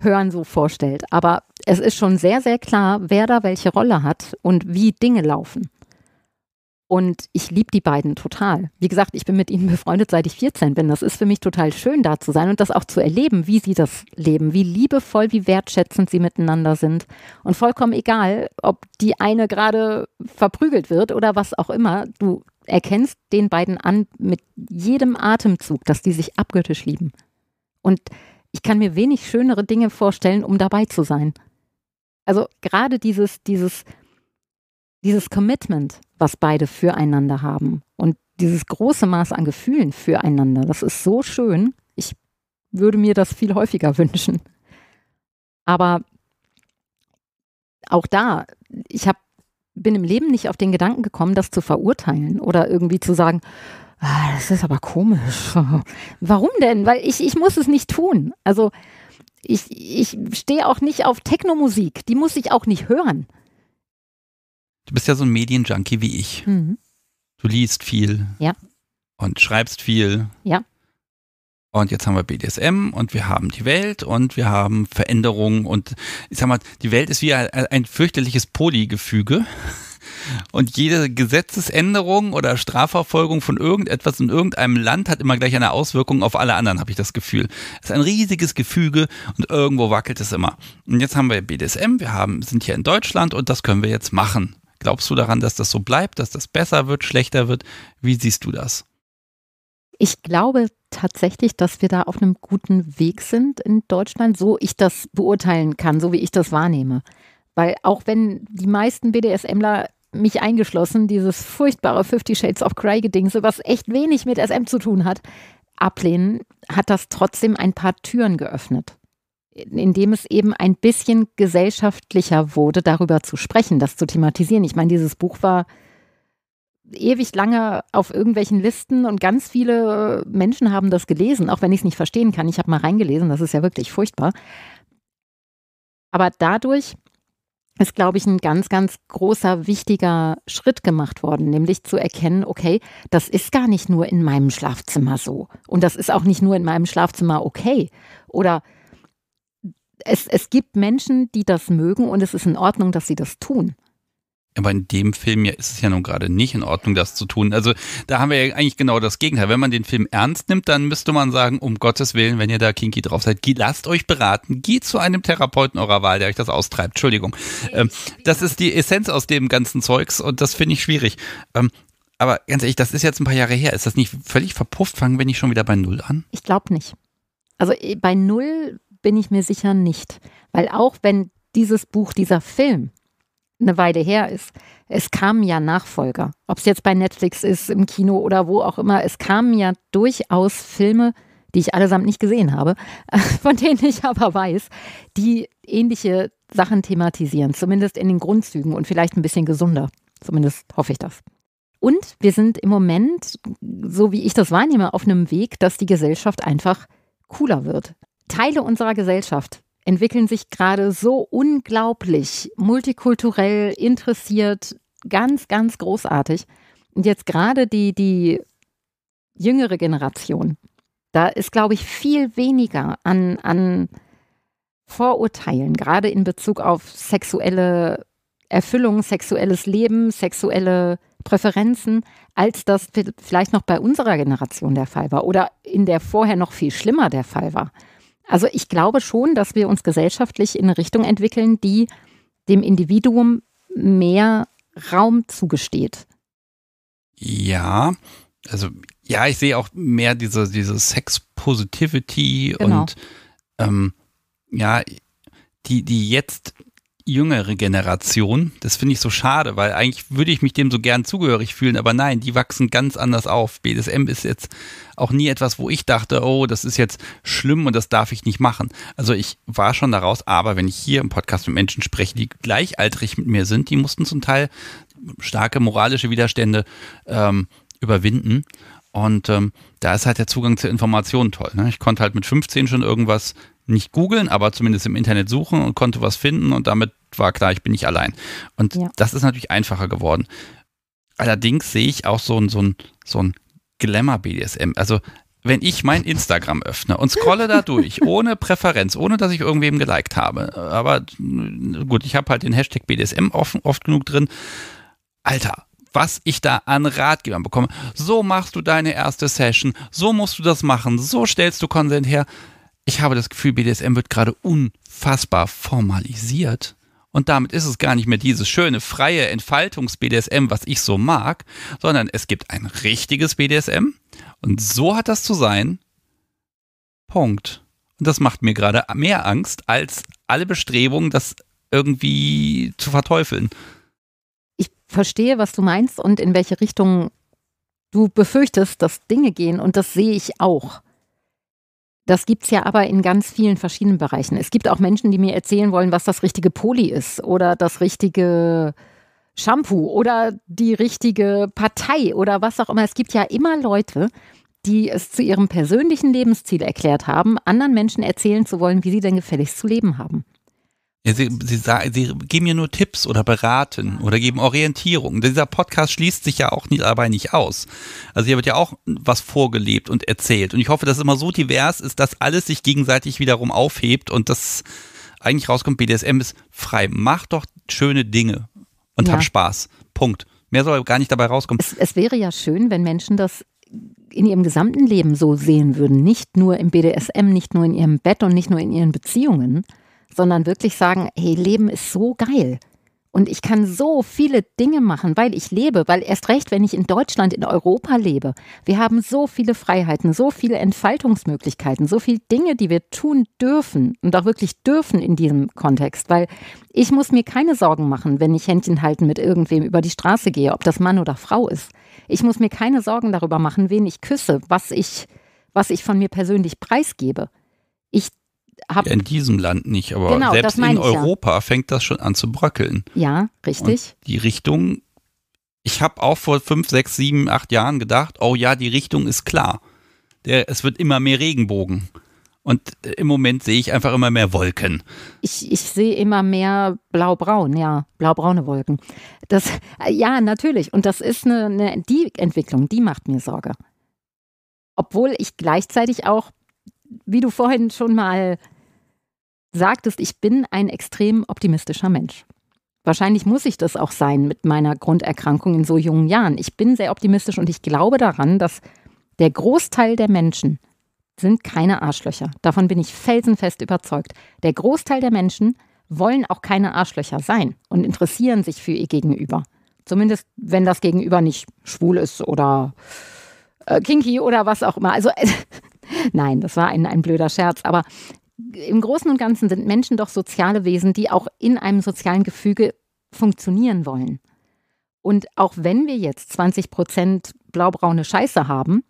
Hören so vorstellt. Aber es ist schon sehr, sehr klar, wer da welche Rolle hat und wie Dinge laufen. Und ich liebe die beiden total. Wie gesagt, ich bin mit ihnen befreundet, seit ich 14 bin. Das ist für mich total schön, da zu sein und das auch zu erleben, wie sie das leben, wie liebevoll, wie wertschätzend sie miteinander sind. Und vollkommen egal, ob die eine gerade verprügelt wird oder was auch immer, du erkennst den beiden an mit jedem Atemzug, dass die sich abgöttisch lieben. Und ich kann mir wenig schönere Dinge vorstellen, um dabei zu sein. Also gerade dieses, dieses, dieses Commitment, was beide füreinander haben und dieses große Maß an Gefühlen füreinander, das ist so schön. Ich würde mir das viel häufiger wünschen. Aber auch da, ich habe bin im Leben nicht auf den Gedanken gekommen, das zu verurteilen oder irgendwie zu sagen, ah, das ist aber komisch. Warum denn? Weil ich, ich muss es nicht tun. Also ich, ich stehe auch nicht auf Technomusik. Die muss ich auch nicht hören. Du bist ja so ein Medienjunkie wie ich. Mhm. Du liest viel. Ja. Und schreibst viel. Ja. Und jetzt haben wir BDSM und wir haben die Welt und wir haben Veränderungen und ich sag mal, die Welt ist wie ein, fürchterliches Polygefüge. Und jede Gesetzesänderung oder Strafverfolgung von irgendetwas in irgendeinem Land hat immer gleich eine Auswirkung auf alle anderen, habe ich das Gefühl. Es ist ein riesiges Gefüge und irgendwo wackelt es immer. Und jetzt haben wir BDSM, wir haben, sind hier in Deutschland und das können wir jetzt machen. Glaubst du daran, dass das so bleibt, dass das besser wird, schlechter wird? Wie siehst du das? Ich glaube tatsächlich, dass wir da auf einem guten Weg sind in Deutschland, so ich das beurteilen kann, so wie ich das wahrnehme. Weil auch wenn die meisten BDSMler mich eingeschlossen, dieses furchtbare Fifty Shades of Grey Gedingse, was echt wenig mit SM zu tun hat, ablehnen, hat das trotzdem ein paar Türen geöffnet, indem es eben ein bisschen gesellschaftlicher wurde, darüber zu sprechen, das zu thematisieren. Ich meine, dieses Buch war ewig lange auf irgendwelchen Listen und ganz viele Menschen haben das gelesen, auch wenn ich es nicht verstehen kann. Ich habe mal reingelesen, das ist ja wirklich furchtbar. Aber dadurch ist, glaube ich, ein ganz, ganz großer, wichtiger Schritt gemacht worden, nämlich zu erkennen, okay, das ist gar nicht nur in meinem Schlafzimmer so. Und das ist auch nicht nur in meinem Schlafzimmer okay. Oder es, es gibt Menschen, die das mögen und es ist in Ordnung, dass sie das tun. Aber in dem Film ist es ja nun gerade nicht in Ordnung, das zu tun. Also da haben wir ja eigentlich genau das Gegenteil. Wenn man den Film ernst nimmt, dann müsste man sagen, um Gottes Willen, wenn ihr da kinky drauf seid, lasst euch beraten, geht zu einem Therapeuten eurer Wahl, der euch das austreibt. Entschuldigung. Ähm, das ist die Essenz aus dem ganzen Zeugs und das finde ich schwierig. Ähm, aber ganz ehrlich, das ist jetzt ein paar Jahre her. Ist das nicht völlig verpufft? Fangen wir nicht schon wieder bei Null an? Ich glaube nicht. Also äh, bei Null bin ich mir sicher nicht. Weil auch wenn dieses Buch, dieser Film eine Weile her ist. Es kamen ja Nachfolger. Ob es jetzt bei Netflix ist, im Kino oder wo auch immer. Es kamen ja durchaus Filme, die ich allesamt nicht gesehen habe, von denen ich aber weiß, die ähnliche Sachen thematisieren, zumindest in den Grundzügen und vielleicht ein bisschen gesunder. Zumindest hoffe ich das. Und wir sind im Moment, so wie ich das wahrnehme, auf einem Weg, dass die Gesellschaft einfach cooler wird. Teile unserer Gesellschaft entwickeln sich gerade so unglaublich multikulturell interessiert, ganz, ganz großartig. Und jetzt gerade die, die jüngere Generation, da ist, glaube ich, viel weniger an, an Vorurteilen, gerade in Bezug auf sexuelle Erfüllung, sexuelles Leben, sexuelle Präferenzen, als das vielleicht noch bei unserer Generation der Fall war oder in der vorher noch viel schlimmer der Fall war. Also ich glaube schon, dass wir uns gesellschaftlich in eine Richtung entwickeln, die dem Individuum mehr Raum zugesteht. Ja, also ja, ich sehe auch mehr diese, diese Sex-Positivity genau. und ähm, ja, die, die jetzt jüngere Generation. Das finde ich so schade, weil eigentlich würde ich mich dem so gern zugehörig fühlen, aber nein, die wachsen ganz anders auf. BDSM ist jetzt auch nie etwas, wo ich dachte, oh, das ist jetzt schlimm und das darf ich nicht machen. Also ich war schon daraus, aber wenn ich hier im Podcast mit Menschen spreche, die gleichaltrig mit mir sind, die mussten zum Teil starke moralische Widerstände ähm, überwinden. Und ähm, da ist halt der Zugang zur Information toll. Ne? Ich konnte halt mit 15 schon irgendwas nicht googeln, aber zumindest im Internet suchen und konnte was finden und damit war klar, ich bin nicht allein. Und ja. das ist natürlich einfacher geworden. Allerdings sehe ich auch so ein, so ein, so ein Glamour-BDSM. Also wenn ich mein Instagram öffne und scrolle da durch, ohne Präferenz, ohne dass ich irgendwem geliked habe. Aber gut, ich habe halt den Hashtag BDSM oft, oft genug drin. Alter, was ich da an Ratgebern bekomme. So machst du deine erste Session, so musst du das machen, so stellst du Konsent her ich habe das Gefühl, BDSM wird gerade unfassbar formalisiert. Und damit ist es gar nicht mehr dieses schöne, freie Entfaltungs-BDSM, was ich so mag, sondern es gibt ein richtiges BDSM. Und so hat das zu sein. Punkt. Und das macht mir gerade mehr Angst als alle Bestrebungen, das irgendwie zu verteufeln. Ich verstehe, was du meinst und in welche Richtung du befürchtest, dass Dinge gehen. Und das sehe ich auch. Das gibt es ja aber in ganz vielen verschiedenen Bereichen. Es gibt auch Menschen, die mir erzählen wollen, was das richtige Poli ist oder das richtige Shampoo oder die richtige Partei oder was auch immer. Es gibt ja immer Leute, die es zu ihrem persönlichen Lebensziel erklärt haben, anderen Menschen erzählen zu wollen, wie sie denn gefälligst zu leben haben. Ja, sie, sie, sie, geben mir nur Tipps oder beraten oder geben Orientierung. Dieser Podcast schließt sich ja auch nicht, dabei nicht aus. Also hier wird ja auch was vorgelebt und erzählt. Und ich hoffe, dass es immer so divers ist, dass alles sich gegenseitig wiederum aufhebt und das eigentlich rauskommt, BDSM ist frei. Mach doch schöne Dinge und ja. hab Spaß. Punkt. Mehr soll gar nicht dabei rauskommen. Es, es wäre ja schön, wenn Menschen das in ihrem gesamten Leben so sehen würden. Nicht nur im BDSM, nicht nur in ihrem Bett und nicht nur in ihren Beziehungen sondern wirklich sagen, hey, Leben ist so geil. Und ich kann so viele Dinge machen, weil ich lebe, weil erst recht, wenn ich in Deutschland, in Europa lebe. Wir haben so viele Freiheiten, so viele Entfaltungsmöglichkeiten, so viele Dinge, die wir tun dürfen und auch wirklich dürfen in diesem Kontext, weil ich muss mir keine Sorgen machen, wenn ich Händchen halten mit irgendwem über die Straße gehe, ob das Mann oder Frau ist. Ich muss mir keine Sorgen darüber machen, wen ich küsse, was ich, was ich von mir persönlich preisgebe. Ich habe. Ja, in diesem Land nicht, aber genau, selbst in Europa ja. fängt das schon an zu bröckeln. Ja, richtig. Und die Richtung, ich habe auch vor fünf, sechs, sieben, acht Jahren gedacht, oh ja, die Richtung ist klar. Der, es wird immer mehr Regenbogen. Und äh, im Moment sehe ich einfach immer mehr Wolken. Ich, ich sehe immer mehr blaubraun, ja, blaubraune Wolken. Das, äh, ja, natürlich. Und das ist eine, eine, die Entwicklung, die macht mir Sorge. Obwohl ich gleichzeitig auch, wie du vorhin schon mal sagtest, ich bin ein extrem optimistischer Mensch. Wahrscheinlich muss ich das auch sein mit meiner Grunderkrankung in so jungen Jahren. Ich bin sehr optimistisch und ich glaube daran, dass der Großteil der Menschen sind keine Arschlöcher. Davon bin ich felsenfest überzeugt. Der Großteil der Menschen wollen auch keine Arschlöcher sein und interessieren sich für ihr Gegenüber. Zumindest, wenn das Gegenüber nicht schwul ist oder äh, kinky oder was auch immer. Also, äh, nein, das war ein, ein blöder Scherz. Aber im Großen und Ganzen sind Menschen doch soziale Wesen, die auch in einem sozialen Gefüge funktionieren wollen. Und auch wenn wir jetzt 20 Prozent blaubraune Scheiße haben,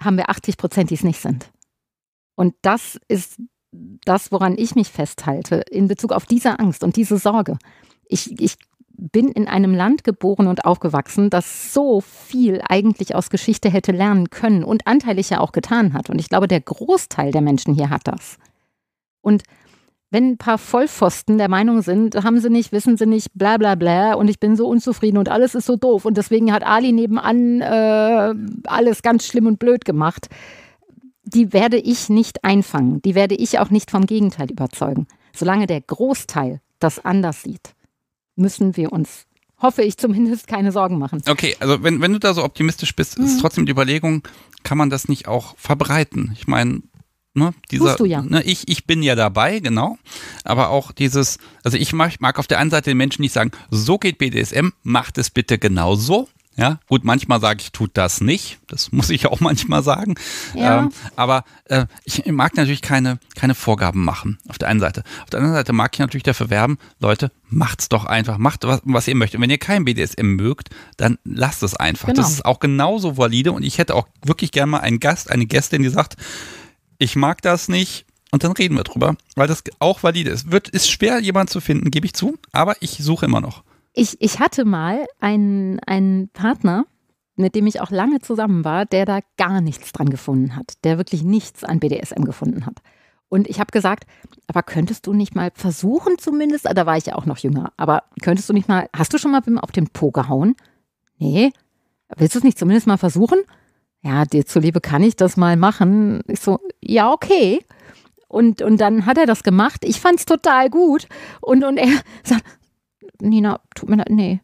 haben wir 80 Prozent, die es nicht sind. Und das ist das, woran ich mich festhalte in Bezug auf diese Angst und diese Sorge. Ich, ich bin in einem Land geboren und aufgewachsen, das so viel eigentlich aus Geschichte hätte lernen können und anteilig ja auch getan hat. Und ich glaube, der Großteil der Menschen hier hat das. Und wenn ein paar Vollpfosten der Meinung sind, haben sie nicht, wissen sie nicht, bla bla bla und ich bin so unzufrieden und alles ist so doof und deswegen hat Ali nebenan äh, alles ganz schlimm und blöd gemacht, die werde ich nicht einfangen, die werde ich auch nicht vom Gegenteil überzeugen. Solange der Großteil das anders sieht, müssen wir uns, hoffe ich zumindest, keine Sorgen machen. Okay, also wenn, wenn du da so optimistisch bist, mhm. ist trotzdem die Überlegung, kann man das nicht auch verbreiten? Ich meine, Ne, dieser, Tust du ja. Ne, ich, ich bin ja dabei, genau. Aber auch dieses, also ich mag, mag auf der einen Seite den Menschen nicht sagen, so geht BDSM, macht es bitte genauso. Ja, gut, manchmal sage ich, tut das nicht. Das muss ich auch manchmal sagen. Ja. Ähm, aber äh, ich mag natürlich keine, keine Vorgaben machen, auf der einen Seite. Auf der anderen Seite mag ich natürlich dafür werben, Leute, macht's doch einfach, macht, was, was ihr möchtet. Und wenn ihr kein BDSM mögt, dann lasst es einfach. Genau. Das ist auch genauso valide. Und ich hätte auch wirklich gerne mal einen Gast, eine Gästin, die sagt, ich mag das nicht und dann reden wir drüber, weil das auch valide ist. Wird, ist schwer, jemanden zu finden, gebe ich zu, aber ich suche immer noch. Ich, ich hatte mal einen, einen Partner, mit dem ich auch lange zusammen war, der da gar nichts dran gefunden hat, der wirklich nichts an BDSM gefunden hat. Und ich habe gesagt, aber könntest du nicht mal versuchen zumindest, da war ich ja auch noch jünger, aber könntest du nicht mal, hast du schon mal auf den Po gehauen? Nee. Willst du es nicht zumindest mal versuchen? ja, dir zuliebe kann ich das mal machen. Ich so, ja, okay. Und, und dann hat er das gemacht. Ich fand es total gut. Und, und er sagt, Nina, tut mir leid, nee,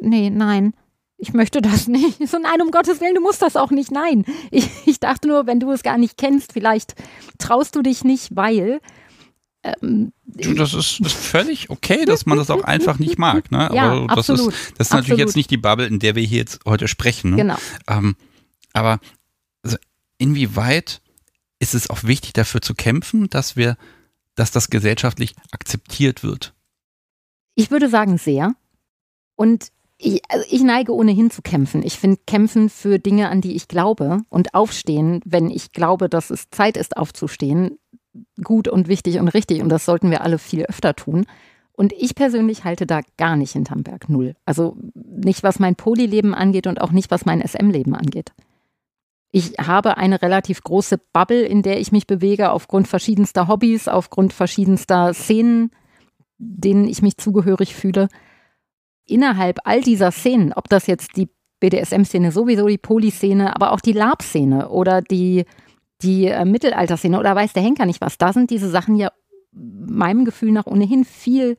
nee, nein ich möchte das nicht. Ich So, nein, um Gottes Willen, du musst das auch nicht. Nein. Ich, ich dachte nur, wenn du es gar nicht kennst, vielleicht traust du dich nicht, weil. Ähm, das ist, ist völlig okay, dass man das auch einfach nicht mag. Ne? Aber ja, absolut, das ist, das ist natürlich jetzt nicht die Bubble, in der wir hier jetzt heute sprechen. Ne? Genau. Ähm, aber also inwieweit ist es auch wichtig, dafür zu kämpfen, dass wir, dass das gesellschaftlich akzeptiert wird? Ich würde sagen, sehr. Und ich, also ich neige ohnehin zu kämpfen. Ich finde Kämpfen für Dinge, an die ich glaube und aufstehen, wenn ich glaube, dass es Zeit ist, aufzustehen, gut und wichtig und richtig. Und das sollten wir alle viel öfter tun. Und ich persönlich halte da gar nicht hinterm Berg null. Also nicht, was mein Polyleben angeht und auch nicht, was mein SM-Leben angeht. Ich habe eine relativ große Bubble, in der ich mich bewege, aufgrund verschiedenster Hobbys, aufgrund verschiedenster Szenen, denen ich mich zugehörig fühle. Innerhalb all dieser Szenen, ob das jetzt die BDSM-Szene sowieso, die Poly-Szene, aber auch die LARP-Szene oder die, die äh, Mittelalter-Szene oder weiß der Henker nicht was, da sind diese Sachen ja meinem Gefühl nach ohnehin viel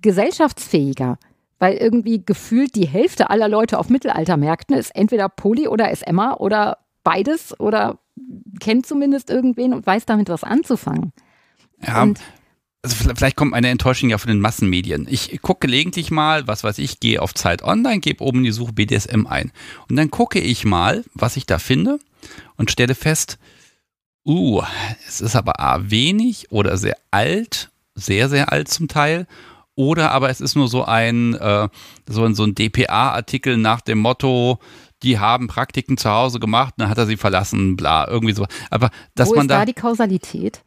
gesellschaftsfähiger, weil irgendwie gefühlt die Hälfte aller Leute auf Mittelaltermärkten ist entweder Poly oder ist oder beides oder kennt zumindest irgendwen und weiß damit was anzufangen. Ja. Und also vielleicht kommt meine Enttäuschung ja von den Massenmedien. Ich gucke gelegentlich mal, was weiß ich, gehe auf Zeit Online, gebe oben in die Suche BDSM ein. Und dann gucke ich mal, was ich da finde und stelle fest, uh, es ist aber A, wenig oder sehr alt, sehr, sehr alt zum Teil. Oder aber es ist nur so ein, äh, so, so ein DPA-Artikel nach dem Motto, die haben Praktiken zu Hause gemacht, dann hat er sie verlassen, bla, irgendwie so. Aber dass Wo man ist da, da die Kausalität?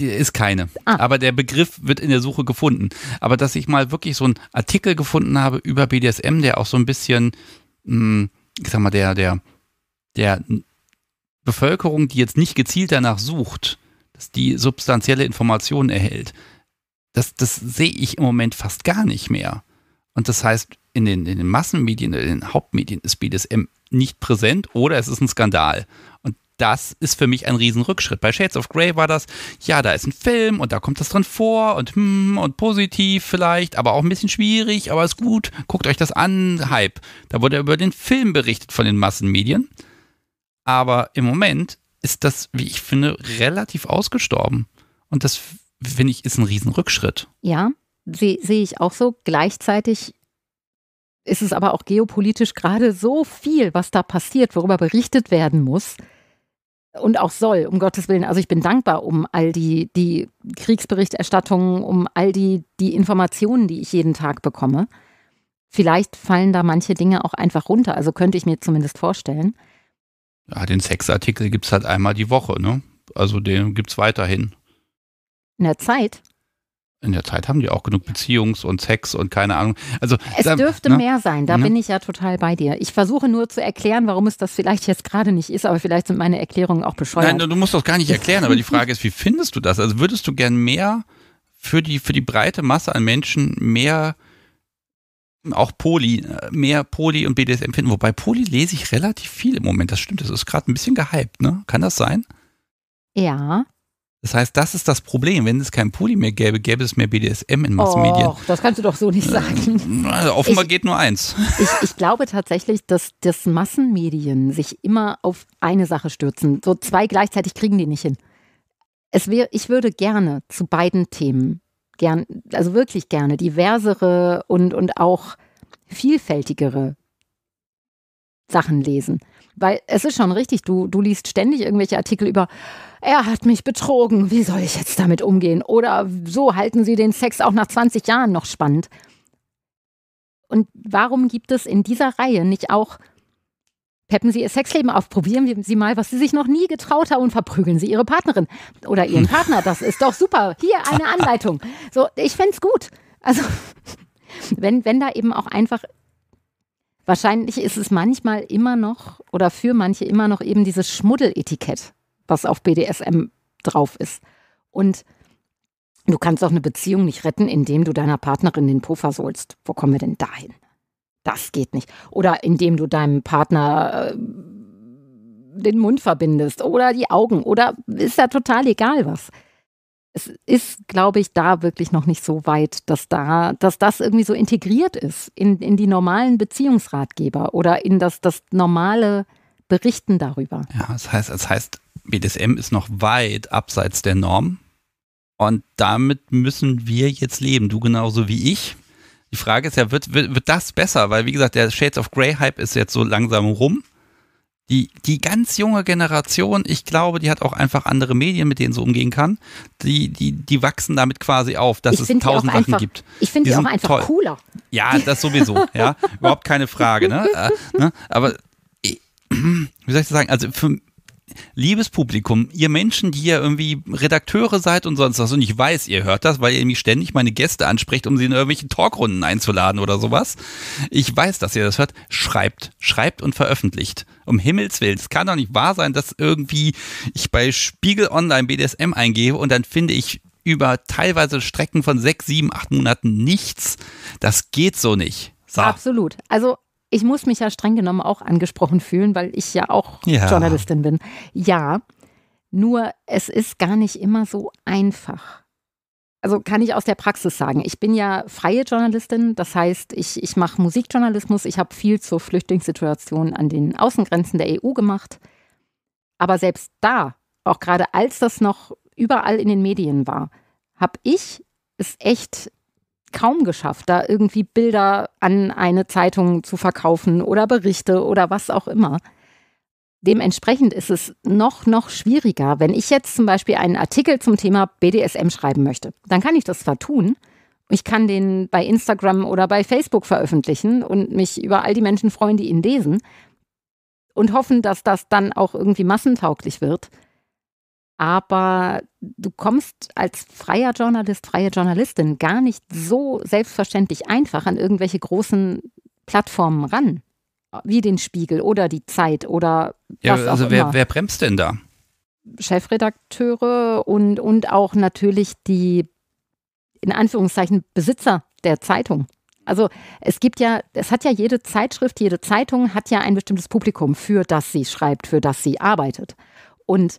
ist keine. Ah. Aber der Begriff wird in der Suche gefunden. Aber dass ich mal wirklich so einen Artikel gefunden habe über BDSM, der auch so ein bisschen, mh, hm, ich sag mal, der, der, der Bevölkerung, die jetzt nicht gezielt danach sucht, dass die substanzielle Informationen erhält, das, das sehe ich im Moment fast gar nicht mehr. Und das heißt, in den, in den Massenmedien, in den Hauptmedien ist BDSM nicht präsent oder es ist ein Skandal. Und das ist für mich ein Riesenrückschritt. Bei Shades of Grey war das, ja, da ist ein Film und da kommt das dran vor und hm, und positiv vielleicht, aber auch ein bisschen schwierig, aber ist gut. Guckt euch das an, Hype. Da wurde über den Film berichtet von den Massenmedien. Aber im Moment ist das, wie ich finde, relativ ausgestorben. Und das, finde ich, ist ein Riesenrückschritt. Ja, sehe seh ich auch so. Gleichzeitig ist es aber auch geopolitisch gerade so viel, was da passiert, worüber berichtet werden muss und auch soll, um Gottes Willen. Also ich bin dankbar um all die, die Kriegsberichterstattungen, um all die, die Informationen, die ich jeden Tag bekomme. Vielleicht fallen da manche Dinge auch einfach runter, also könnte ich mir zumindest vorstellen. Ja, den Sexartikel gibt es halt einmal die Woche, ne? Also den gibt es weiterhin. In der Zeit? In der Zeit haben die auch genug Beziehungs- und Sex und keine Ahnung. Also, es da, dürfte ne? mehr sein, da ne? bin ich ja total bei dir. Ich versuche nur zu erklären, warum es das vielleicht jetzt gerade nicht ist, aber vielleicht sind meine Erklärungen auch bescheuert. Nein, du musst das gar nicht erklären, aber die Frage ist, wie findest du das? Also würdest du gern mehr für die, für die breite Masse an Menschen mehr auch Poli, mehr Poli und BDSM finden. Wobei Poli lese ich relativ viel im Moment. Das stimmt, das ist gerade ein bisschen gehypt, ne? Kann das sein? Ja, das heißt, das ist das Problem. Wenn es kein Poli mehr gäbe, gäbe es mehr BDSM in Massenmedien. Och, das kannst du doch so nicht äh, sagen. Also offenbar ich, geht nur eins. Ich, ich glaube tatsächlich, dass, dass Massenmedien sich immer auf eine Sache stürzen. So zwei gleichzeitig kriegen die nicht hin. Es wär, ich würde gerne zu beiden Themen, gern, also wirklich gerne, diversere und, und auch vielfältigere Sachen lesen. Weil es ist schon richtig, du, du liest ständig irgendwelche Artikel über, er hat mich betrogen, wie soll ich jetzt damit umgehen? Oder so halten Sie den Sex auch nach 20 Jahren noch spannend. Und warum gibt es in dieser Reihe nicht auch, peppen Sie Ihr Sexleben auf, probieren Sie mal, was Sie sich noch nie getraut haben und verprügeln Sie Ihre Partnerin oder Ihren hm. Partner. Das ist doch super. Hier eine Anleitung. So, ich fände es gut. Also, wenn, wenn da eben auch einfach Wahrscheinlich ist es manchmal immer noch oder für manche immer noch eben dieses Schmuddeletikett was auf BDSM drauf ist. Und du kannst auch eine Beziehung nicht retten, indem du deiner Partnerin den Puffer sollst. Wo kommen wir denn dahin? Das geht nicht. Oder indem du deinem Partner äh, den Mund verbindest oder die Augen oder ist ja total egal was. Es ist, glaube ich, da wirklich noch nicht so weit, dass da, dass das irgendwie so integriert ist in, in die normalen Beziehungsratgeber oder in das, das normale berichten darüber. Ja, das heißt, das heißt, BDSM ist noch weit abseits der Norm. Und damit müssen wir jetzt leben, du genauso wie ich. Die Frage ist ja, wird, wird, wird das besser? Weil, wie gesagt, der Shades of Grey Hype ist jetzt so langsam rum. Die, die ganz junge Generation, ich glaube, die hat auch einfach andere Medien, mit denen sie umgehen kann. Die, die, die wachsen damit quasi auf, dass es tausend Sachen gibt. Ich finde die, die auch einfach toll. cooler. Ja, das sowieso, ja. Überhaupt keine Frage, ne? Äh, ne? Aber wie soll ich das sagen, also für liebes Publikum, ihr Menschen, die ja irgendwie Redakteure seid und sonst was, und ich weiß, ihr hört das, weil ihr irgendwie ständig meine Gäste anspricht, um sie in irgendwelche Talkrunden einzuladen oder sowas. Ich weiß, dass ihr das hört. Schreibt, schreibt und veröffentlicht. Um Himmels Willen, es kann doch nicht wahr sein, dass irgendwie ich bei Spiegel Online BDSM eingebe und dann finde ich über teilweise Strecken von sechs, sieben, acht Monaten nichts. Das geht so nicht. So. Absolut. Also ich muss mich ja streng genommen auch angesprochen fühlen, weil ich ja auch ja. Journalistin bin. Ja, nur es ist gar nicht immer so einfach. Also kann ich aus der Praxis sagen, ich bin ja freie Journalistin, das heißt, ich, ich mache Musikjournalismus, ich habe viel zur Flüchtlingssituation an den Außengrenzen der EU gemacht. Aber selbst da, auch gerade als das noch überall in den Medien war, habe ich es echt kaum geschafft, da irgendwie Bilder an eine Zeitung zu verkaufen oder Berichte oder was auch immer. Dementsprechend ist es noch, noch schwieriger. Wenn ich jetzt zum Beispiel einen Artikel zum Thema BDSM schreiben möchte, dann kann ich das zwar tun. Ich kann den bei Instagram oder bei Facebook veröffentlichen und mich über all die Menschen freuen, die ihn lesen und hoffen, dass das dann auch irgendwie massentauglich wird aber du kommst als freier Journalist, freie Journalistin gar nicht so selbstverständlich einfach an irgendwelche großen Plattformen ran, wie den Spiegel oder die Zeit oder ja, was also auch wer, immer. wer bremst denn da? Chefredakteure und, und auch natürlich die, in Anführungszeichen, Besitzer der Zeitung. Also es gibt ja, es hat ja jede Zeitschrift, jede Zeitung hat ja ein bestimmtes Publikum, für das sie schreibt, für das sie arbeitet. Und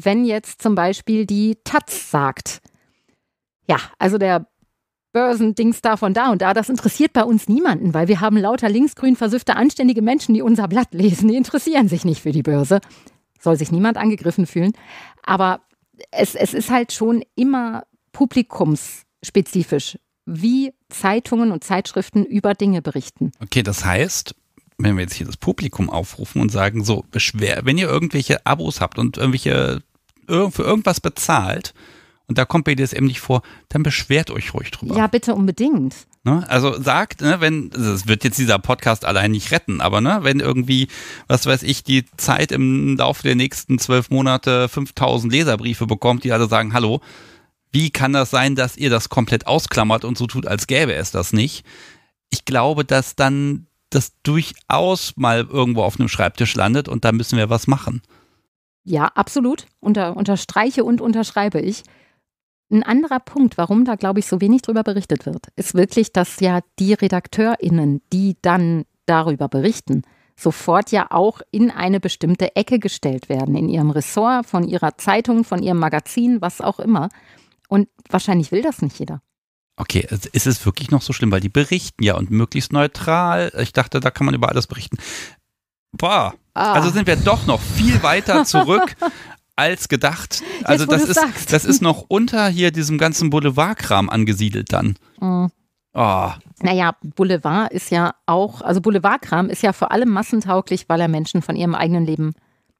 wenn jetzt zum Beispiel die Taz sagt, ja, also der Börsendings da von da und da, das interessiert bei uns niemanden, weil wir haben lauter linksgrün versüffte anständige Menschen, die unser Blatt lesen, die interessieren sich nicht für die Börse. Soll sich niemand angegriffen fühlen. Aber es, es ist halt schon immer publikumsspezifisch, wie Zeitungen und Zeitschriften über Dinge berichten. Okay, das heißt, wenn wir jetzt hier das Publikum aufrufen und sagen, so, wenn ihr irgendwelche Abos habt und irgendwelche für irgendwas bezahlt und da kommt BDSM nicht vor, dann beschwert euch ruhig drüber. Ja, bitte unbedingt. Ne? Also sagt, ne, wenn, das also wird jetzt dieser Podcast allein nicht retten, aber ne, wenn irgendwie, was weiß ich, die Zeit im Laufe der nächsten zwölf Monate 5000 Leserbriefe bekommt, die alle sagen, hallo, wie kann das sein, dass ihr das komplett ausklammert und so tut, als gäbe es das nicht? Ich glaube, dass dann das durchaus mal irgendwo auf einem Schreibtisch landet und da müssen wir was machen. Ja, absolut. Unter, unterstreiche und unterschreibe ich. Ein anderer Punkt, warum da, glaube ich, so wenig drüber berichtet wird, ist wirklich, dass ja die RedakteurInnen, die dann darüber berichten, sofort ja auch in eine bestimmte Ecke gestellt werden, in ihrem Ressort, von ihrer Zeitung, von ihrem Magazin, was auch immer. Und wahrscheinlich will das nicht jeder. Okay, ist es wirklich noch so schlimm, weil die berichten ja und möglichst neutral. Ich dachte, da kann man über alles berichten. Boah, Ah. Also sind wir doch noch viel weiter zurück als gedacht. Also Jetzt, das, ist, das ist noch unter hier diesem ganzen Boulevardkram angesiedelt dann. Mhm. Oh. Naja, Boulevard ist ja auch, also Boulevardkram ist ja vor allem massentauglich, weil er Menschen von ihrem eigenen Leben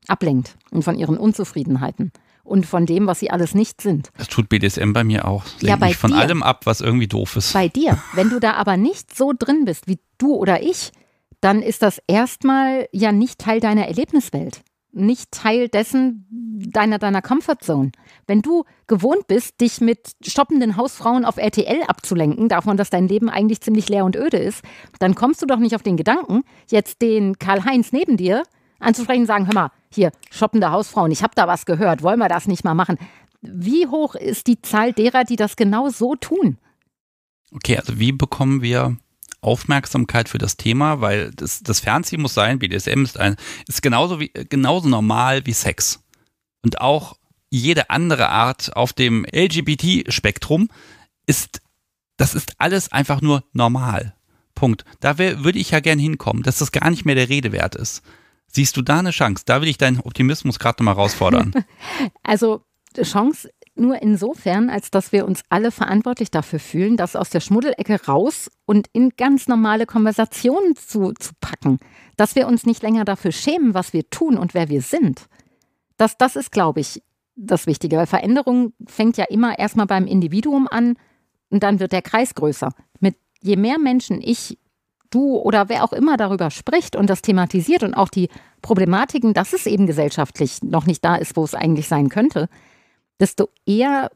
ablenkt und von ihren Unzufriedenheiten und von dem, was sie alles nicht sind. Das tut BDSM bei mir auch. ja, bei mich von dir. allem ab, was irgendwie doof ist. Bei dir. Wenn du da aber nicht so drin bist, wie du oder ich, dann ist das erstmal ja nicht Teil deiner Erlebniswelt, nicht Teil dessen deiner deiner Comfortzone. Wenn du gewohnt bist, dich mit shoppenden Hausfrauen auf RTL abzulenken, davon, dass dein Leben eigentlich ziemlich leer und öde ist, dann kommst du doch nicht auf den Gedanken, jetzt den Karl-Heinz neben dir anzusprechen und sagen, hör mal, hier, shoppende Hausfrauen, ich habe da was gehört, wollen wir das nicht mal machen? Wie hoch ist die Zahl derer, die das genau so tun? Okay, also wie bekommen wir Aufmerksamkeit für das Thema, weil das, das Fernsehen muss sein, BDSM ist ein, ist genauso wie, genauso normal wie Sex. Und auch jede andere Art auf dem LGBT-Spektrum ist, das ist alles einfach nur normal. Punkt. Da würde ich ja gern hinkommen, dass das gar nicht mehr der Rede wert ist. Siehst du da eine Chance? Da will ich deinen Optimismus gerade mal herausfordern. Also Chance nur insofern, als dass wir uns alle verantwortlich dafür fühlen, das aus der Schmuddelecke raus und in ganz normale Konversationen zu, zu packen. Dass wir uns nicht länger dafür schämen, was wir tun und wer wir sind. Das, das ist, glaube ich, das Wichtige. Weil Veränderung fängt ja immer erstmal beim Individuum an und dann wird der Kreis größer. Mit je mehr Menschen ich, du oder wer auch immer darüber spricht und das thematisiert und auch die Problematiken, dass es eben gesellschaftlich noch nicht da ist, wo es eigentlich sein könnte, desto eher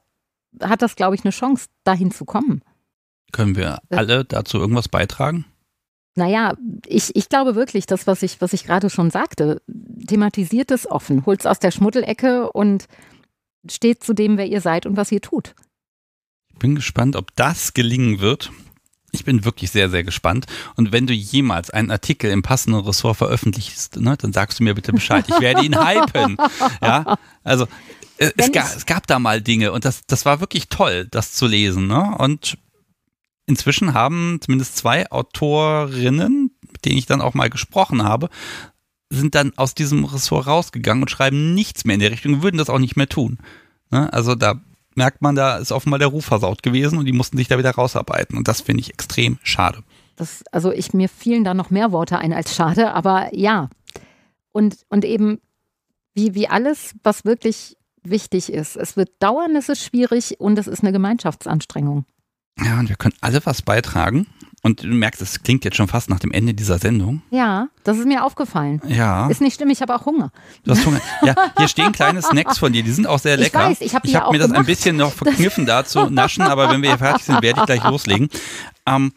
hat das, glaube ich, eine Chance, dahin zu kommen. Können wir äh, alle dazu irgendwas beitragen? Naja, ich, ich glaube wirklich, das, was ich, was ich gerade schon sagte, thematisiert es offen, holt es aus der Schmuddelecke und steht zu dem, wer ihr seid und was ihr tut. Ich bin gespannt, ob das gelingen wird. Ich bin wirklich sehr, sehr gespannt. Und wenn du jemals einen Artikel im passenden Ressort veröffentlichst, ne, dann sagst du mir bitte Bescheid. Ich werde ihn hypen. Ja, also äh, es, gab, es gab da mal Dinge und das, das war wirklich toll, das zu lesen. Ne? Und inzwischen haben zumindest zwei Autorinnen, mit denen ich dann auch mal gesprochen habe, sind dann aus diesem Ressort rausgegangen und schreiben nichts mehr in der Richtung, würden das auch nicht mehr tun. Ne? Also da merkt man, da ist offenbar der Ruf versaut gewesen und die mussten sich da wieder rausarbeiten. Und das finde ich extrem schade. Das, also ich, mir fielen da noch mehr Worte ein als schade, aber ja. Und, und eben, wie, wie alles, was wirklich wichtig ist. Es wird dauern, es ist schwierig und es ist eine Gemeinschaftsanstrengung. Ja, und wir können alle was beitragen. Und du merkst, es klingt jetzt schon fast nach dem Ende dieser Sendung. Ja, das ist mir aufgefallen. Ja. Ist nicht schlimm, ich habe auch Hunger. Du hast Hunger. Ja, hier stehen kleine Snacks von dir, die sind auch sehr lecker. Ich weiß, ich habe hab mir das ein bisschen noch verkniffen, da zu naschen, aber wenn wir hier fertig sind, werde ich gleich loslegen. Ähm,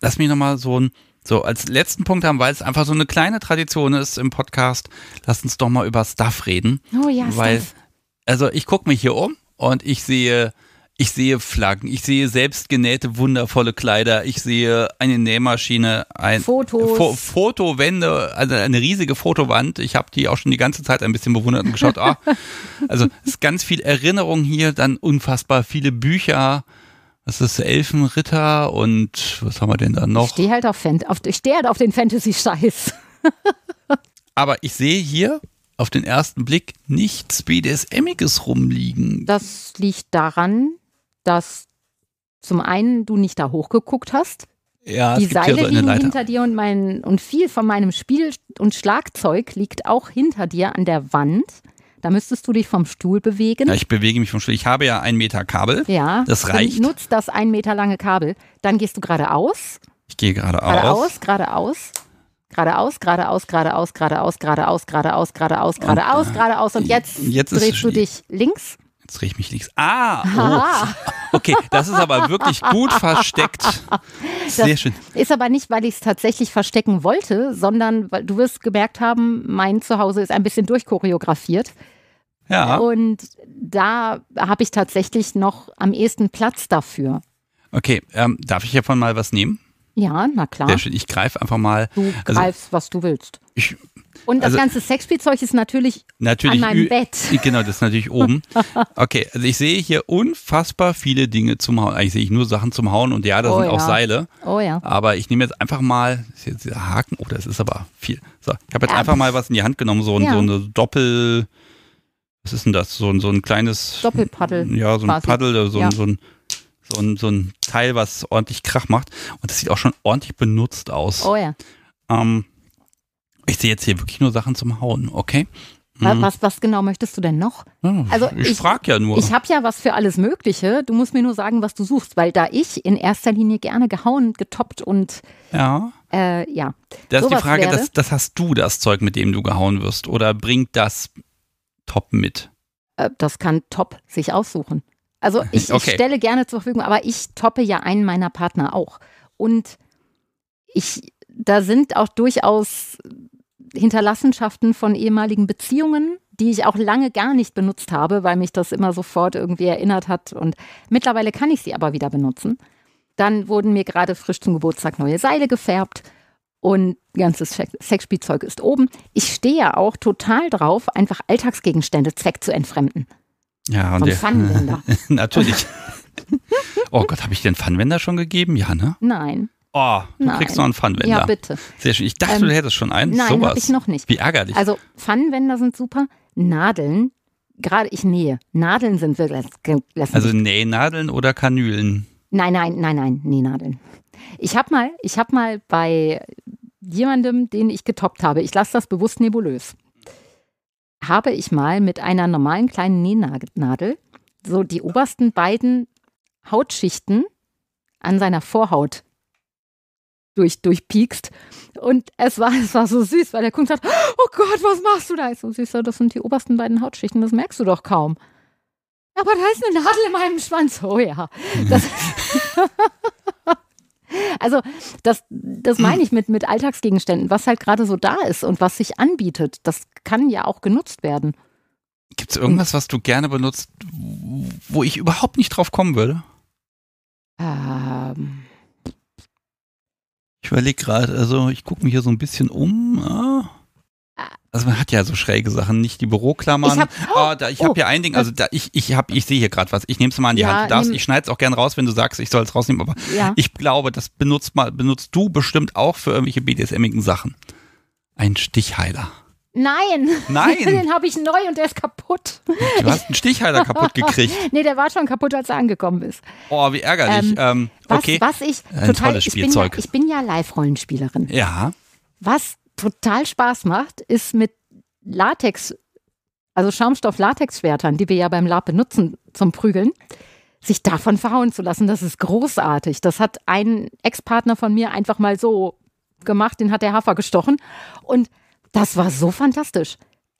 lass mich nochmal so ein so, als letzten Punkt haben, weil es einfach so eine kleine Tradition ist im Podcast, lasst uns doch mal über Stuff reden. Oh ja, weil, Stuff. Also ich gucke mich hier um und ich sehe, ich sehe Flaggen, ich sehe selbstgenähte, wundervolle Kleider, ich sehe eine Nähmaschine, ein Fotos. Fo Fotowände, also eine riesige Fotowand. Ich habe die auch schon die ganze Zeit ein bisschen bewundert und geschaut. Ah, also es ist ganz viel Erinnerung hier, dann unfassbar viele Bücher. Das ist Elfenritter und was haben wir denn da noch? Ich stehe halt auf, Fan auf, ich steh halt auf den Fantasy-Scheiß. Aber ich sehe hier auf den ersten Blick nichts BDSMiges rumliegen. Das liegt daran, dass zum einen du nicht da hochgeguckt hast. Ja, die Seile so liegen hinter dir und, mein, und viel von meinem Spiel und Schlagzeug liegt auch hinter dir an der Wand. Da müsstest du dich vom Stuhl bewegen. Ja, ich bewege mich vom Stuhl. Ich habe ja ein Meter Kabel. Ja. Das reicht. Nutzt das ein Meter lange Kabel. Dann gehst du geradeaus. Ich gehe geradeaus. Geradeaus, geradeaus. Geradeaus, geradeaus, geradeaus, geradeaus, geradeaus, geradeaus, geradeaus, geradeaus, äh, geradeaus. Und jetzt, jetzt drehst du dich links. Jetzt drehe ich mich links. Ah, oh. okay, das ist aber wirklich gut versteckt. Sehr das schön. Ist aber nicht, weil ich es tatsächlich verstecken wollte, sondern weil du wirst gemerkt haben, mein Zuhause ist ein bisschen durchchoreografiert. Ja. Und da habe ich tatsächlich noch am ehesten Platz dafür. Okay, ähm, darf ich davon mal was nehmen? Ja, na klar. Sehr schön. Ich greife einfach mal. Du also, greifst, was du willst. Ich, und das also, ganze Sexspielzeug ist natürlich, natürlich an meinem Bett. Genau, das ist natürlich oben. Okay, also ich sehe hier unfassbar viele Dinge zum Hauen. Eigentlich sehe ich nur Sachen zum Hauen und ja, da oh sind ja. auch Seile. Oh ja. Aber ich nehme jetzt einfach mal, ist jetzt dieser Haken, oh, das ist aber viel. So, ich habe jetzt ja. einfach mal was in die Hand genommen, so, ja. so eine Doppel- was ist denn das? So ein, so ein kleines. Doppelpaddel. Ja, so ein quasi. Paddel, so, ja. ein, so, ein, so, ein, so ein Teil, was ordentlich Krach macht. Und das sieht auch schon ordentlich benutzt aus. Oh ja. Ähm, ich sehe jetzt hier wirklich nur Sachen zum Hauen, okay? Was, hm. was, was genau möchtest du denn noch? also ich, ich frage ja nur. Ich habe ja was für alles Mögliche. Du musst mir nur sagen, was du suchst, weil da ich in erster Linie gerne gehauen, getoppt und ja, äh, ja. Das ist die Frage, das, das, hast du das Zeug, mit dem du gehauen wirst, oder bringt das Top mit? Äh, das kann Top sich aussuchen. Also ich, okay. ich stelle gerne zur Verfügung, aber ich toppe ja einen meiner Partner auch. Und ich, da sind auch durchaus Hinterlassenschaften von ehemaligen Beziehungen, die ich auch lange gar nicht benutzt habe, weil mich das immer sofort irgendwie erinnert hat. Und mittlerweile kann ich sie aber wieder benutzen. Dann wurden mir gerade frisch zum Geburtstag neue Seile gefärbt und ganzes Sexspielzeug ist oben. Ich stehe ja auch total drauf, einfach Alltagsgegenstände Zweck zu entfremden. Ja, und Pfannenwender. Natürlich. oh Gott, habe ich dir einen Pfannenwender schon gegeben? Ja, ne? Nein. Oh, du Nein. kriegst noch einen Pfannenwender. Ja, bitte. Sehr schön. Ich dachte, ähm, du hättest schon einen. Nein, habe ich noch nicht. Wie ärgerlich. Also Pfannenwender sind super. Nadeln, gerade ich nähe. Nadeln sind wirklich... Also Nähnadeln oder Kanülen? Nein, nein, nein, nein, Nähnadeln. Ich habe mal, ich habe mal bei jemandem, den ich getoppt habe, ich lasse das bewusst nebulös, habe ich mal mit einer normalen kleinen Nähnadel so die obersten beiden Hautschichten an seiner Vorhaut durch, durchpiekst. Und es war, es war so süß, weil der Kunde sagt, oh Gott, was machst du da? Ist so, süß, das sind die obersten beiden Hautschichten, das merkst du doch kaum. Aber da ist eine Nadel in meinem Schwanz. Oh ja. Das Also das, das meine ich mit, mit Alltagsgegenständen, was halt gerade so da ist und was sich anbietet. Das kann ja auch genutzt werden. Gibt es irgendwas, was du gerne benutzt, wo ich überhaupt nicht drauf kommen würde? Ähm. Ich überlege gerade, also ich gucke mich hier so ein bisschen um. Ah. Also man hat ja so schräge Sachen, nicht die Büroklammern. Ich habe ah, oh, oh, hab oh, hier ein Ding, also da, ich, ich, ich sehe hier gerade was. Ich nehme es mal an die ja, Hand. Du darfst, ich schneide es auch gern raus, wenn du sagst, ich soll es rausnehmen. Aber ja. ich glaube, das benutzt, mal, benutzt du bestimmt auch für irgendwelche BDSMigen Sachen. Ein Stichheiler. Nein. Nein. Den habe ich neu und der ist kaputt. Du hast einen Stichheiler kaputt gekriegt. nee, der war schon kaputt, als er angekommen ist. Oh, wie ärgerlich. Ähm, ähm, was, Was ich total, ein tolles Spielzeug. Ich bin ja, ich bin ja Live-Rollenspielerin. Ja. Was total Spaß macht, ist mit Latex, also Schaumstoff-Latex-Schwertern, die wir ja beim Lab benutzen zum Prügeln, sich davon verhauen zu lassen. Das ist großartig. Das hat ein Ex-Partner von mir einfach mal so gemacht, den hat der Hafer gestochen. Und das war so fantastisch.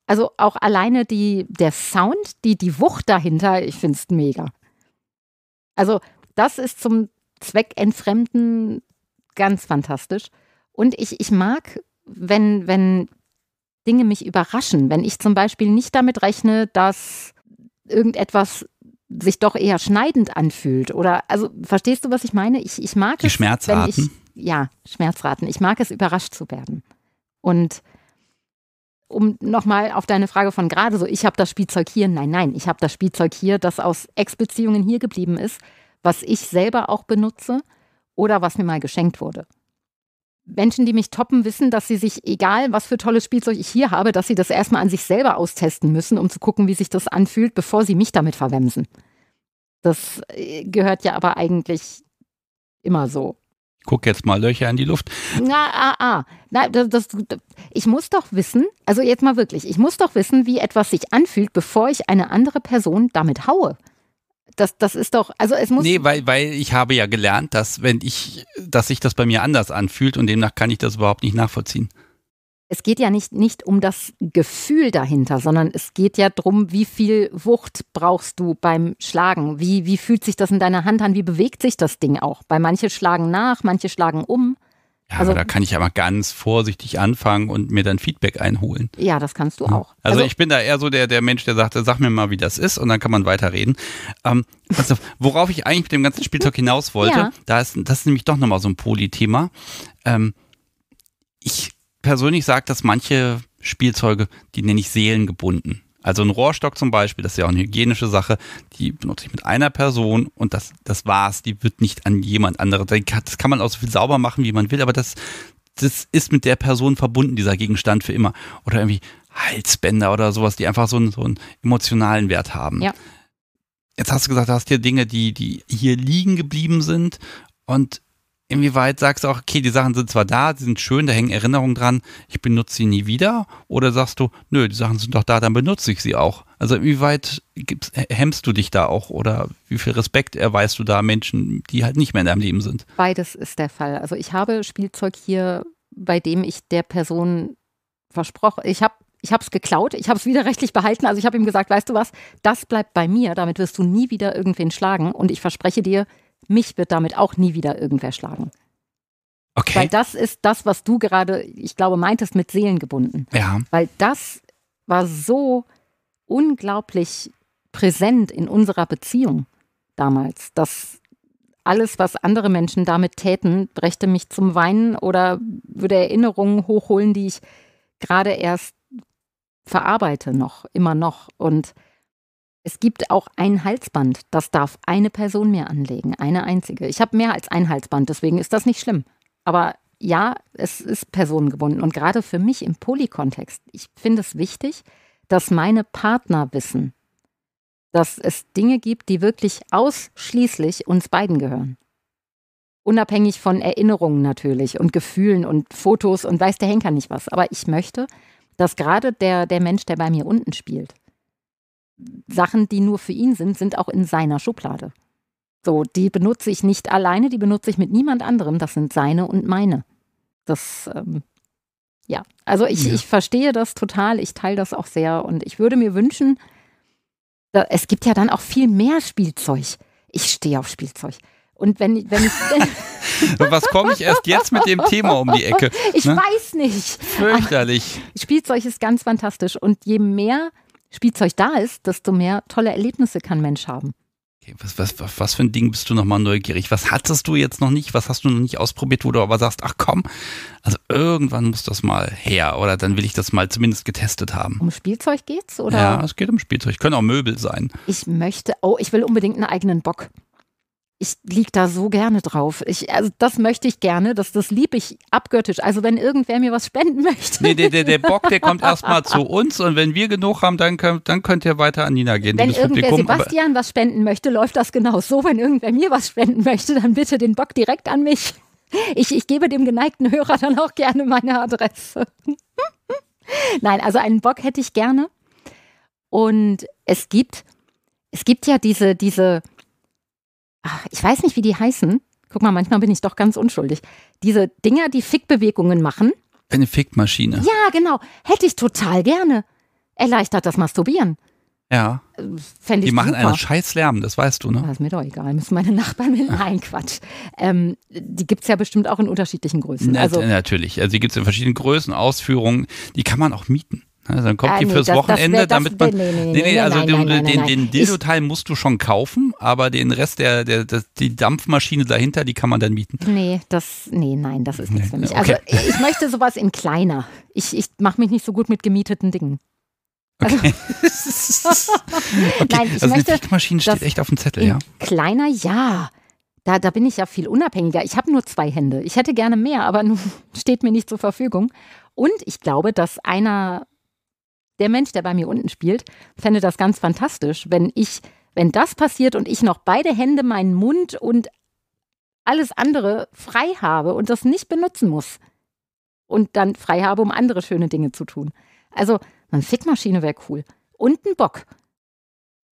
Also auch alleine die, der Sound, die, die Wucht dahinter, ich finde es mega. Also das ist zum Zweck entfremden ganz fantastisch. Und ich, ich mag wenn, wenn Dinge mich überraschen, wenn ich zum Beispiel nicht damit rechne, dass irgendetwas sich doch eher schneidend anfühlt. Oder also verstehst du, was ich meine? Ich, ich mag Die es. Schmerzraten. Ich, ja, Schmerzraten. Ich mag es, überrascht zu werden. Und um nochmal auf deine Frage von gerade, so ich habe das Spielzeug hier. Nein, nein, ich habe das Spielzeug hier, das aus Ex-Beziehungen hier geblieben ist, was ich selber auch benutze oder was mir mal geschenkt wurde. Menschen, die mich toppen, wissen, dass sie sich, egal was für tolles Spielzeug ich hier habe, dass sie das erstmal an sich selber austesten müssen, um zu gucken, wie sich das anfühlt, bevor sie mich damit verwemsen. Das äh, gehört ja aber eigentlich immer so. Ich guck jetzt mal Löcher in die Luft. Na, ah, ah. Na, das, das, ich muss doch wissen, also jetzt mal wirklich, ich muss doch wissen, wie etwas sich anfühlt, bevor ich eine andere Person damit haue. Das, das ist doch, also es muss. Nee, weil, weil ich habe ja gelernt, dass wenn ich, dass sich das bei mir anders anfühlt und demnach kann ich das überhaupt nicht nachvollziehen. Es geht ja nicht, nicht um das Gefühl dahinter, sondern es geht ja darum, wie viel Wucht brauchst du beim Schlagen? Wie, wie fühlt sich das in deiner Hand an? Wie bewegt sich das Ding auch? Bei manche schlagen nach, manche schlagen um. Ja, also, aber da kann ich ja mal ganz vorsichtig anfangen und mir dann Feedback einholen. Ja, das kannst du auch. Also, also ich bin da eher so der, der Mensch, der sagte, sag mir mal, wie das ist und dann kann man weiterreden. Ähm, also, worauf ich eigentlich mit dem ganzen Spielzeug hinaus wollte, ja. da ist, das ist nämlich doch nochmal so ein Polythema. Ähm, ich persönlich sage, dass manche Spielzeuge, die nenne ich seelengebunden. Also ein Rohrstock zum Beispiel, das ist ja auch eine hygienische Sache, die benutze ich mit einer Person und das, das war's. Die wird nicht an jemand anderen. Das kann man auch so viel sauber machen, wie man will, aber das, das ist mit der Person verbunden, dieser Gegenstand für immer. Oder irgendwie Halsbänder oder sowas, die einfach so einen, so einen emotionalen Wert haben. Ja. Jetzt hast du gesagt, du hast hier Dinge, die, die hier liegen geblieben sind und inwieweit sagst du auch, okay, die Sachen sind zwar da, sie sind schön, da hängen Erinnerungen dran, ich benutze sie nie wieder? Oder sagst du, nö, die Sachen sind doch da, dann benutze ich sie auch? Also inwieweit hemmst du dich da auch oder wie viel Respekt erweist du da Menschen, die halt nicht mehr in deinem Leben sind? Beides ist der Fall. Also ich habe Spielzeug hier, bei dem ich der Person versprochen, ich habe ich habe es geklaut, ich habe es widerrechtlich behalten. Also ich habe ihm gesagt, weißt du was, das bleibt bei mir, damit wirst du nie wieder irgendwen schlagen. Und ich verspreche dir, mich wird damit auch nie wieder irgendwer schlagen. Okay. Weil das ist das, was du gerade, ich glaube, meintest mit Seelen gebunden. Ja. Weil das war so unglaublich präsent in unserer Beziehung damals, dass alles, was andere Menschen damit täten, brächte mich zum Weinen oder würde Erinnerungen hochholen, die ich gerade erst verarbeite noch, immer noch. Und es gibt auch ein Halsband. Das darf eine Person mir anlegen, eine einzige. Ich habe mehr als ein Halsband, deswegen ist das nicht schlimm. Aber ja, es ist personengebunden. Und gerade für mich im Polykontext, ich finde es wichtig, dass meine Partner wissen, dass es Dinge gibt, die wirklich ausschließlich uns beiden gehören. Unabhängig von Erinnerungen natürlich und Gefühlen und Fotos und weiß der Henker nicht was. Aber ich möchte, dass gerade der, der Mensch, der bei mir unten spielt, Sachen, die nur für ihn sind, sind auch in seiner Schublade. So, die benutze ich nicht alleine, die benutze ich mit niemand anderem. Das sind seine und meine. Das, ähm, ja, also ich, ja. ich verstehe das total, ich teile das auch sehr und ich würde mir wünschen, da, es gibt ja dann auch viel mehr Spielzeug. Ich stehe auf Spielzeug. Und wenn, wenn ich. Was komme ich erst jetzt mit dem Thema um die Ecke? Ich ne? weiß nicht. Fürchterlich. Ach, Spielzeug ist ganz fantastisch. Und je mehr Spielzeug da ist, desto mehr tolle Erlebnisse kann ein Mensch haben. Okay, was, was, was für ein Ding bist du nochmal neugierig? Was hattest du jetzt noch nicht? Was hast du noch nicht ausprobiert, wo du aber sagst, ach komm, also irgendwann muss das mal her oder dann will ich das mal zumindest getestet haben. Um Spielzeug geht's oder? Ja, es geht um Spielzeug. Können auch Möbel sein. Ich möchte, oh, ich will unbedingt einen eigenen Bock ich liege da so gerne drauf. Ich, also das möchte ich gerne, das, das liebe ich abgöttisch. Also wenn irgendwer mir was spenden möchte. Nee, der, der, der Bock, der kommt erstmal zu uns und wenn wir genug haben, dann könnt, dann könnt ihr weiter an Nina gehen. Wenn irgendwer Publikum, Sebastian was spenden möchte, läuft das genau so. Wenn irgendwer mir was spenden möchte, dann bitte den Bock direkt an mich. Ich, ich gebe dem geneigten Hörer dann auch gerne meine Adresse. Nein, also einen Bock hätte ich gerne. Und es gibt, es gibt ja diese, diese, ach, ich weiß nicht, wie die heißen. Guck mal, manchmal bin ich doch ganz unschuldig. Diese Dinger, die Fickbewegungen machen. Eine Fickmaschine. Ja, genau. Hätte ich total gerne. Erleichtert das Masturbieren. Ja. Äh, fänd ich die machen super. einen scheiß Lärm, das weißt du, ne? Das ist mir doch egal, müssen meine Nachbarn mit. Nein, Quatsch. Ähm, die gibt es ja bestimmt auch in unterschiedlichen Größen. Na, also, natürlich. Also die gibt es in verschiedenen Größen, Ausführungen. Die kann man auch mieten. Also dann kommt ah, die fürs das, Wochenende, das, damit man. Nee, nee, nee, also den, nein, Dildo-Teil musst du schon kaufen, aber den Rest der, der, der, die Dampfmaschine dahinter, die kann man dann mieten. Nee, das, nee, nein, das ist nichts für mich. Okay. Also ich möchte sowas in kleiner. Ich, ich mache mich nicht so gut mit gemieteten Dingen. Also okay. Also, okay. Nein, ich also möchte, eine Fickmaschine steht echt auf dem Zettel, ja. Kleiner, ja. Da, da bin ich ja viel unabhängiger. Ich habe nur zwei Hände. Ich hätte gerne mehr, aber nun steht mir nicht zur Verfügung. Und ich glaube, dass einer der Mensch, der bei mir unten spielt, fände das ganz fantastisch, wenn ich, wenn das passiert und ich noch beide Hände, meinen Mund und alles andere frei habe und das nicht benutzen muss. Und dann frei habe, um andere schöne Dinge zu tun. Also, eine Fickmaschine wäre cool. Und ein Bock.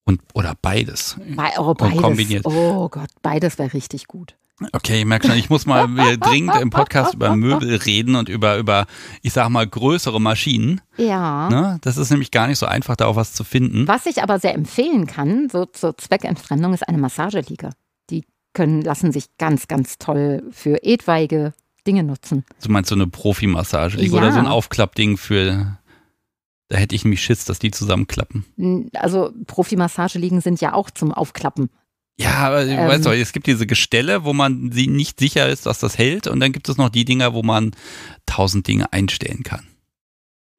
Und, oder beides. Be oh, beides. kombiniert. Oh Gott, beides wäre richtig gut. Okay, ich merke schon, ich muss mal dringend im Podcast über Möbel reden und über, über, ich sag mal, größere Maschinen. Ja. Ne? Das ist nämlich gar nicht so einfach, da auch was zu finden. Was ich aber sehr empfehlen kann, so zur Zweckentfremdung, ist eine Massageliege. Die können, lassen sich ganz, ganz toll für etwaige Dinge nutzen. Du meinst so eine Profi-Massageliege ja. oder so ein Aufklappding für da hätte ich mich Schiss, dass die zusammenklappen. Also Profi-Massageliegen sind ja auch zum Aufklappen. Ja, aber ähm, weißt du, es gibt diese Gestelle, wo man sie nicht sicher ist, dass das hält. Und dann gibt es noch die Dinger, wo man tausend Dinge einstellen kann.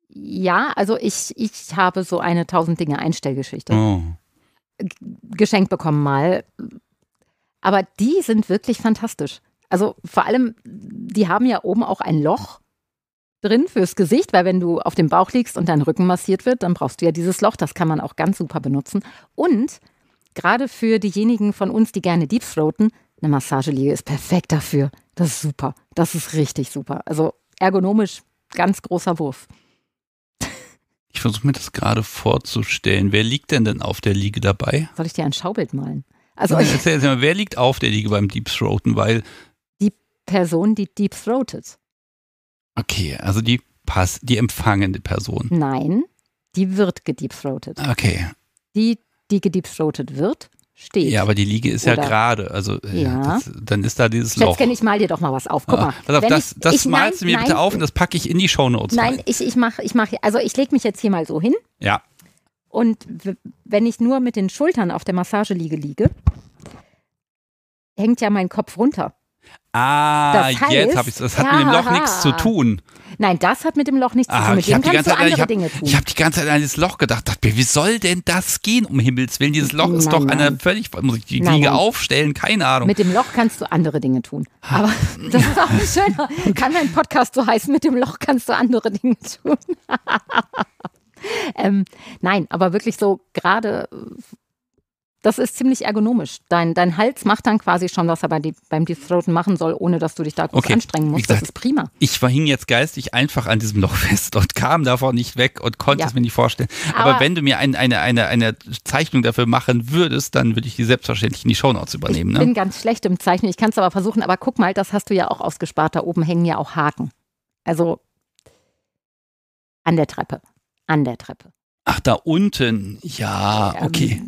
Ja, also ich, ich habe so eine tausend Dinge Einstellgeschichte oh. geschenkt bekommen mal. Aber die sind wirklich fantastisch. Also vor allem, die haben ja oben auch ein Loch drin fürs Gesicht, weil wenn du auf dem Bauch liegst und dein Rücken massiert wird, dann brauchst du ja dieses Loch. Das kann man auch ganz super benutzen. Und Gerade für diejenigen von uns, die gerne Deep Throaten, eine Massageliege ist perfekt dafür. Das ist super. Das ist richtig super. Also ergonomisch ganz großer Wurf. Ich versuche mir das gerade vorzustellen. Wer liegt denn denn auf der Liege dabei? Soll ich dir ein Schaubild malen? Also Nein, erzähl, mal, wer liegt auf der Liege beim Deep Throaten? Weil die Person, die Deep Throatet. Okay, also die Pass, die empfangende Person. Nein, die wird gedeepthroatet. Okay. Die die gediebsrotet wird, steht. Ja, aber die Liege ist Oder? ja gerade. Also äh, ja. Das, dann ist da dieses Loch. Jetzt ich mal dir doch mal was auf. Guck ah, mal. Ah, auf, das, ich, das ich, malst nein, du mir nein, bitte auf und das packe ich in die Shownotes. Nein, rein. ich, ich mache, ich mach, also ich lege mich jetzt hier mal so hin. Ja. Und wenn ich nur mit den Schultern auf der Massageliege liege, hängt ja mein Kopf runter. Ah, das heißt, jetzt habe ich Das hat ja, mit dem Loch nichts zu tun. Nein, das hat mit dem Loch nichts ah, zu tun. Mit dem kannst du andere Zeit, hab, Dinge tun. Ich habe die ganze Zeit an das Loch gedacht. Dachte, wie soll denn das gehen, um Himmels Willen? Dieses Loch nein, ist doch eine völlig. Muss ich die nein, Liege aufstellen? Keine Ahnung. Mit dem Loch kannst du andere Dinge tun. Aber ah. das ist auch ein schöner. Kann dein Podcast so heißen? Mit dem Loch kannst du andere Dinge tun. ähm, nein, aber wirklich so gerade das ist ziemlich ergonomisch. Dein, dein Hals macht dann quasi schon, was er bei die, beim Deep Throaten machen soll, ohne dass du dich da groß okay. anstrengen musst. Gesagt, das ist prima. Ich verhing jetzt geistig einfach an diesem Loch fest und kam davon nicht weg und konnte ja. es mir nicht vorstellen. Aber, Aber wenn du mir ein, eine, eine, eine Zeichnung dafür machen würdest, dann würde ich die selbstverständlich in die Shownotes übernehmen. Ich ne? bin ganz schlecht im Zeichnen. Ich kann es aber versuchen. Aber guck mal, das hast du ja auch ausgespart. Da oben hängen ja auch Haken. Also an der Treppe. An der Treppe. Ach, da unten. Ja, okay.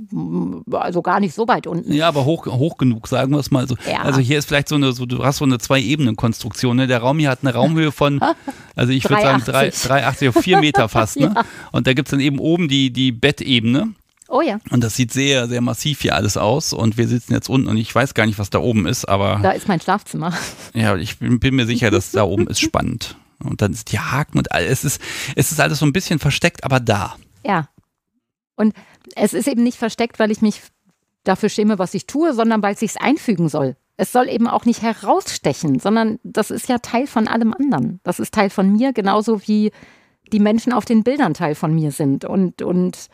Also gar nicht so weit unten. Ja, aber hoch, hoch genug, sagen wir es mal so. Ja. Also hier ist vielleicht so eine, so, du hast so eine Zwei-Ebenen-Konstruktion. Ne? Der Raum hier hat eine Raumhöhe von, also ich würde sagen, 3,80 auf 4 Meter fast. Ne? ja. Und da gibt es dann eben oben die, die Bettebene. Oh ja. Und das sieht sehr, sehr massiv hier alles aus. Und wir sitzen jetzt unten und ich weiß gar nicht, was da oben ist, aber. Da ist mein Schlafzimmer. Ja, ich bin, bin mir sicher, dass da oben ist spannend. Und dann ist die Haken und alles. Es ist, es ist alles so ein bisschen versteckt, aber da. Ja. Und es ist eben nicht versteckt, weil ich mich dafür schäme, was ich tue, sondern weil es sich einfügen soll. Es soll eben auch nicht herausstechen, sondern das ist ja Teil von allem anderen. Das ist Teil von mir, genauso wie die Menschen auf den Bildern Teil von mir sind und, und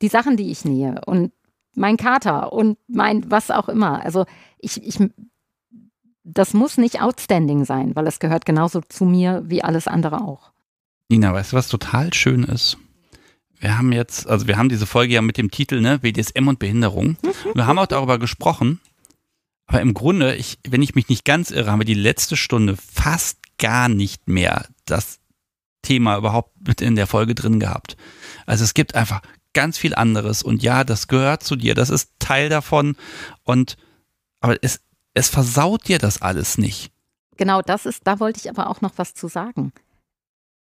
die Sachen, die ich nähe und mein Kater und mein was auch immer. Also ich, ich, das muss nicht outstanding sein, weil es gehört genauso zu mir wie alles andere auch. Nina, weißt du, was total schön ist? wir haben jetzt, also wir haben diese Folge ja mit dem Titel, ne, WDSM und Behinderung. Mhm. wir haben auch darüber gesprochen. Aber im Grunde, ich, wenn ich mich nicht ganz irre, haben wir die letzte Stunde fast gar nicht mehr das Thema überhaupt mit in der Folge drin gehabt. Also es gibt einfach ganz viel anderes und ja, das gehört zu dir, das ist Teil davon und aber es, es versaut dir das alles nicht. Genau, das ist, da wollte ich aber auch noch was zu sagen.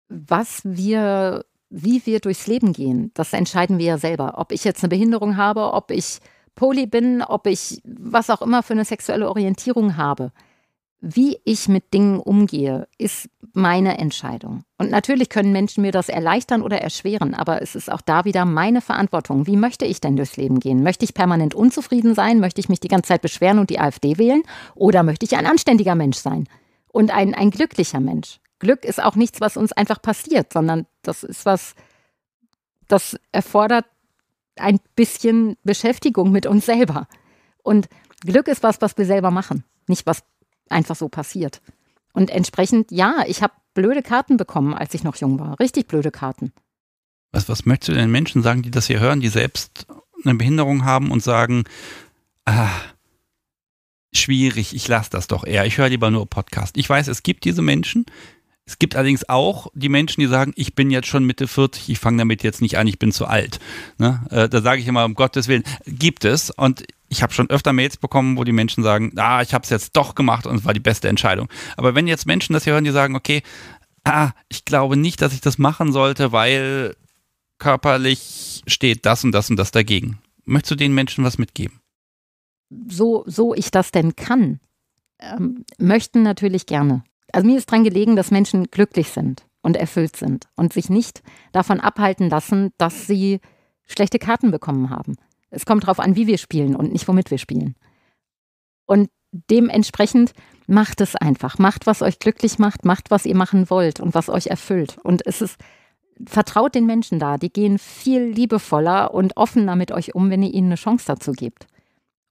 Was wir wie wir durchs Leben gehen, das entscheiden wir ja selber. Ob ich jetzt eine Behinderung habe, ob ich poly bin, ob ich was auch immer für eine sexuelle Orientierung habe. Wie ich mit Dingen umgehe, ist meine Entscheidung. Und natürlich können Menschen mir das erleichtern oder erschweren, aber es ist auch da wieder meine Verantwortung. Wie möchte ich denn durchs Leben gehen? Möchte ich permanent unzufrieden sein? Möchte ich mich die ganze Zeit beschweren und die AfD wählen? Oder möchte ich ein anständiger Mensch sein und ein, ein glücklicher Mensch? Glück ist auch nichts, was uns einfach passiert, sondern das ist was, das erfordert ein bisschen Beschäftigung mit uns selber. Und Glück ist was, was wir selber machen, nicht was einfach so passiert. Und entsprechend, ja, ich habe blöde Karten bekommen, als ich noch jung war. Richtig blöde Karten. Was, was möchtest du den Menschen sagen, die das hier hören, die selbst eine Behinderung haben und sagen, ah, schwierig, ich lasse das doch eher, ich höre lieber nur Podcast. Ich weiß, es gibt diese Menschen, es gibt allerdings auch die Menschen, die sagen, ich bin jetzt schon Mitte 40, ich fange damit jetzt nicht an, ich bin zu alt. Ne? Äh, da sage ich immer, um Gottes Willen, gibt es. Und ich habe schon öfter Mails bekommen, wo die Menschen sagen, ah, ich habe es jetzt doch gemacht und es war die beste Entscheidung. Aber wenn jetzt Menschen das hier hören, die sagen, okay, ah, ich glaube nicht, dass ich das machen sollte, weil körperlich steht das und das und das dagegen. Möchtest du den Menschen was mitgeben? So, so ich das denn kann, ähm, möchten natürlich gerne also mir ist daran gelegen, dass Menschen glücklich sind und erfüllt sind und sich nicht davon abhalten lassen, dass sie schlechte Karten bekommen haben. Es kommt darauf an, wie wir spielen und nicht womit wir spielen. Und dementsprechend macht es einfach. Macht, was euch glücklich macht, macht, was ihr machen wollt und was euch erfüllt. Und es ist, vertraut den Menschen da. Die gehen viel liebevoller und offener mit euch um, wenn ihr ihnen eine Chance dazu gebt.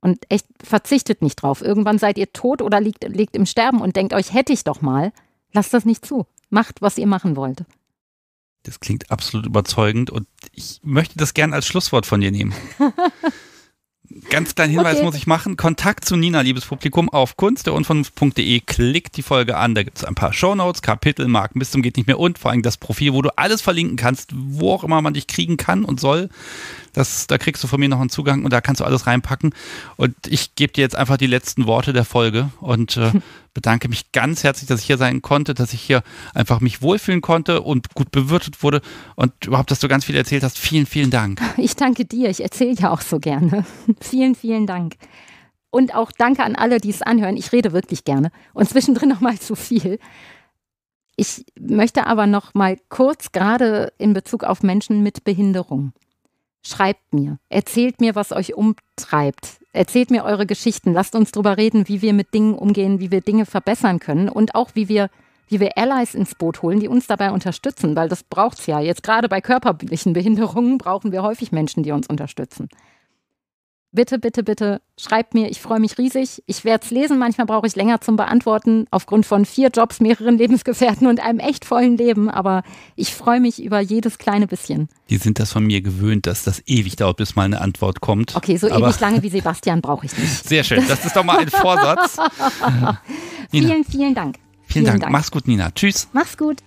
Und echt verzichtet nicht drauf. Irgendwann seid ihr tot oder liegt, liegt im Sterben und denkt euch, hätte ich doch mal. Lasst das nicht zu. Macht, was ihr machen wollt. Das klingt absolut überzeugend und ich möchte das gern als Schlusswort von dir nehmen. Ganz kleinen Hinweis okay. muss ich machen. Kontakt zu Nina, liebes Publikum, auf kunst.de. Klickt die Folge an. Da gibt es ein paar Shownotes, Kapitel, Marken bis zum geht nicht mehr und vor allem das Profil, wo du alles verlinken kannst, wo auch immer man dich kriegen kann und soll. Das, da kriegst du von mir noch einen Zugang und da kannst du alles reinpacken. Und ich gebe dir jetzt einfach die letzten Worte der Folge und äh, bedanke mich ganz herzlich, dass ich hier sein konnte, dass ich hier einfach mich wohlfühlen konnte und gut bewirtet wurde und überhaupt, dass du ganz viel erzählt hast. Vielen, vielen Dank. Ich danke dir. Ich erzähle ja auch so gerne. vielen, vielen Dank. Und auch danke an alle, die es anhören. Ich rede wirklich gerne und zwischendrin noch mal zu viel. Ich möchte aber noch mal kurz gerade in Bezug auf Menschen mit Behinderung Schreibt mir, erzählt mir, was euch umtreibt. Erzählt mir eure Geschichten. Lasst uns darüber reden, wie wir mit Dingen umgehen, wie wir Dinge verbessern können und auch wie wir, wie wir Allies ins Boot holen, die uns dabei unterstützen, weil das braucht es ja. Jetzt gerade bei körperlichen Behinderungen brauchen wir häufig Menschen, die uns unterstützen bitte, bitte, bitte schreibt mir. Ich freue mich riesig. Ich werde es lesen. Manchmal brauche ich länger zum Beantworten aufgrund von vier Jobs, mehreren Lebensgefährten und einem echt vollen Leben. Aber ich freue mich über jedes kleine bisschen. Die sind das von mir gewöhnt, dass das ewig dauert, bis mal eine Antwort kommt. Okay, so Aber ewig lange wie Sebastian brauche ich nicht. Sehr schön. Das ist doch mal ein Vorsatz. vielen, vielen Dank. Vielen, vielen Dank. Dank. Mach's gut, Nina. Tschüss. Mach's gut.